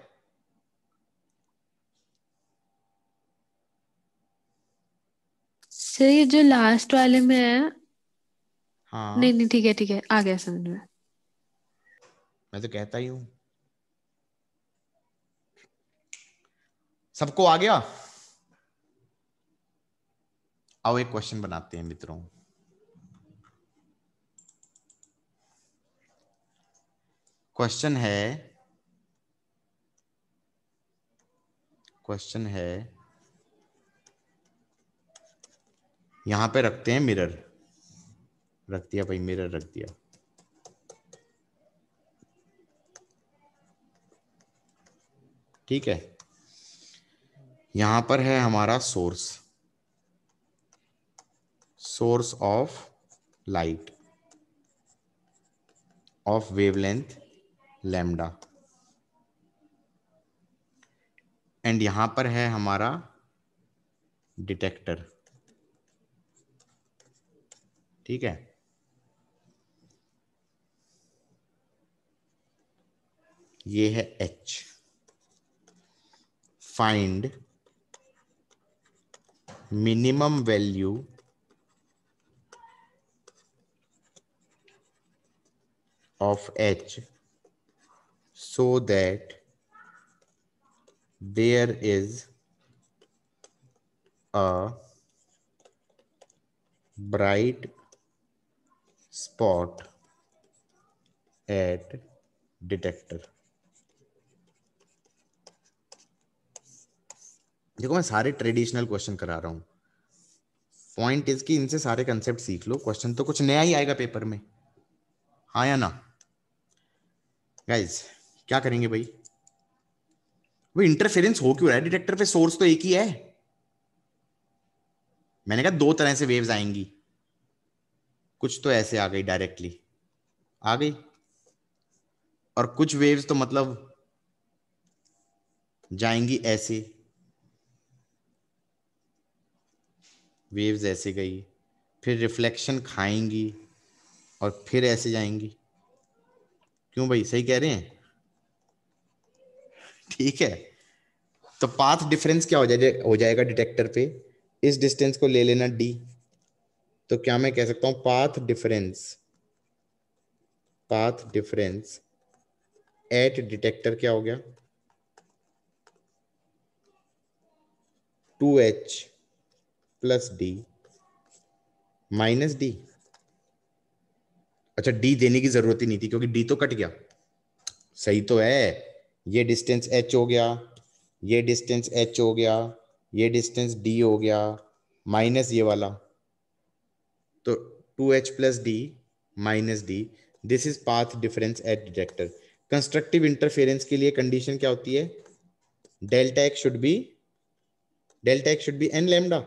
sir ये जो लास्ट वाले में है हाँ नहीं नहीं ठीक है ठीक है आ गया समझ में मैं तो कहता ही हूँ सबको आ गया आओ एक क्वेश्चन बनाते हैं मित्रों क्वेश्चन है क्वेश्चन है यहां पे रखते हैं मिरर रख दिया भाई मिरर रख दिया ठीक है यहां पर है हमारा source source of light of wavelength lambda and यहां पर है हमारा डिटेक्टर ठीक है ये है h find minimum value of h so that there is a bright spot at detector. देखो मैं सारे ट्रेडिशनल क्वेश्चन करा रहा हूँ पॉइंट इज कि इनसे सारे कंसेप्ट सीख लो क्वेश्चन तो कुछ नया ही आएगा पेपर में हाँ या ना गाइज क्या करेंगे भाई वो इंटरफेरेंस हो क्यों रहा है डिटेक्टर पे सोर्स तो एक ही है मैंने कहा दो तरह से वेव्स आएंगी कुछ तो ऐसे आ गई डायरेक्टली आ गई और कुछ वेव्स तो मतलब जाएंगी ऐसे वेव्स ऐसे गई फिर रिफ्लेक्शन खाएंगी और फिर ऐसे जाएंगी क्यों भाई सही कह रहे हैं ठीक है तो पाथ डिफरेंस क्या हो जाए हो जाएगा डिटेक्टर पे इस डिस्टेंस को ले लेना डी तो क्या मैं कह सकता हूं path difference path difference at detector क्या हो गया two H plus D minus d अच्छा डी देने की जरूरत ही नहीं थी क्योंकि डी तो कट गया सही तो है ये डिस्टेंस एच हो गया ये डिस्टेंस एच हो गया ये डिस्टेंस डी हो गया माइनस ये वाला तो two H plus D minus D this is path difference at detector constructive interference के लिए कंडीशन क्या होती है delta x should be delta x should be n lambda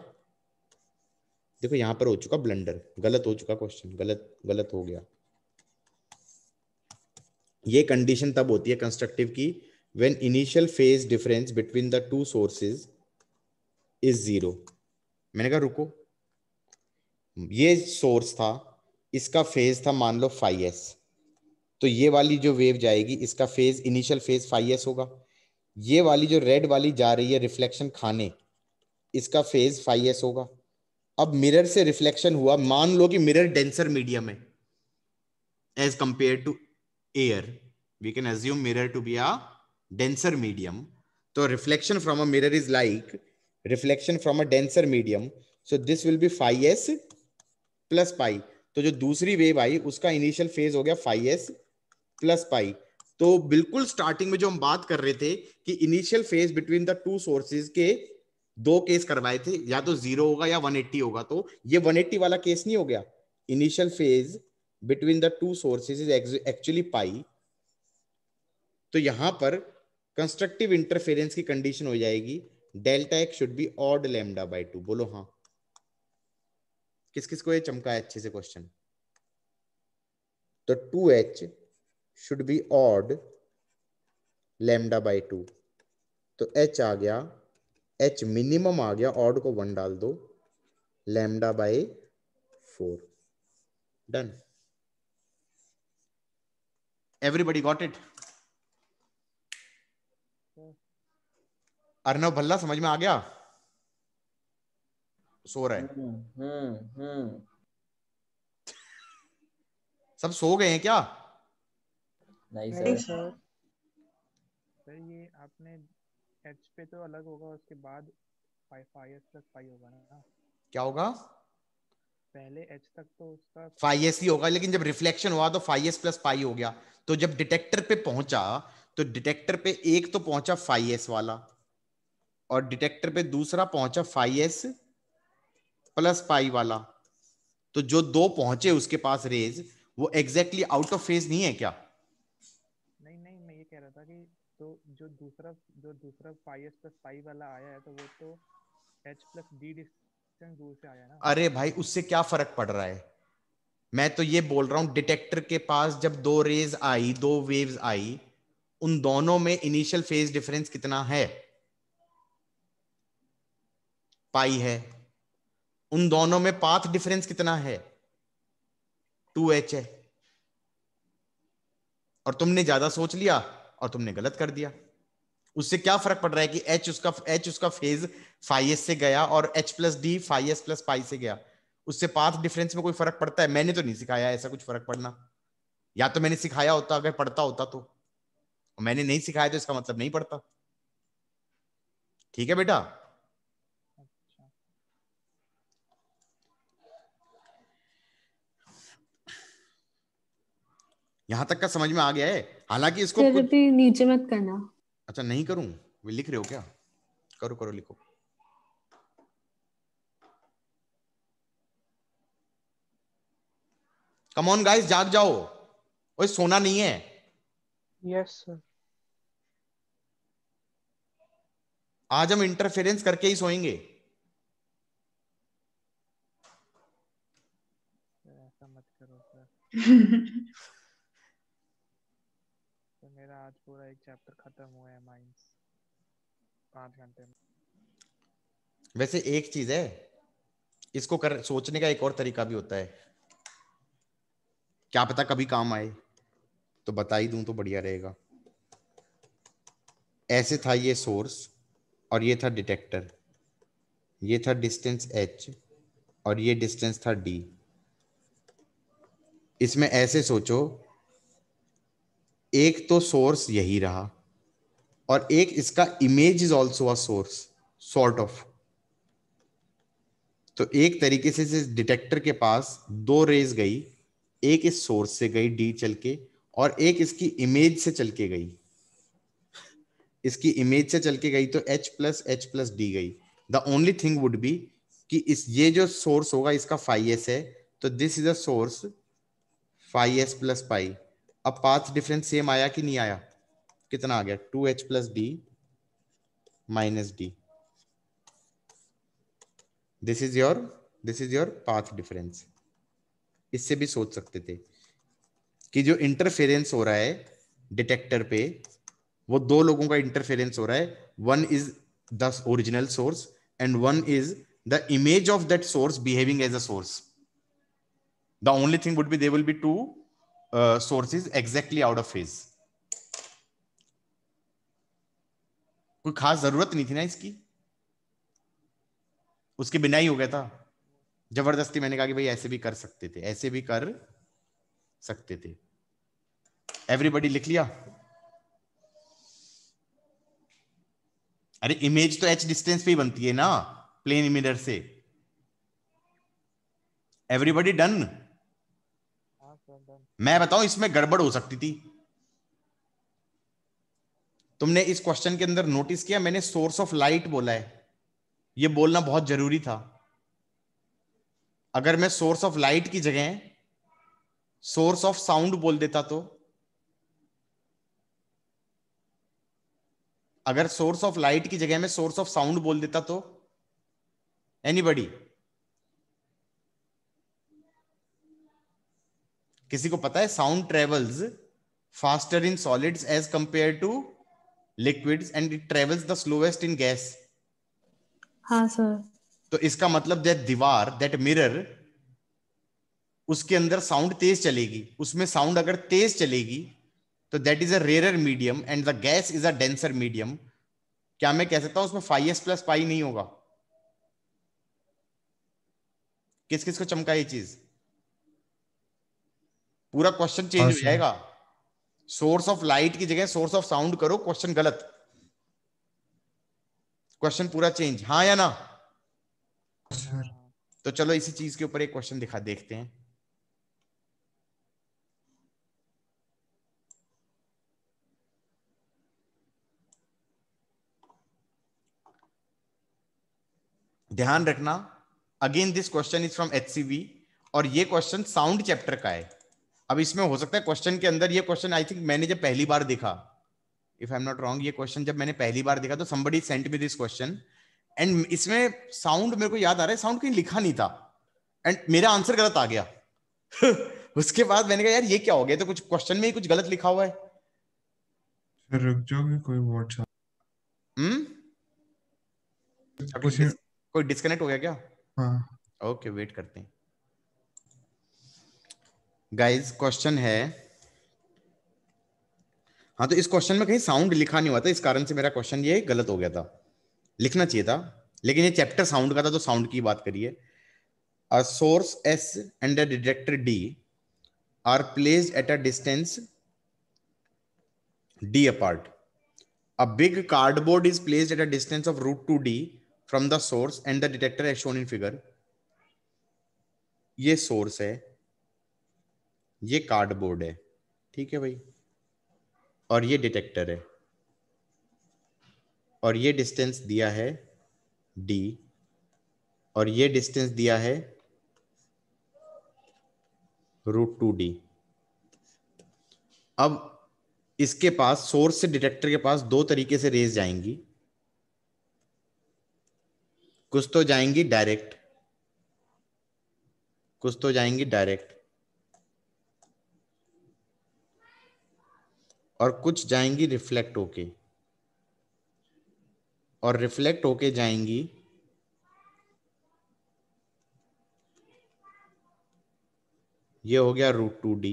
देखो यहां पर हो चुका ब्लंडर गलत हो चुका क्वेश्चन गलत गलत हो गया ये कंडीशन तब होती है कंस्ट्रक्टिव की when initial phase difference between the two sources is zero मैंने कहा रुको ये सोर्स था इसका फेज था मान लो फाइव एस तो ये वाली जो वेव जाएगी इसका phase initial phase phi s होगा ये वाली जो रेड वाली जा रही है रिफ्लेक्शन खाने इसका फेज फाइव एस होगा अब मिरर से रिफ्लेक्शन हुआ मान लो कि मिरर डेंसर मीडियम है as compared to air we can assume mirror to be a denser medium तो reflection from a mirror is like reflection from a denser medium so this will be phi S plus pi तो जो दूसरी wave आई उसका initial phase हो गया five S plus pi तो बिल्कुल starting में जो हम बात कर रहे थे कि initial phase between the two sources के दो केस करवाए थे या तो जीरो होगा या 180 होगा तो ये 180 वाला केस नहीं हो गया initial phase between the two sources is actually pi तो यहां पर कंस्ट्रक्टिव इंटरफेरेंस की कंडीशन हो जाएगी delta x should be odd lambda by two बोलो हाँ किस किस को ये चमका है अच्छे से क्वेश्चन तो two h should be odd lambda by two तो एच आ गया एच मिनिमम आ गया ऑड को वन डाल दो lambda by four done everybody got it Arnav Bhalla समझ में आ गया सो रहे है हम्म, हम्म, हम्म। सब सो गए हैं क्या नहीं सर सर ये आपने एच पे तो अलग होगा उसके बाद फाइव एस प्लस फाइव होगा ना क्या होगा पहले एच तक तो उसका फाइव एस ही होगा लेकिन जब रिफ्लेक्शन हुआ तो फाइव एस प्लस फाइव हो गया तो जब डिटेक्टर पे पहुंचा तो डिटेक्टर पे एक तो पहुंचा फाइव एस वाला और डिटेक्टर पे दूसरा पहुंचा फाइव एस प्लस फाइव वाला तो जो दो पहुंचे उसके पास रेज वो एग्जैक्टली आउट ऑफ फेज नहीं है क्या तो जो दूसरा जो दूसरा पाई एस प्लस पाई वाला आया है तो वो तो एच प्लस डी डिस्टेंस दूर से आया ना अरे भाई उससे क्या फर्क पड़ रहा है मैं तो ये बोल रहा हूँ डिटेक्टर के पास जब दो रेज आई दो वेव्स आई उन दोनों में इनिशियल फेज डिफरेंस कितना है पाई है उन दोनों में पाथ डिफरेंस कितना है टू एच है और तुमने ज्यादा सोच लिया और तुमने गलत कर दिया उससे क्या फर्क पड़ रहा है कि एच उसका एच उसका फेज फाइव एस से गया और h plus d phi S plus phi से गया उससे पाथ डिफरेंस में कोई फर्क पड़ता है मैंने तो नहीं सिखाया ऐसा कुछ फर्क पड़ना या तो मैंने सिखाया होता अगर पढ़ता होता तो मैंने नहीं सिखाया तो इसका मतलब नहीं पड़ता ठीक है बेटा यहां तक का समझ में आ गया है हालांकि इसको कुछ... नीचे मत करना अच्छा नहीं करूं लिख रहे हो क्या करो करो लिखो कम ऑन गाइस जाग जाओ ओए सोना नहीं है यस सर आज हम इंटरफेरेंस करके ही सोएंगे ऐसा मत करो सर *laughs* पूरा एक चैप्टर खत्म हुआ है माइंस पांच घंटे में वैसे एक चीज है इसको कर सोचने का एक और तरीका भी होता है क्या पता कभी काम आए तो बता ही दूं तो बढ़िया रहेगा ऐसे था ये सोर्स और ये था डिटेक्टर ये था डिस्टेंस एच और ये डिस्टेंस था डी इसमें ऐसे सोचो एक तो सोर्स यही रहा और एक इसका image is also a source sort of तो एक तरीके से इस डिटेक्टर के पास दो रेज गई एक इस सोर्स से गई डी चल के और एक इसकी इमेज से चल के गई इसकी इमेज से चल के गई तो H plus H plus D गई the only thing would be कि इस ये जो सोर्स होगा इसका फाइव एस है तो this is a source five S plus five अब पाथ डिफरेंस सेम आया कि नहीं आया कितना आ गया two H plus D minus D this is your this is your path difference इससे भी सोच सकते थे कि जो इंटरफेरेंस हो रहा है डिटेक्टर पे वो दो लोगों का इंटरफेरेंस हो रहा है one is the original source and one is the image of that source behaving as a source the only thing would be they will be two uh, source is exactly out of phase कोई खास जरूरत नहीं थी ना इसकी उसके बिना ही हो गया था जबरदस्ती मैंने कहा कि भाई ऐसे भी कर सकते थे ऐसे भी कर सकते थे एवरीबडी लिख लिया अरे इमेज तो एच डिस्टेंस पे ही बनती है ना प्लेन इमेजर से एवरीबडी डन मैं बताऊं इसमें गड़बड़ हो सकती थी तुमने इस क्वेश्चन के अंदर नोटिस किया मैंने सोर्स ऑफ लाइट बोला है यह बोलना बहुत जरूरी था अगर मैं सोर्स ऑफ लाइट की जगह सोर्स ऑफ साउंड बोल देता तो अगर सोर्स ऑफ लाइट की जगह मैं सोर्स ऑफ साउंड बोल देता तो एनीबडी किसी को पता है sound travels faster in solids as compared to liquids and it travels the slowest in gas हाँ सर तो इसका मतलब दैट दीवार दैट मिरर उसके अंदर साउंड तेज चलेगी उसमें साउंड अगर तेज चलेगी तो that is a rarer medium and the gas is a denser medium क्या मैं कह सकता हूं उसमें फाइव एस प्लस पाई नहीं होगा किस किस को चमका ये चीज पूरा क्वेश्चन चेंज हो हाँ, जाएगा सोर्स ऑफ लाइट की जगह सोर्स ऑफ साउंड करो क्वेश्चन गलत क्वेश्चन पूरा चेंज हाँ या ना तो चलो इसी चीज के ऊपर एक क्वेश्चन दिखा देखते हैं ध्यान रखना again this question is from H और ये क्वेश्चन साउंड चैप्टर का है अब इसमें हो सकता है क्वेश्चन के अंदर ये क्वेश्चन आई थिंक मैंने जब पहली बार देखा if I am not wrong ये क्वेश्चन जब मैंने पहली बार देखा तो somebody sent me this question and इसमें साउंड मेरे को याद आ रहा है साउंड कहीं लिखा नहीं था एंड मेरा आंसर गलत आ गया *laughs* उसके बाद मैंने कहा यार ये क्या हो गया तो कुछ क्वेश्चन में ही कुछ गलत लिखा हुआ है रुक जाओगे कोई वर्ड हम्म कोई डिस्कनेक्ट हो गया क्या हाँ ओके वेट करते हैं गाइज क्वेश्चन है हाँ तो इस क्वेश्चन में कहीं साउंड लिखा नहीं हुआ था इस कारण से मेरा क्वेश्चन ये गलत हो गया था लिखना चाहिए था लेकिन ये चैप्टर साउंड का था तो साउंड की बात करिए source S and a detector D are placed at a distance apart a big cardboard is place at a distance of root two D from the source and the detector as shown in figure ये source है ये cardboard है ठीक है भाई और ये detector है और ये डिस्टेंस दिया है डी और ये डिस्टेंस दिया है रूट टू डी अब इसके पास सोर्स से डिटेक्टर के पास दो तरीके से रेस जाएंगी कुछ तो जाएंगी डायरेक्ट कुछ तो जाएंगी डायरेक्ट और कुछ जाएंगी रिफ्लेक्ट होके और रिफ्लेक्ट होके जाएंगी ये हो गया रूट टू डी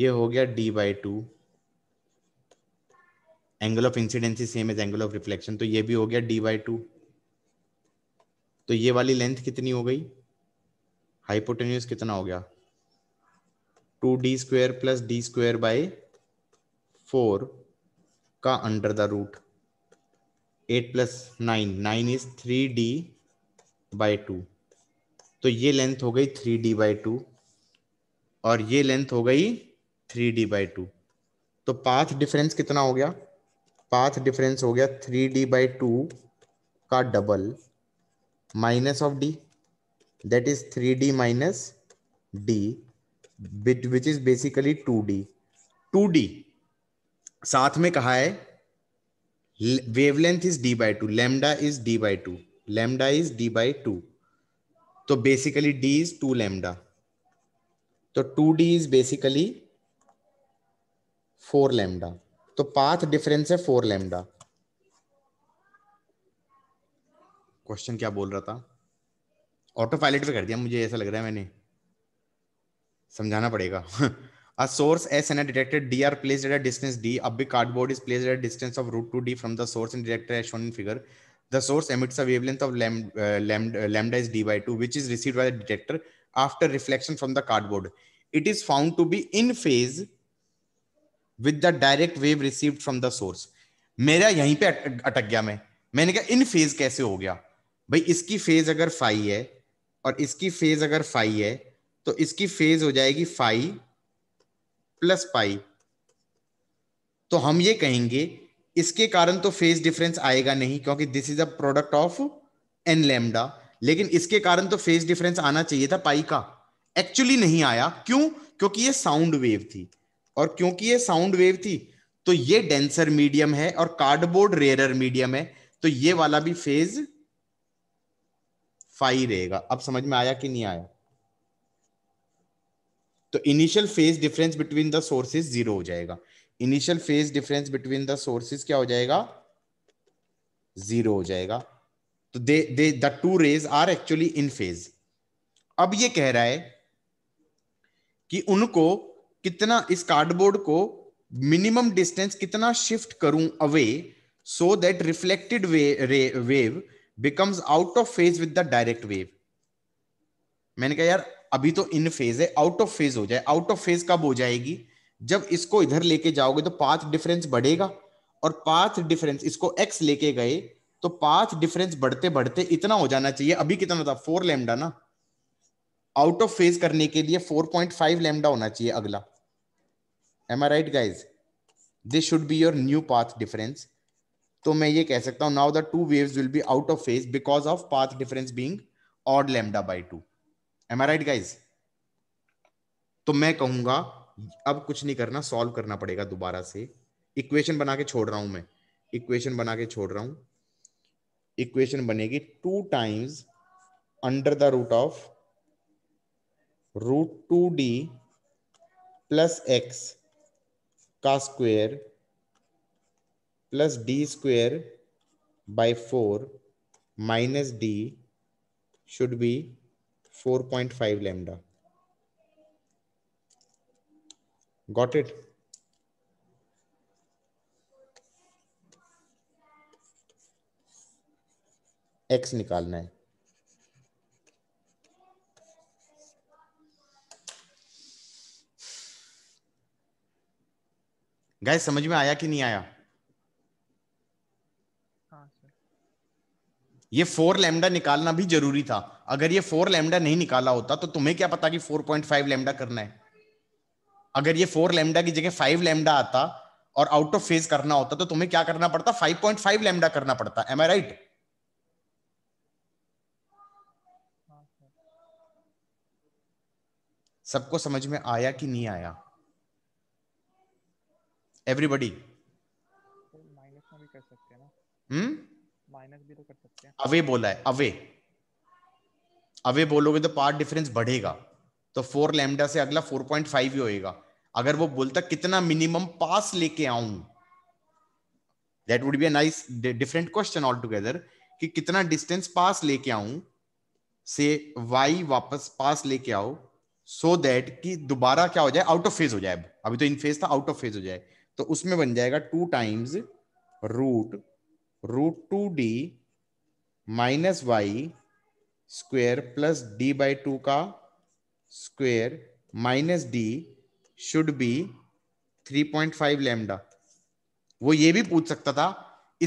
ये हो गया D by two angle of incidency same as angle of reflection तो ये भी हो गया डी बाई टू तो ये वाली लेंथ कितनी हो गई हाइपोटेन्यूस कितना हो गया two D square plus D square by four का under the root eight plus nine nine is three D by two तो ये लेंथ हो गई थ्री डी बाई टू और ये लेंथ हो गई थ्री डी बाई टू तो पाथ डिफरेंस कितना हो गया पाथ डिफरेंस हो गया थ्री डी बाई टू का double minus of D that is three D minus D which is basically two D two D साथ में कहा है wavelength is D by two lambda is D by two lambda is D by two तो basically D is two lambda तो two D is basically four lambda तो path difference है four lambda question क्या बोल रहा था auto pilot पे कर दिया मुझे ऐसा लग रहा है मैंने समझाना पड़ेगा A source S and a detector D are placed at a distance D. A big cardboard is placed at a distance of root 2D from the source and detector as shown in figure. The source emits a wavelength of lambda, uh, lambda, lambda is D by 2, which is received by the detector after reflection from the cardboard. It is found to be in phase with the direct wave received from the source. मेरा यहीं पे अटक गया मैं मैंने कहा इन phase कैसे हो गया भाई इसकी फेज अगर फाइव है और इसकी फेज अगर फाइव है तो इसकी फेज हो जाएगी फाइव प्लस पाई तो हम ये कहेंगे इसके कारण तो फेज डिफरेंस आएगा नहीं क्योंकि this is a product of N lambda लेकिन इसके कारण तो फेज डिफरेंस आना चाहिए था पाई का एक्चुअली नहीं आया क्यों क्योंकि ये साउंड वेव थी और क्योंकि ये साउंड वेव थी तो ये डेंसर मीडियम है और कार्डबोर्ड रेयर मीडियम है तो ये वाला भी फेज फाइव रहेगा अब समझ में आया कि नहीं आया तो initial phase difference between the sources zero हो जाएगा initial phase difference between the sources क्या हो जाएगा जीरो हो जाएगा तो they they the two rays are actually in phase अब ये कह रहा है कि उनको कितना इस कार्डबोर्ड को मिनिमम डिस्टेंस कितना शिफ्ट करूं away so that reflected wave becomes out of phase with the direct wave मैंने कहा यार अभी तो इन फेज है आउट ऑफ फेज हो जाए आउट ऑफ फेज कब हो जाएगी जब इसको इधर लेके जाओगे तो पाथ डिफरेंस बढ़ेगा और पाथ डिफरेंस इसको एक्स लेके गए तो पाथ डिफरेंस बढ़ते बढ़ते इतना हो जाना चाहिए अभी कितना था फोर लेमडा ना आउट ऑफ फेज करने के लिए फोर पॉइंट फाइव लेमडा होना चाहिए अगला am I right guys this should be your new path difference तो मैं ये कह सकता हूं now the two waves will be out of phase because of path difference being odd lambda by two am I right guys तो मैं कहूंगा अब कुछ नहीं करना सॉल्व करना पड़ेगा दोबारा से इक्वेशन बना के छोड़ रहा हूं मैं इक्वेशन बना के छोड़ रहा हूं इक्वेशन बनेगी two times under the root of root two D plus X का square plus D square by four minus D should be 4.5 lambda. Got it? X निकालना है गाय समझ में आया कि नहीं आया हाँ, ये फोर लेमडा निकालना भी जरूरी था अगर ये फोर लेमडा नहीं निकाला होता तो तुम्हें क्या पता कि फोर पॉइंट फाइव लेमडा करना है अगर ये फोर लेमडा की जगह फाइव लेमडा आता और आउट ऑफ फेज करना होता तो तुम्हें क्या करना पड़ता फाइव पॉइंट फाइव लेमडा करना पड़ता एम आई राइट सबको समझ में आया कि नहीं आया एवरीबडी माइनस तो में भी कर सकते हैं ना हम्म माइनस भी तो कर सकते हैं अवे बोला है अवे अवे बोलोगे तो पार्ट डिफरेंस बढ़ेगा तो फोर लेमडा से अगला फोर पॉइंट फाइव ही होएगा अगर वो बोलता कितना मिनिमम पास लेके आऊं that would be nice different question all together कि कितना डिस्टेंस पास लेके आऊं से वाई वापस पास लेके आओ सो so दैट कि दोबारा क्या हो जाए आउट ऑफ फेज हो जाए अभी तो इन फेज था आउट ऑफ फेज हो जाए तो उसमें बन जाएगा two times root root two D minus Y square plus D by two का square minus D should be three point five lambda वो ये भी पूछ सकता था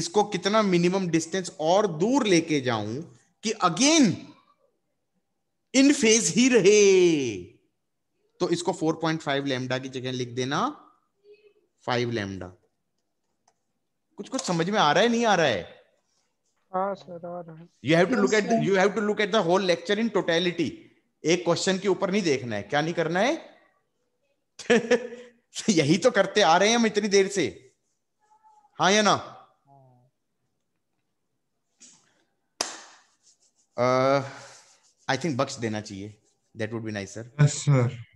इसको कितना मिनिमम डिस्टेंस और दूर लेके जाऊं कि अगेन इन फेज ही रहे तो इसको 4.5 लेमडा की जगह लिख देना 5 लेमडा कुछ कुछ समझ में आ रहा है नहीं आ रहा है you have to look at you have to look at the whole lecture in totality एक क्वेश्चन के ऊपर नहीं देखना है क्या नहीं करना है *laughs* यही तो करते आ रहे हैं हम इतनी देर से हाँ या ना आई थिंक बक्स देना चाहिए that would be nice sir sir